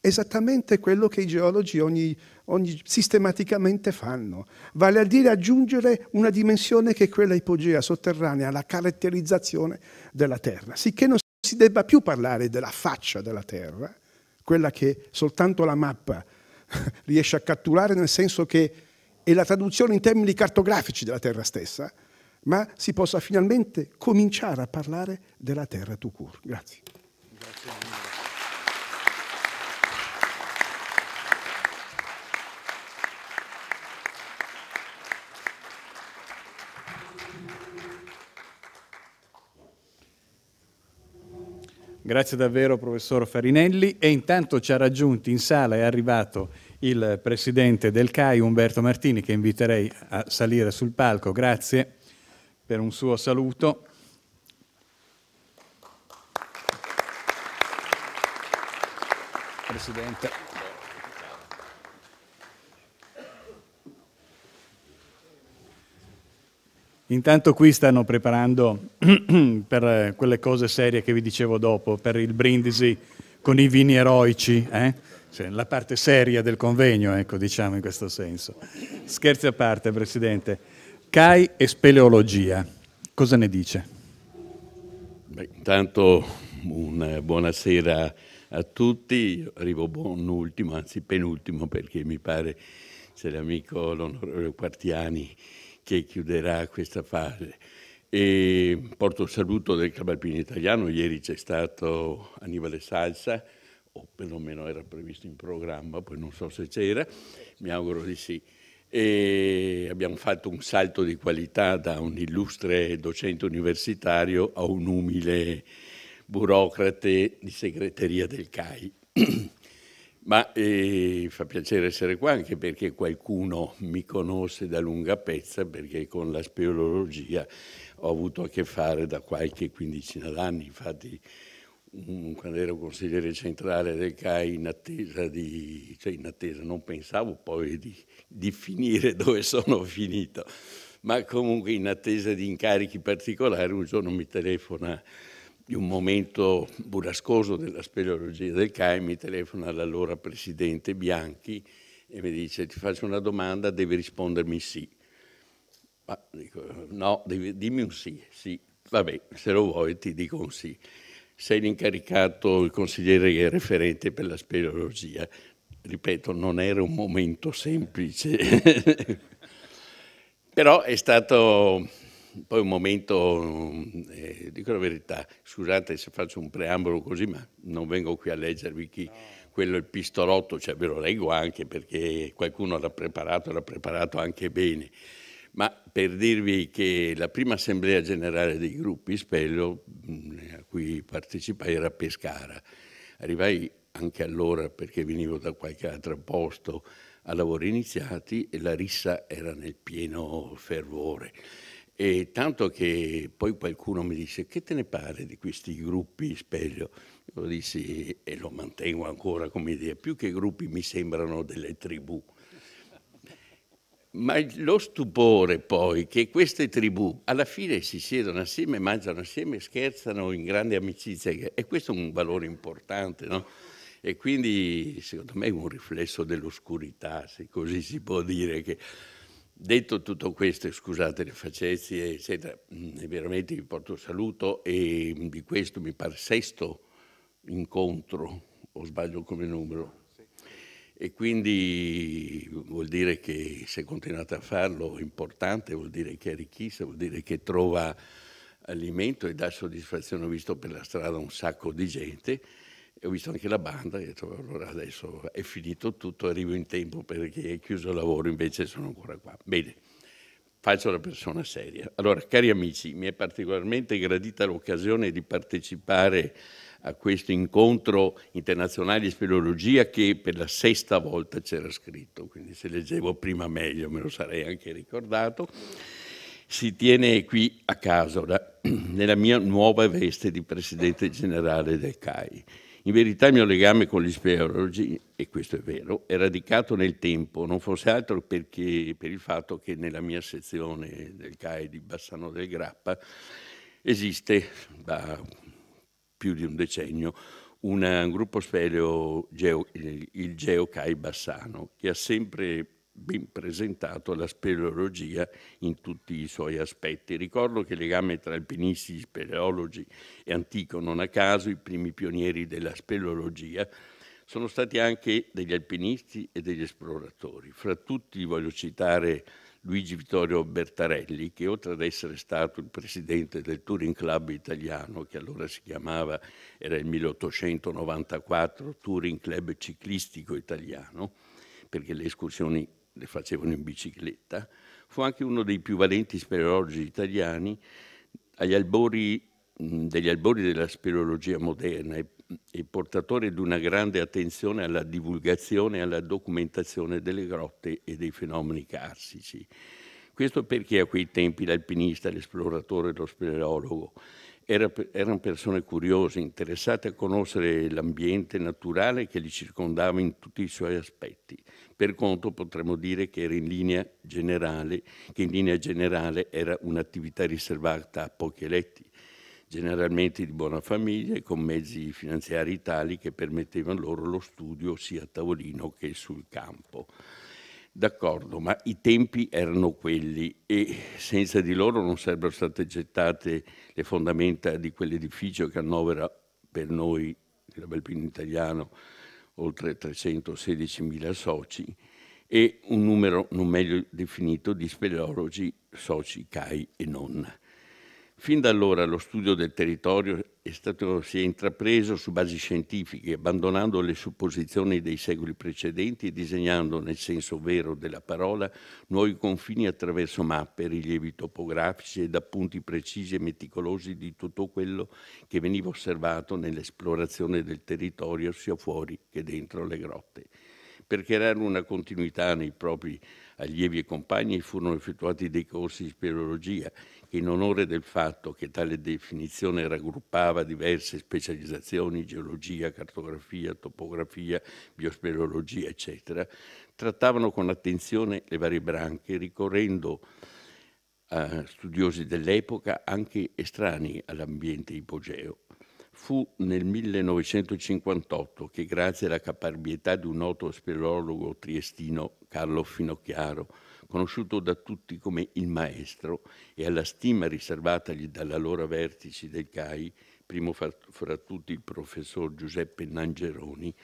Esattamente quello che i geologi ogni, ogni, sistematicamente fanno, vale a dire aggiungere una dimensione che è quella ipogea, sotterranea, alla caratterizzazione della Terra, sicché non si debba più parlare della faccia della Terra, quella che soltanto la mappa riesce a catturare nel senso che e la traduzione in termini cartografici della terra stessa, ma si possa finalmente cominciare a parlare della terra tout court. Grazie. Grazie Grazie davvero professor Farinelli e intanto ci ha raggiunti in sala, è arrivato il presidente del CAI Umberto Martini che inviterei a salire sul palco, grazie per un suo saluto. Presidente. Intanto qui stanno preparando per eh, quelle cose serie che vi dicevo dopo, per il brindisi con i vini eroici. Eh? cioè, la parte seria del convegno, ecco, diciamo in questo senso. Scherzi a parte, Presidente. CAI e speleologia, cosa ne dice? Beh, intanto una eh, buonasera a tutti, Io arrivo buon ultimo, anzi penultimo perché mi pare c'è l'amico l'onorevole Quartiani che chiuderà questa fase. E porto un saluto del Cavalpino italiano, ieri c'è stato Annibale Salsa, o perlomeno era previsto in programma, poi non so se c'era, mi auguro di sì. E abbiamo fatto un salto di qualità da un illustre docente universitario a un umile burocrate di segreteria del CAI. Ma eh, fa piacere essere qua anche perché qualcuno mi conosce da lunga pezza, perché con la speleologia ho avuto a che fare da qualche quindicina d'anni, infatti Mm, quando ero consigliere centrale del CAI in attesa di, cioè in attesa, non pensavo poi di, di finire dove sono finito, ma comunque in attesa di incarichi particolari un giorno mi telefona di un momento burrascoso della speleologia del CAI, mi telefona l'allora presidente Bianchi e mi dice ti faccio una domanda, devi rispondermi sì. Ma dico no, devi, dimmi un sì, sì, vabbè, se lo vuoi ti dico un sì sei l'incaricato, il consigliere referente per la speleologia. Ripeto, non era un momento semplice, però è stato poi un momento, eh, dico la verità, scusate se faccio un preambolo così, ma non vengo qui a leggervi chi, quello è il pistolotto, cioè ve lo leggo anche perché qualcuno l'ha preparato, l'ha preparato anche bene. Ma per dirvi che la prima assemblea generale dei gruppi, Spello, a cui partecipai, era a Pescara. Arrivai anche allora, perché venivo da qualche altro posto, a lavori iniziati e la rissa era nel pieno fervore. E tanto che poi qualcuno mi disse che te ne pare di questi gruppi Spello? Io dissi e lo mantengo ancora come idea, più che gruppi mi sembrano delle tribù ma lo stupore poi che queste tribù alla fine si siedono assieme, mangiano assieme, scherzano in grande amicizia e questo è un valore importante, no? E quindi secondo me è un riflesso dell'oscurità, se così si può dire. Che... Detto tutto questo, scusate le facezie, eccetera, mm, veramente vi porto un saluto e di questo mi pare sesto incontro, o sbaglio come numero, e quindi vuol dire che se continuate a farlo è importante, vuol dire che è arricchisce, vuol dire che trova alimento e dà soddisfazione. Ho visto per la strada un sacco di gente, e ho visto anche la banda, e ho detto allora adesso è finito tutto, arrivo in tempo perché è chiuso il lavoro, invece sono ancora qua. Bene, faccio la persona seria. Allora, cari amici, mi è particolarmente gradita l'occasione di partecipare a questo incontro internazionale di speleologia che per la sesta volta c'era scritto, quindi se leggevo prima meglio me lo sarei anche ricordato. Si tiene qui a Casola, nella mia nuova veste di presidente generale del CAI. In verità il mio legame con gli speleologi, e questo è vero, è radicato nel tempo, non fosse altro perché per il fatto che nella mia sezione del CAI di Bassano del Grappa esiste da più di un decennio un eh, gruppo speleo, il Geocai Bassano, che ha sempre ben presentato la speleologia in tutti i suoi aspetti. Ricordo che il legame tra alpinisti, e speleologi è antico non a caso i primi pionieri della speleologia sono stati anche degli alpinisti e degli esploratori. Fra tutti voglio citare Luigi Vittorio Bertarelli, che oltre ad essere stato il presidente del Touring Club italiano, che allora si chiamava, era il 1894 Touring Club ciclistico italiano, perché le escursioni le facevano in bicicletta, fu anche uno dei più valenti speleologi italiani agli albori, degli albori della speleologia moderna e e portatore di una grande attenzione alla divulgazione e alla documentazione delle grotte e dei fenomeni carsici. Questo perché a quei tempi l'alpinista, l'esploratore, lo speleologo era, erano persone curiose, interessate a conoscere l'ambiente naturale che li circondava in tutti i suoi aspetti. Per conto potremmo dire che, in linea, generale, che in linea generale era un'attività riservata a pochi eletti, generalmente di buona famiglia e con mezzi finanziari tali che permettevano loro lo studio sia a tavolino che sul campo. D'accordo, ma i tempi erano quelli e senza di loro non sarebbero state gettate le fondamenta di quell'edificio che annovera per noi, il Belpino italiano, oltre 316.000 soci e un numero non meglio definito di speleologi, soci, CAI e non. Fin da allora lo studio del territorio è stato, si è intrapreso su basi scientifiche, abbandonando le supposizioni dei secoli precedenti e disegnando, nel senso vero della parola, nuovi confini attraverso mappe, rilievi topografici ed appunti precisi e meticolosi di tutto quello che veniva osservato nell'esplorazione del territorio, sia fuori che dentro le grotte. Per creare una continuità nei propri allievi e compagni furono effettuati dei corsi di speleologia in onore del fatto che tale definizione raggruppava diverse specializzazioni, geologia, cartografia, topografia, biosperologia, eccetera, trattavano con attenzione le varie branche, ricorrendo a studiosi dell'epoca anche estranei all'ambiente ipogeo. Fu nel 1958 che, grazie alla caparbietà di un noto speleologo triestino, Carlo Finocchiaro, conosciuto da tutti come il maestro e alla stima riservatagli dall'allora vertice del CAI, primo fra tutti il professor Giuseppe Nangeroni,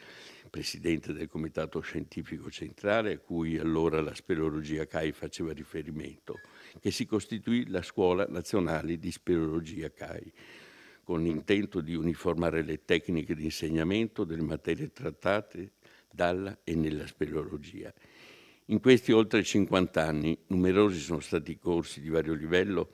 presidente del Comitato Scientifico Centrale a cui allora la speleologia CAI faceva riferimento, che si costituì la Scuola Nazionale di Speleologia CAI con l'intento di uniformare le tecniche di insegnamento delle materie trattate dalla e nella speleologia in questi oltre 50 anni numerosi sono stati i corsi di vario livello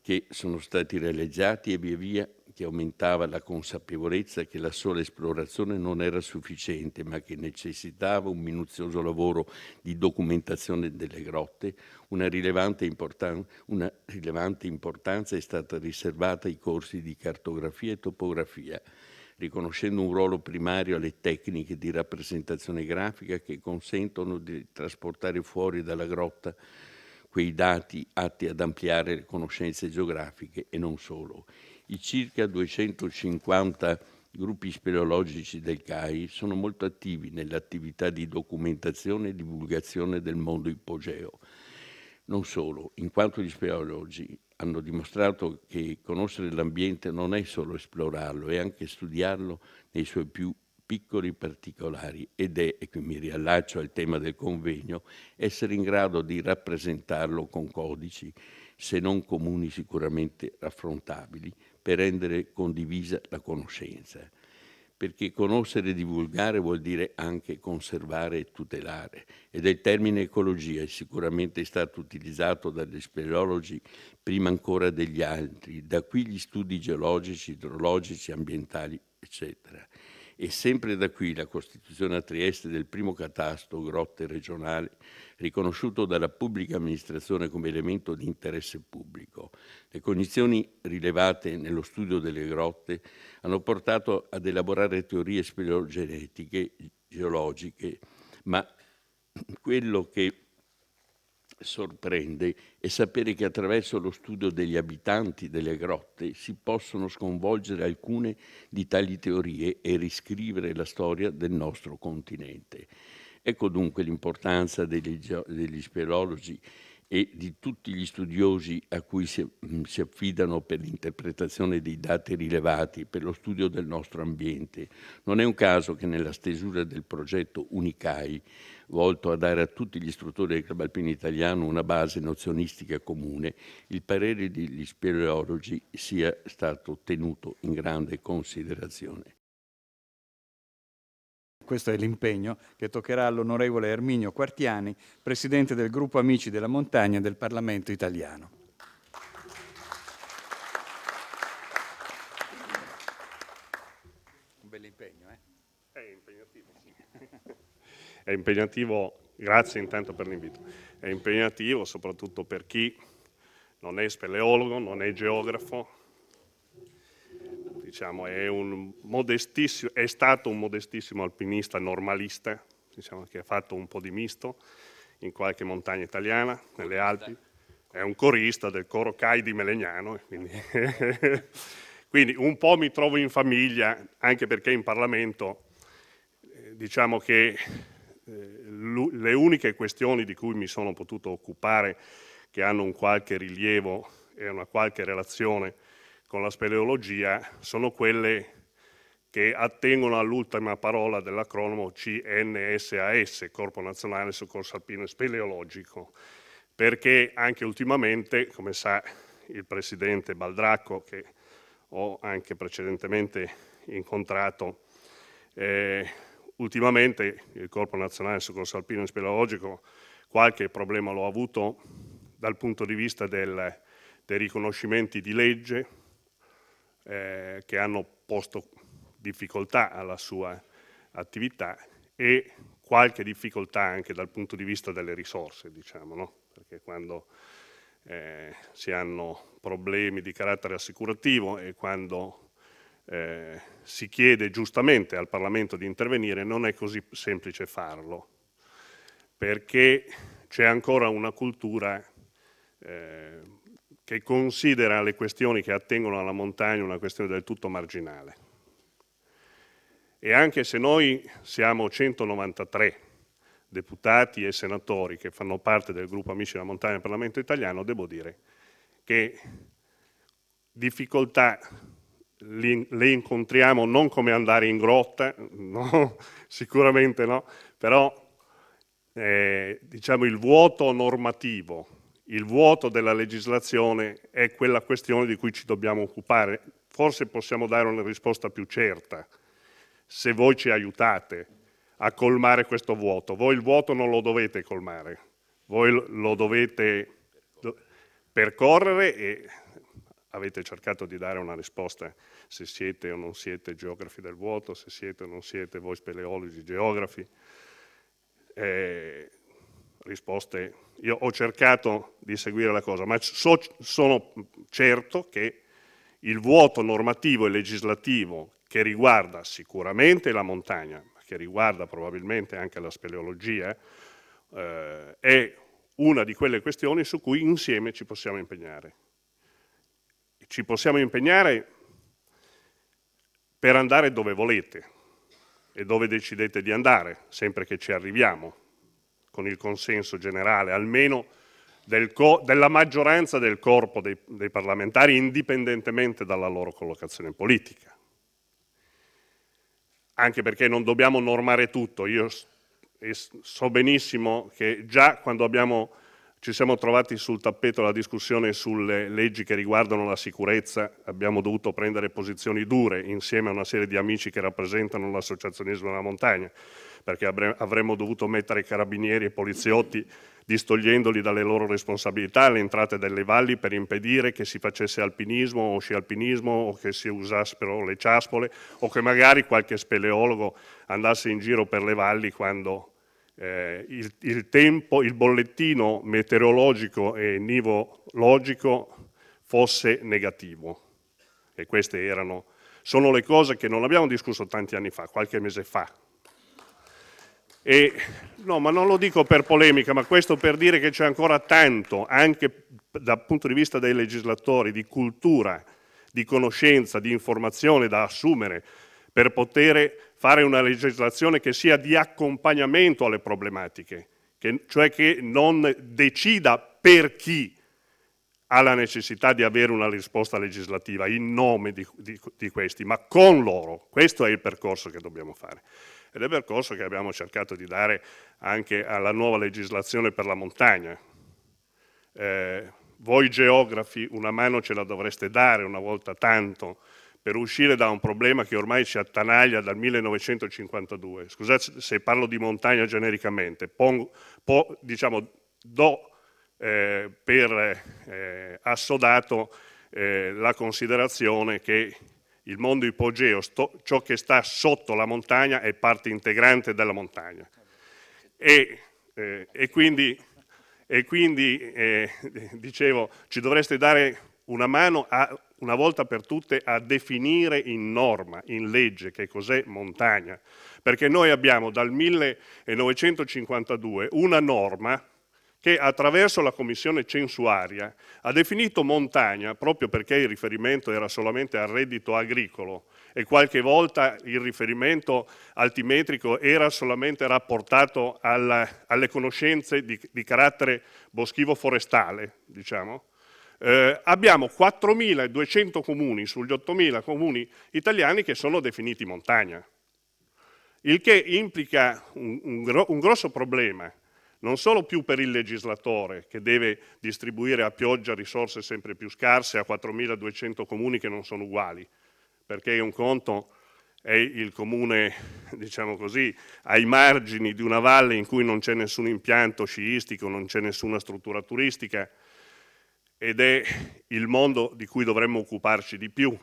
che sono stati realizzati e via via che aumentava la consapevolezza che la sola esplorazione non era sufficiente, ma che necessitava un minuzioso lavoro di documentazione delle grotte, una rilevante, importan- una rilevante importanza è stata riservata ai corsi di cartografia e topografia riconoscendo un ruolo primario alle tecniche di rappresentazione grafica che consentono di trasportare fuori dalla grotta quei dati atti ad ampliare le conoscenze geografiche e non solo. I circa 250 gruppi speleologici del CAI sono molto attivi nell'attività di documentazione e divulgazione del mondo ipogeo. Non solo, in quanto gli speleologi hanno dimostrato che conoscere l'ambiente non è solo esplorarlo, è anche studiarlo nei suoi più piccoli particolari ed è, e qui mi riallaccio al tema del convegno, essere in grado di rappresentarlo con codici, se non comuni sicuramente raffrontabili, per rendere condivisa la conoscenza perché conoscere e divulgare vuol dire anche conservare e tutelare. Ed è il termine ecologia è sicuramente stato utilizzato dagli speleologi prima ancora degli altri, da qui gli studi geologici, idrologici, ambientali, eccetera e sempre da qui la costituzione a Trieste del primo catasto grotte regionali, riconosciuto dalla pubblica amministrazione come elemento di interesse pubblico. Le cognizioni rilevate nello studio delle grotte hanno portato ad elaborare teorie speleogenetiche, geologiche, ma quello che sorprende è sapere che attraverso lo studio degli abitanti delle grotte si possono sconvolgere alcune di tali teorie e riscrivere la storia del nostro continente. Ecco dunque l'importanza degli, degli speleologi e di tutti gli studiosi a cui si, mm, si, affidano per l'interpretazione dei dati rilevati, per lo studio del nostro ambiente. Non è un caso che nella stesura del progetto Unicai, volto a dare a tutti gli istruttori del club alpino italiano una base nozionistica comune, il parere degli speleologi sia stato tenuto in grande considerazione. Questo è l'impegno che toccherà all'onorevole Erminio Quartiani, presidente del gruppo Amici della Montagna del Parlamento italiano. Un bel impegno, eh? È impegnativo, sì. È impegnativo, grazie intanto per l'invito. È impegnativo soprattutto per chi non è speleologo, non è geografo, diciamo, è, è, stato un modestissimo alpinista normalista, diciamo, che ha fatto un po' di misto in qualche montagna italiana, nelle Alpi. È un corista del coro CAI di Melegnano, quindi, quindi un po' mi trovo in famiglia, anche perché in Parlamento eh, diciamo che eh, le uniche questioni di cui mi sono potuto occupare che hanno un qualche rilievo e una qualche relazione con la speleologia sono quelle che attengono all'ultima parola dell'acronomo CNSAS, Corpo Nazionale Soccorso Alpino e Speleologico, perché anche ultimamente, come sa il presidente Baldracco, che ho anche precedentemente incontrato, eh, ultimamente il Corpo Nazionale Soccorso Alpino e Speleologico qualche problema l'ho avuto dal punto di vista del, dei riconoscimenti di legge, eh, che hanno posto difficoltà alla sua attività e qualche difficoltà anche dal punto di vista delle risorse, diciamo, no? perché quando eh, si hanno problemi di carattere assicurativo e quando eh, si chiede giustamente al Parlamento di intervenire non è così semplice farlo, perché c'è ancora una cultura eh, che considera le questioni che attengono alla montagna una questione del tutto marginale. E anche se noi siamo 193 deputati e senatori che fanno parte del gruppo Amici della Montagna del Parlamento italiano, devo dire che difficoltà le incontriamo non come andare in grotta, no, sicuramente no, però eh, diciamo il vuoto normativo il vuoto della legislazione è quella questione di cui ci dobbiamo occupare. Forse possiamo dare una risposta più certa se voi ci aiutate a colmare questo vuoto. Voi il vuoto non lo dovete colmare, voi lo dovete percorrere e avete cercato di dare una risposta se siete o non siete geografi del vuoto, se siete o non siete voi speleologi, geografi. Eh, risposte, io ho cercato di seguire la cosa, ma so, sono certo che il vuoto normativo e legislativo che riguarda sicuramente la montagna, ma che riguarda probabilmente anche la speleologia, eh, è una di quelle questioni su cui insieme ci possiamo impegnare. Ci possiamo impegnare per andare dove volete e dove decidete di andare, sempre che ci arriviamo con il consenso generale, almeno del della maggioranza del corpo dei, dei parlamentari, indipendentemente dalla loro collocazione politica. Anche perché non dobbiamo normare tutto. Io so benissimo che già quando abbiamo ci siamo trovati sul tappeto la discussione sulle leggi che riguardano la sicurezza, abbiamo dovuto prendere posizioni dure insieme a una serie di amici che rappresentano l'associazionismo della montagna, perché avremmo dovuto mettere carabinieri e poliziotti distogliendoli dalle loro responsabilità alle entrate delle valli per impedire che si facesse alpinismo o sci alpinismo o che si usassero le ciaspole o che magari qualche speleologo andasse in giro per le valli quando eh, il, il, tempo, il bollettino meteorologico e nivologico fosse negativo. E queste erano, sono le cose che non abbiamo discusso tanti anni fa, qualche mese fa. E, no, ma non lo dico per polemica, ma questo per dire che c'è ancora tanto, anche dal punto di vista dei legislatori, di cultura, di conoscenza, di informazione da assumere per poter fare una legislazione che sia di accompagnamento alle problematiche, che, cioè che non decida per chi ha la necessità di avere una risposta legislativa in nome di, di, di questi, ma con loro. Questo è il percorso che dobbiamo fare ed è il percorso che abbiamo cercato di dare anche alla nuova legislazione per la montagna. Eh, voi geografi una mano ce la dovreste dare una volta tanto per uscire da un problema che ormai ci attanaglia dal 1952. Scusate se parlo di montagna genericamente, Pongo, po, diciamo, do eh, per eh, assodato eh, la considerazione che il mondo ipogeo, sto, ciò che sta sotto la montagna, è parte integrante della montagna. E, eh, e quindi, e quindi eh, dicevo, ci dovreste dare una mano a, una volta per tutte a definire in norma, in legge, che cos'è montagna. Perché noi abbiamo dal 1952 una norma che attraverso la commissione censuaria ha definito montagna, proprio perché il riferimento era solamente al reddito agricolo e qualche volta il riferimento altimetrico era solamente rapportato alla, alle conoscenze di, di carattere boschivo-forestale, diciamo, eh, abbiamo 4.200 comuni sugli 8.000 comuni italiani che sono definiti montagna, il che implica un, un, gro un grosso problema, non solo più per il legislatore che deve distribuire a pioggia risorse sempre più scarse a 4.200 comuni che non sono uguali, perché è un conto è il comune, diciamo così, ai margini di una valle in cui non c'è nessun impianto sciistico, non c'è nessuna struttura turistica, ed è il mondo di cui dovremmo occuparci di più.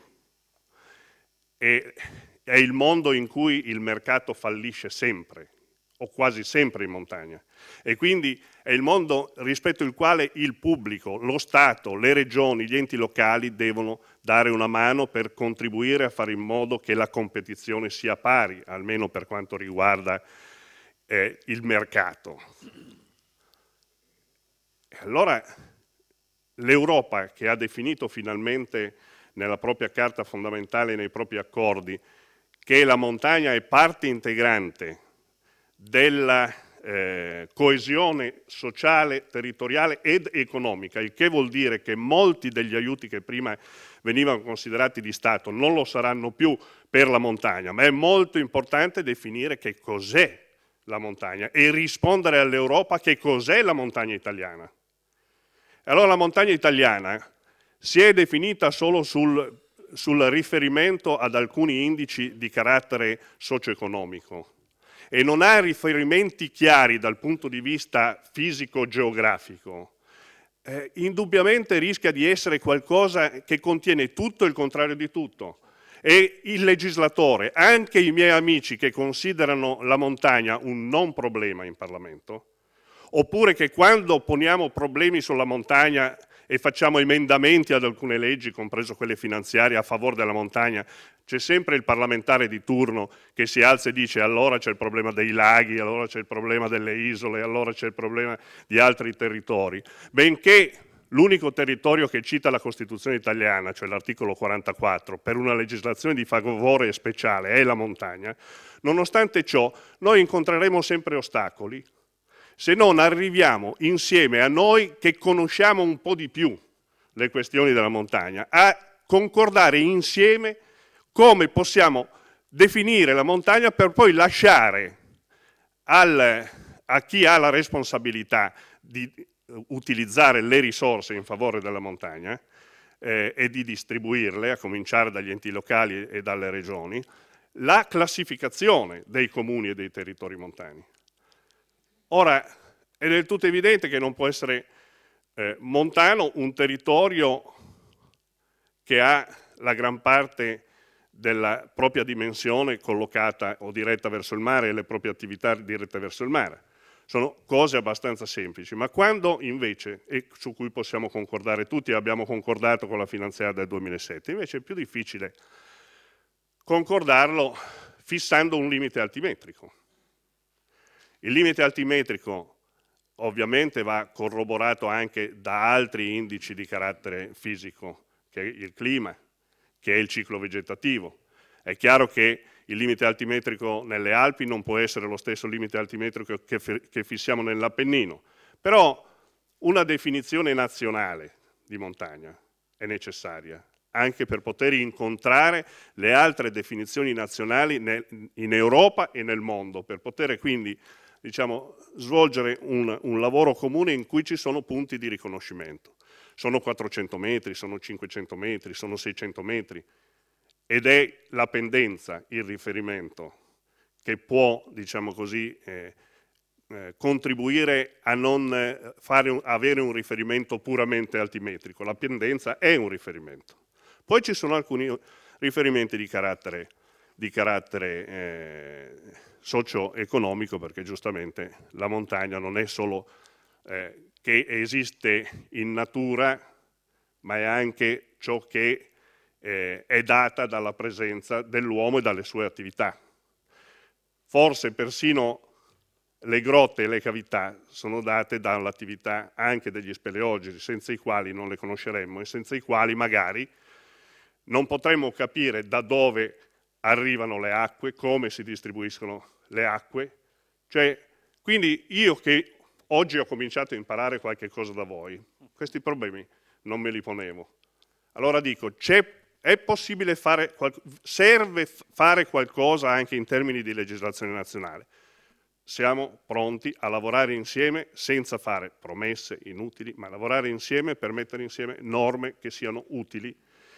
E è il mondo in cui il mercato fallisce sempre, o quasi sempre in montagna. E quindi è il mondo rispetto al quale il pubblico, lo Stato, le regioni, gli enti locali devono dare una mano per contribuire a fare in modo che la competizione sia pari, almeno per quanto riguarda eh, il mercato. E allora l'Europa che ha definito finalmente nella propria carta fondamentale, nei propri accordi, che la montagna è parte integrante della eh, coesione sociale, territoriale ed economica, il che vuol dire che molti degli aiuti che prima venivano considerati di Stato non lo saranno più per la montagna, ma è molto importante definire che cos'è la montagna e rispondere all'Europa che cos'è la montagna italiana. E Allora la montagna italiana si è definita solo sul, sul riferimento ad alcuni indici di carattere socio-economico e non ha riferimenti chiari dal punto di vista fisico-geografico, eh, indubbiamente rischia di essere qualcosa che contiene tutto il contrario di tutto. E il legislatore, anche i miei amici che considerano la montagna un non problema in Parlamento, oppure che quando poniamo problemi sulla montagna e facciamo emendamenti ad alcune leggi, compreso quelle finanziarie, a favore della montagna, c'è sempre il parlamentare di turno che si alza e dice allora c'è il problema dei laghi, allora c'è il problema delle isole, allora c'è il problema di altri territori. Benché l'unico territorio che cita la Costituzione italiana, cioè l'articolo 44, per una legislazione di favore speciale è la montagna, nonostante ciò noi incontreremo sempre ostacoli, se non arriviamo insieme a noi che conosciamo un po' di più le questioni della montagna, a concordare insieme come possiamo definire la montagna per poi lasciare al, a chi ha la responsabilità di utilizzare le risorse in favore della montagna eh, e di distribuirle, a cominciare dagli enti locali e dalle regioni, la classificazione dei comuni e dei territori montani. Ora, è del tutto evidente che non può essere eh, montano un territorio che ha la gran parte della propria dimensione collocata o diretta verso il mare e le proprie attività dirette verso il mare. Sono cose abbastanza semplici, ma quando invece, e su cui possiamo concordare tutti, abbiamo concordato con la finanziaria del 2007, invece è più difficile concordarlo fissando un limite altimetrico. Il limite altimetrico ovviamente va corroborato anche da altri indici di carattere fisico, che è il clima, che è il ciclo vegetativo. È chiaro che il limite altimetrico nelle Alpi non può essere lo stesso limite altimetrico che, che fissiamo nell'Appennino, però una definizione nazionale di montagna è necessaria, anche per poter incontrare le altre definizioni nazionali in Europa e nel mondo, per poter quindi diciamo, svolgere un, un lavoro comune in cui ci sono punti di riconoscimento. Sono 400 metri, sono 500 metri, sono 600 metri ed è la pendenza il riferimento che può, diciamo così, eh, eh, contribuire a non eh, fare, avere un riferimento puramente altimetrico. La pendenza è un riferimento. Poi ci sono alcuni riferimenti di carattere, di carattere eh, socio-economico perché giustamente la montagna non è solo eh, che esiste in natura, ma è anche ciò che eh, è data dalla presenza dell'uomo e dalle sue attività. Forse persino le grotte e le cavità sono date dall'attività anche degli speleologi, senza i quali non le conosceremmo e senza i quali magari non potremmo capire da dove arrivano le acque, come si distribuiscono le acque. Cioè, quindi io che oggi ho cominciato a imparare qualche cosa da voi, questi problemi non me li ponevo. Allora dico, è possibile fare, serve fare qualcosa anche in termini di legislazione nazionale. Siamo pronti a lavorare insieme senza fare promesse inutili, ma lavorare insieme per mettere insieme norme che siano utili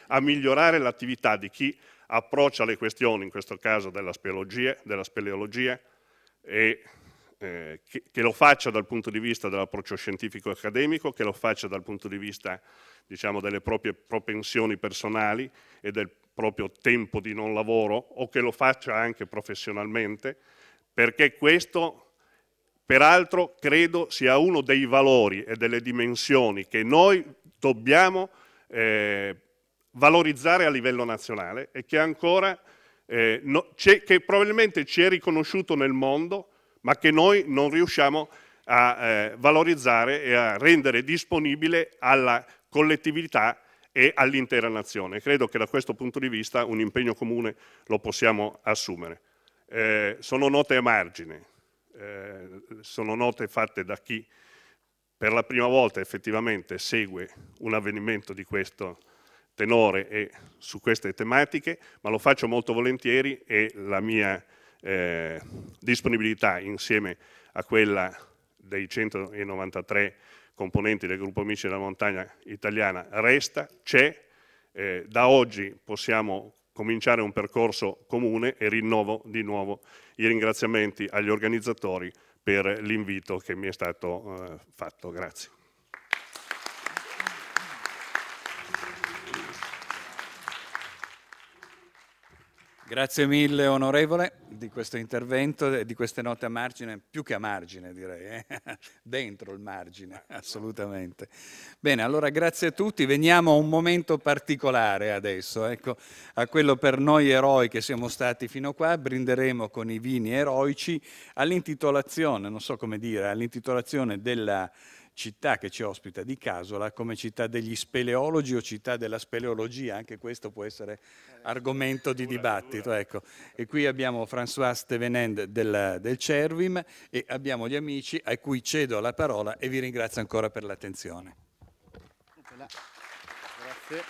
a migliorare l'attività di chi approccia le questioni, in questo caso della speleologia, della speleologia e eh, che, che, lo faccia dal punto di vista dell'approccio scientifico accademico, che lo faccia dal punto di vista diciamo, delle proprie propensioni personali e del proprio tempo di non lavoro o che lo faccia anche professionalmente, perché questo peraltro credo sia uno dei valori e delle dimensioni che noi dobbiamo eh, valorizzare a livello nazionale e che ancora, eh, no, che probabilmente ci è riconosciuto nel mondo, ma che noi non riusciamo a eh, valorizzare e a rendere disponibile alla collettività e all'intera nazione. Credo che da questo punto di vista un impegno comune lo possiamo assumere. Eh, sono note a margine, eh, sono note fatte da chi per la prima volta effettivamente segue un avvenimento di questo tipo tenore e su queste tematiche, ma lo faccio molto volentieri e la mia eh, disponibilità insieme a quella dei 193 componenti del gruppo Amici della Montagna Italiana resta, c'è, eh, da oggi possiamo cominciare un percorso comune e rinnovo di nuovo i ringraziamenti agli organizzatori per l'invito che mi è stato eh, fatto. Grazie. Grazie mille onorevole di questo intervento, e di queste note a margine, più che a margine direi, eh? dentro il margine, assolutamente. Bene, allora grazie a tutti, veniamo a un momento particolare adesso, ecco, a quello per noi eroi che siamo stati fino qua, brinderemo con i vini eroici all'intitolazione, non so come dire, all'intitolazione della città che ci ospita di Casola come città degli speleologi o città della speleologia, anche questo può essere argomento di dibattito. Ecco. E qui abbiamo François Stevenend del, del Cervim e abbiamo gli amici a cui cedo la parola e vi ringrazio ancora per l'attenzione. Grazie.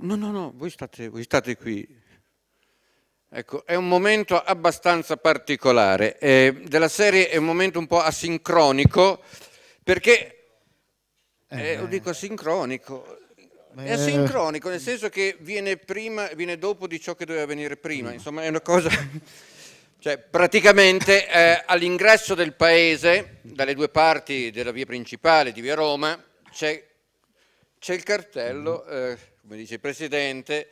No, no, no, voi state, voi state qui. Ecco, è un momento abbastanza particolare, eh, della serie è un momento un po' asincronico, perché, eh, eh lo eh. dico asincronico, è eh. asincronico nel senso che viene, prima, viene dopo di ciò che doveva venire prima, mm. insomma è una cosa... Cioè, praticamente eh, all'ingresso del paese, dalle due parti della via principale di via Roma, c'è, il cartello, mm. eh, come dice il Presidente,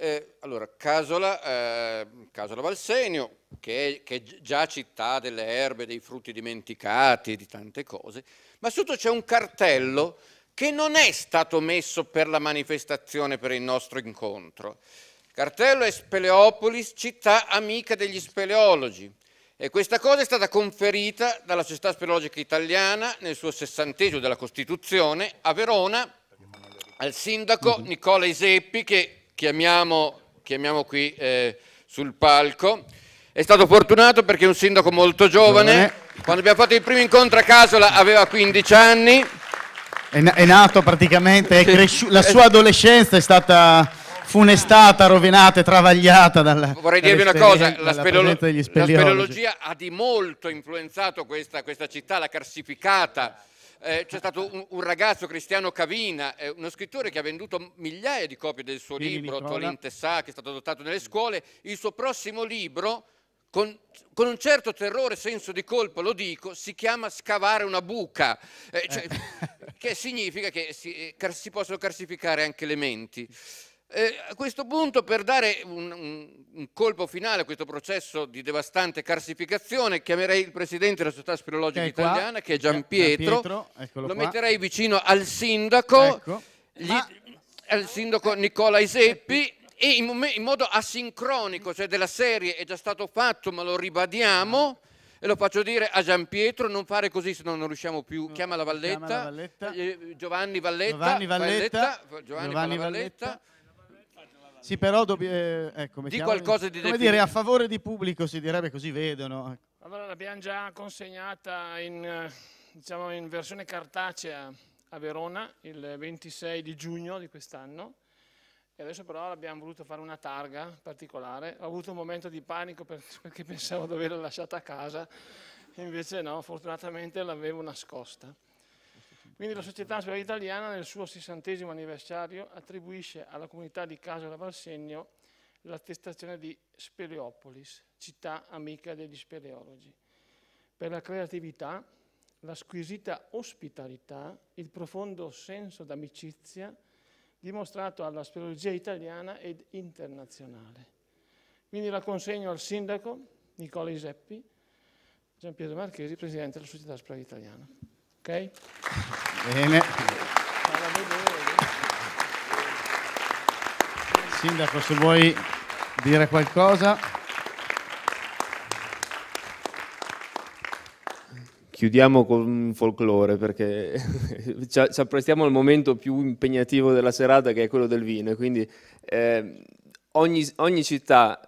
eh, allora, Casola, eh, Casola Valsenio, che, è, che, è già città delle erbe, dei frutti dimenticati, di tante cose, ma sotto c'è un cartello che non è stato messo per la manifestazione, per il nostro incontro. Il cartello è Speleopolis, città amica degli speleologi. E questa cosa è stata conferita dalla Società Speleologica Italiana nel suo sessantesimo della Costituzione a Verona al sindaco mhm. Nicola Iseppi che chiamiamo, chiamiamo qui eh, sul palco. È stato fortunato perché è un sindaco molto giovane. Quando abbiamo fatto il primo incontro a Casola aveva 15 anni. È, è nato praticamente, è la eh. sua adolescenza è stata funestata, rovinata e travagliata dalla Vorrei dirvi una cosa, la, speleolo la speleologia ha di molto influenzato questa, questa città, l'ha carsificata, eh, c'è stato un, un, ragazzo, Cristiano Cavina, eh, uno scrittore che ha venduto migliaia di copie del suo Vieni libro, Tolin Tessà, che è stato adottato nelle scuole, il suo prossimo libro, con, con, un certo terrore, senso di colpa, lo dico, si chiama scavare una buca, eh, cioè, eh. che significa che si, eh, si possono carsificare anche le menti. Eh, a questo punto, per dare un, un, un, colpo finale a questo processo di devastante carsificazione, chiamerei il presidente della Società Spirologica che Italiana, che è Giampietro, Gian lo qua. metterei vicino al sindaco, ecco. gli, Ma... al sindaco Nicola Iseppi e in, in, modo asincronico, cioè della serie è già stato fatto ma lo ribadiamo e lo faccio dire a Gian Pietro: non fare così se no non riusciamo più, chiama la Valletta, chiama la Valletta. Eh, Giovanni Valletta, Giovanni Valletta, Valletta Giovanni Valletta. Sì, però dobb- eh, ecco, Di qualcosa di come dire, a favore di pubblico si direbbe così vedono. Ecco. Allora l'abbiamo già consegnata in, diciamo, in versione cartacea a Verona il 26 di giugno di quest'anno e adesso però abbiamo voluto fare una targa particolare. Ho avuto un momento di panico perché pensavo di averla lasciata a casa, invece no, fortunatamente l'avevo nascosta. Quindi la Società Sportiva Italiana nel suo 60 anniversario attribuisce alla comunità di Casola Valsegno l'attestazione di Speleopolis, città amica degli speleologi, per la creatività, la squisita ospitalità, il profondo senso d'amicizia dimostrato alla speleologia italiana ed internazionale. Quindi la consegno al sindaco Nicola Iseppi, Gian Pietro Marchesi, presidente della Società Sportiva Italiana. Okay? Bene. Sindaco, se vuoi dire qualcosa. Chiudiamo con folklore perché ci apprestiamo al momento più impegnativo della serata che è quello del vino. Quindi eh, ogni, ogni, città,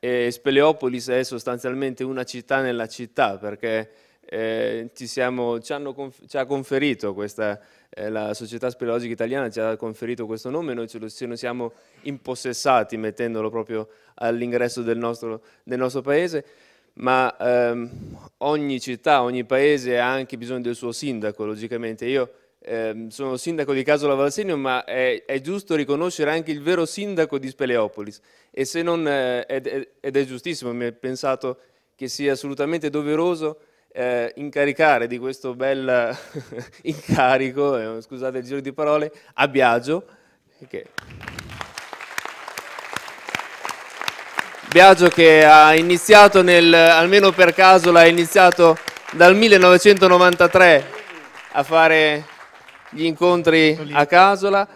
eh, Speleopolis è sostanzialmente una città nella città perché eh, ci, siamo, ci, conf ci ha conferito questa, eh, la Società Speleologica Italiana ci ha conferito questo nome, noi ce lo, ce lo siamo impossessati mettendolo proprio all'ingresso del, del nostro, paese, ma ehm, ogni città, ogni paese ha anche bisogno del suo sindaco, logicamente. Io eh, sono sindaco di Casola Valsenio, ma è, è, giusto riconoscere anche il vero sindaco di Speleopolis. E se non, eh, ed, ed, è giustissimo, mi è pensato che sia assolutamente doveroso eh, incaricare di questo bel incarico, eh, scusate il giro di parole, a Biagio. Che... Biagio che ha iniziato nel, almeno per caso, l'ha iniziato dal 1993 a fare gli incontri a Casola.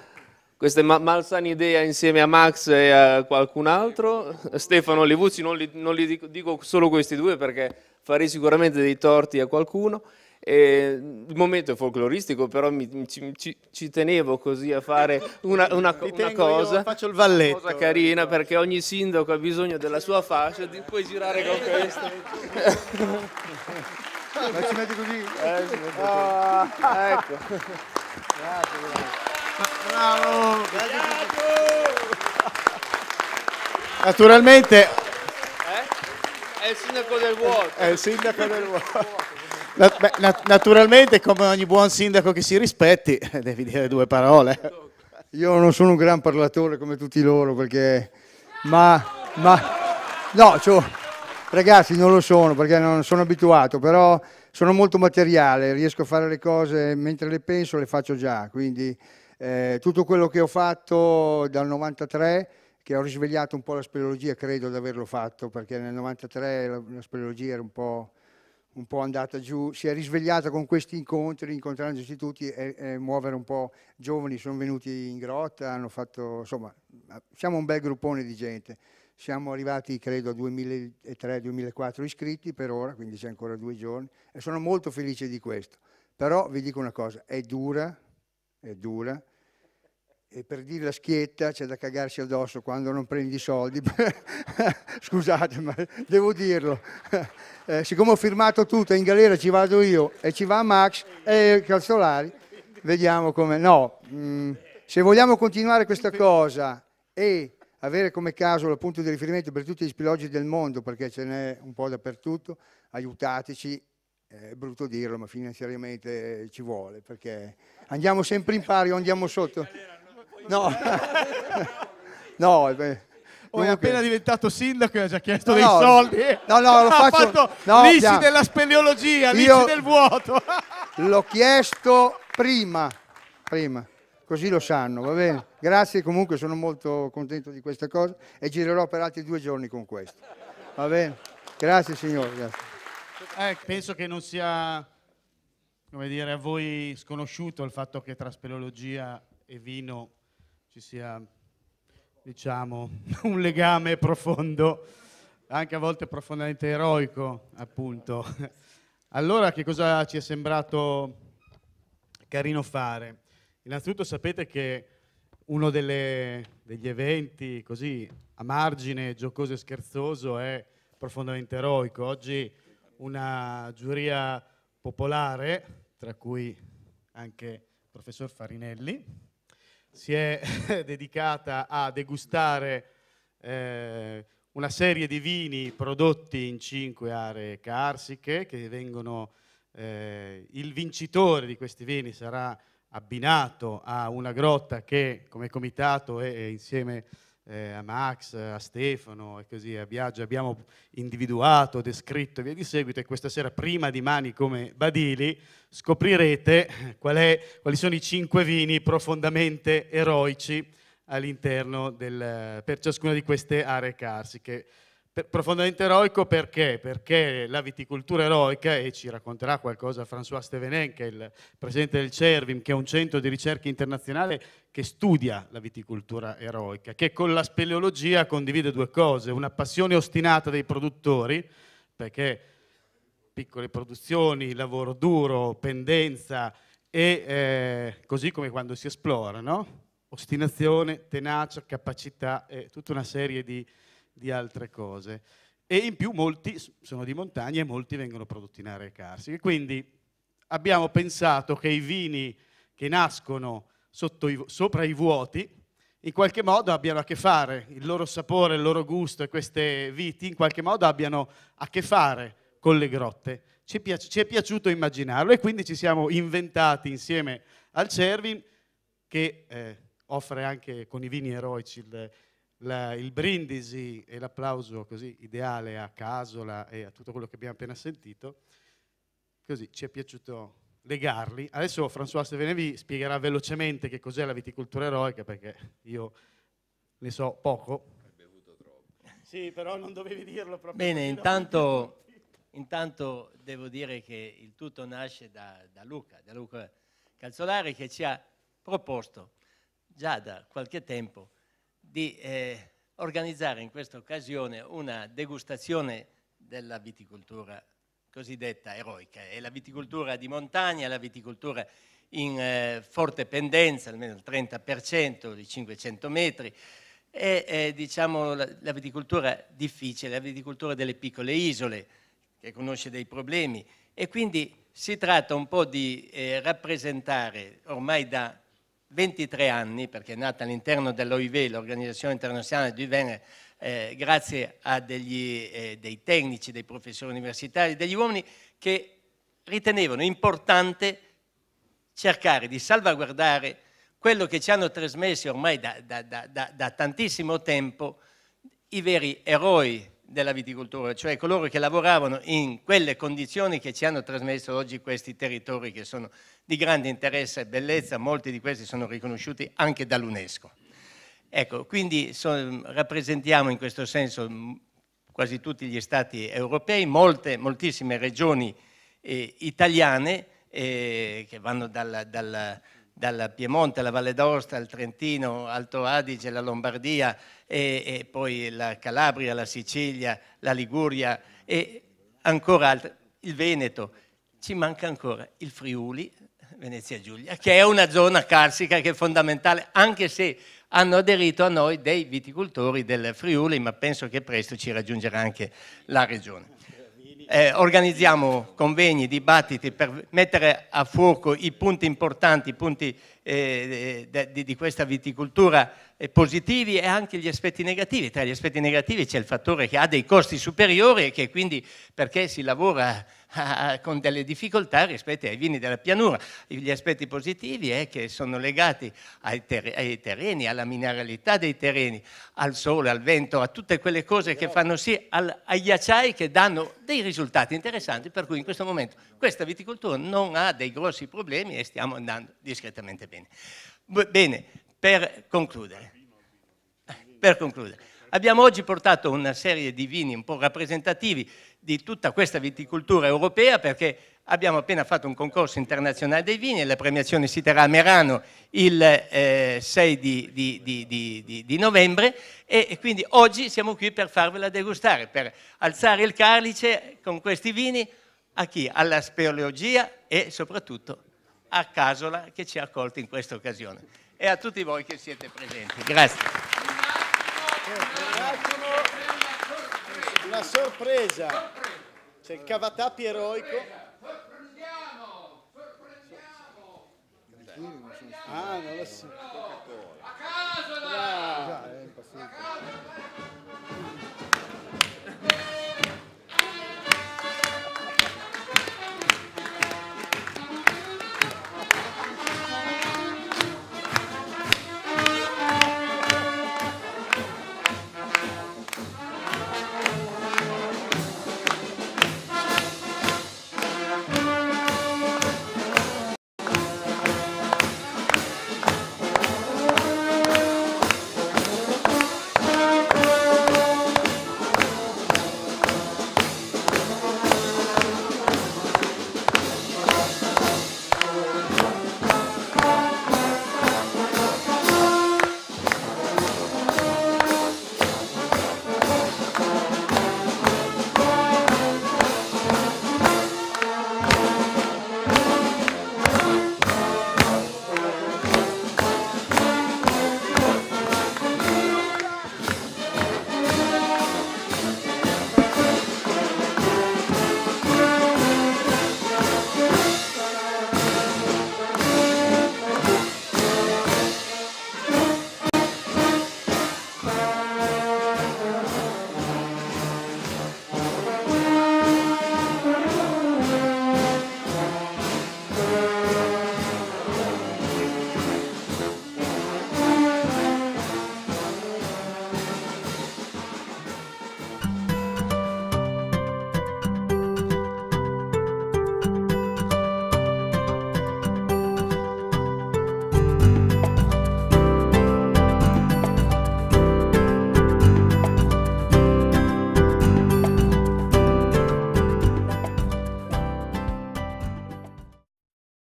Questa è malsana idea insieme a Max e a qualcun altro. Stefano Livucci, non li, non li dico, dico solo questi due perché farei sicuramente dei torti a qualcuno. Eh, il momento è folcloristico, però mi, ci, ci, ci, tenevo così a fare una, una, una cosa, faccio il valletto, una cosa carina perché ogni sindaco ha bisogno della sua fascia, ti puoi girare con questo. Ma ci metti così? Eh, ci metti ah, ah ecco. Grazie, grazie. Bravo! Grazie. Naturalmente è il sindaco del vuoto. È il sindaco del vuoto. Naturalmente, come ogni buon sindaco che si rispetti, devi dire due parole. Io non sono un gran parlatore come tutti loro, perché... Ma... ma... No, cioè, ragazzi, non lo sono, perché non sono abituato, però sono molto materiale, riesco a fare le cose mentre le penso, le faccio già. Quindi eh, tutto quello che ho fatto dal 93 che ho risvegliato un po' la speleologia, credo di averlo fatto, perché nel 93 la, la speleologia era un po', un po', andata giù, si è risvegliata con questi incontri, incontrandosi tutti e, e muovere un po' giovani, sono venuti in grotta, hanno fatto, insomma, siamo un bel gruppone di gente. Siamo arrivati, credo, a 2003-2004 iscritti per ora, quindi c'è ancora due giorni, e sono molto felice di questo. Però vi dico una cosa, è dura, è dura, e per dire la schietta c'è da cagarsi addosso quando non prendi i soldi. Scusate, ma devo dirlo. Eh, siccome ho firmato tutto, in galera ci vado io e ci va Max e Calzolari, vediamo come... No, mm, se vogliamo continuare questa cosa e avere come caso il punto di riferimento per tutti gli spiloggi del mondo, perché ce n'è un po' dappertutto, aiutateci è brutto dirlo, ma finanziariamente ci vuole, perché andiamo sempre in pari o andiamo sotto. No, no eh, beh. O è appena diventato sindaco e ha già chiesto no, dei no, soldi. No, no, lo faccio. Ha fatto no, lissi no. della speleologia, lissi del vuoto. L'ho chiesto prima, prima, così lo sanno, va bene? Grazie, comunque sono molto contento di questa cosa e girerò per altri due giorni con questo. Va bene? Grazie signore. Grazie. Eh, penso che non sia, come dire, a voi sconosciuto il fatto che tra speleologia e vino ci sia, diciamo, un legame profondo, anche a volte profondamente eroico, appunto. Allora che cosa ci è sembrato carino fare? Innanzitutto sapete che uno delle, degli eventi così a margine, giocoso e scherzoso è profondamente eroico. Oggi una giuria popolare, tra cui anche il professor Farinelli, si è dedicata a degustare eh, una serie di vini prodotti in cinque aree carsiche che vengono, eh, il vincitore di questi vini sarà abbinato a una grotta che come comitato e insieme a eh, a Max, a Stefano e così a Biagio, abbiamo individuato, descritto e via di seguito e questa sera prima di Mani come Badili scoprirete qual è, quali sono i cinque vini profondamente eroici all'interno del, per ciascuna di queste aree carsiche profondamente eroico perché? Perché la viticoltura eroica, e ci racconterà qualcosa François Stevenen, che è il presidente del CERVIM, che è un centro di ricerca internazionale che studia la viticoltura eroica, che con la speleologia condivide due cose, una passione ostinata dei produttori, perché piccole produzioni, lavoro duro, pendenza, e eh, così come quando si esplora, no? ostinazione, tenacia, capacità, eh, tutta una serie di di altre cose. E in più molti sono di montagna e molti vengono prodotti in aree carsiche. Quindi abbiamo pensato che i vini che nascono i, sopra i vuoti, in qualche modo abbiano a che fare, il loro sapore, il loro gusto e queste viti, in qualche modo abbiano a che fare con le grotte. Ci, piace, ci è piaciuto immaginarlo e quindi ci siamo inventati insieme al Cervin, che eh, offre anche con i vini eroici il, la, il brindisi e l'applauso così ideale a Casola e a tutto quello che abbiamo appena sentito, così ci è piaciuto legarli. Adesso François Sevenevi spiegherà velocemente che cos'è la viticoltura eroica perché io ne so poco. Hai bevuto troppo. Sì, però non dovevi dirlo proprio. Bene, intanto, intanto, devo dire che il tutto nasce da, da Luca, da Luca Calzolari che ci ha proposto già da qualche tempo di eh, organizzare in questa occasione una degustazione della viticoltura cosiddetta eroica. È la viticoltura di montagna, la viticoltura in eh, forte pendenza, almeno il 30% di 500 metri, e eh, diciamo la, la, viticoltura difficile, la viticoltura delle piccole isole, che conosce dei problemi. E quindi si tratta un po' di eh, rappresentare ormai da 23 anni, perché è nata all'interno dell'OIV, l'Organizzazione Internazionale di Vene, eh, grazie a degli, eh, dei tecnici, dei professori universitari, degli uomini che ritenevano importante cercare di salvaguardare quello che ci hanno trasmesso ormai da, da, da, da tantissimo tempo i veri eroi della viticoltura, cioè coloro che lavoravano in quelle condizioni che ci hanno trasmesso oggi questi territori che sono di grande interesse e bellezza, molti di questi sono riconosciuti anche dall'UNESCO. Ecco, quindi so, rappresentiamo in questo senso mm, quasi tutti gli stati europei, molte, moltissime regioni eh, italiane eh, che vanno dal... dalla dal Piemonte alla Valle d'Aosta, al Trentino, Alto Adige, la Lombardia e, e poi la Calabria, la Sicilia, la Liguria e ancora altre, il Veneto. Ci manca ancora il Friuli, Venezia Giulia, che è una zona carsica che è fondamentale, anche se hanno aderito a noi dei viticoltori del Friuli, ma penso che presto ci raggiungerà anche la regione eh, organizziamo convegni, dibattiti per mettere a fuoco i punti importanti, i punti eh, de, di questa viticoltura eh, positivi e anche gli aspetti negativi. Tra gli aspetti negativi c'è il fattore che ha dei costi superiori e che quindi perché si lavora con delle difficoltà rispetto ai vini della pianura. Gli aspetti positivi è che sono legati ai, ter- ai terreni, alla mineralità dei terreni, al sole, al vento, a tutte quelle cose che fanno sì al, agli acciai che danno dei risultati interessanti, per cui in questo momento questa viticoltura non ha dei grossi problemi e stiamo andando discretamente bene. Bene, per concludere, per concludere. abbiamo oggi portato una serie di vini un po' rappresentativi di tutta questa viticoltura europea perché abbiamo appena fatto un concorso internazionale dei vini e la premiazione si terrà a Merano il eh, 6 di, di, di, di novembre e, quindi oggi siamo qui per farvela degustare, per alzare il calice con questi vini a chi? Alla speleologia e soprattutto a Casola che ci ha accolto in questa occasione e a tutti voi che siete presenti. Grazie. una sorpresa. sorpresa. C'è il cavatappi eroico. Sorprendiamo, sorprendiamo. Ah, non lo so. A casa! A casa!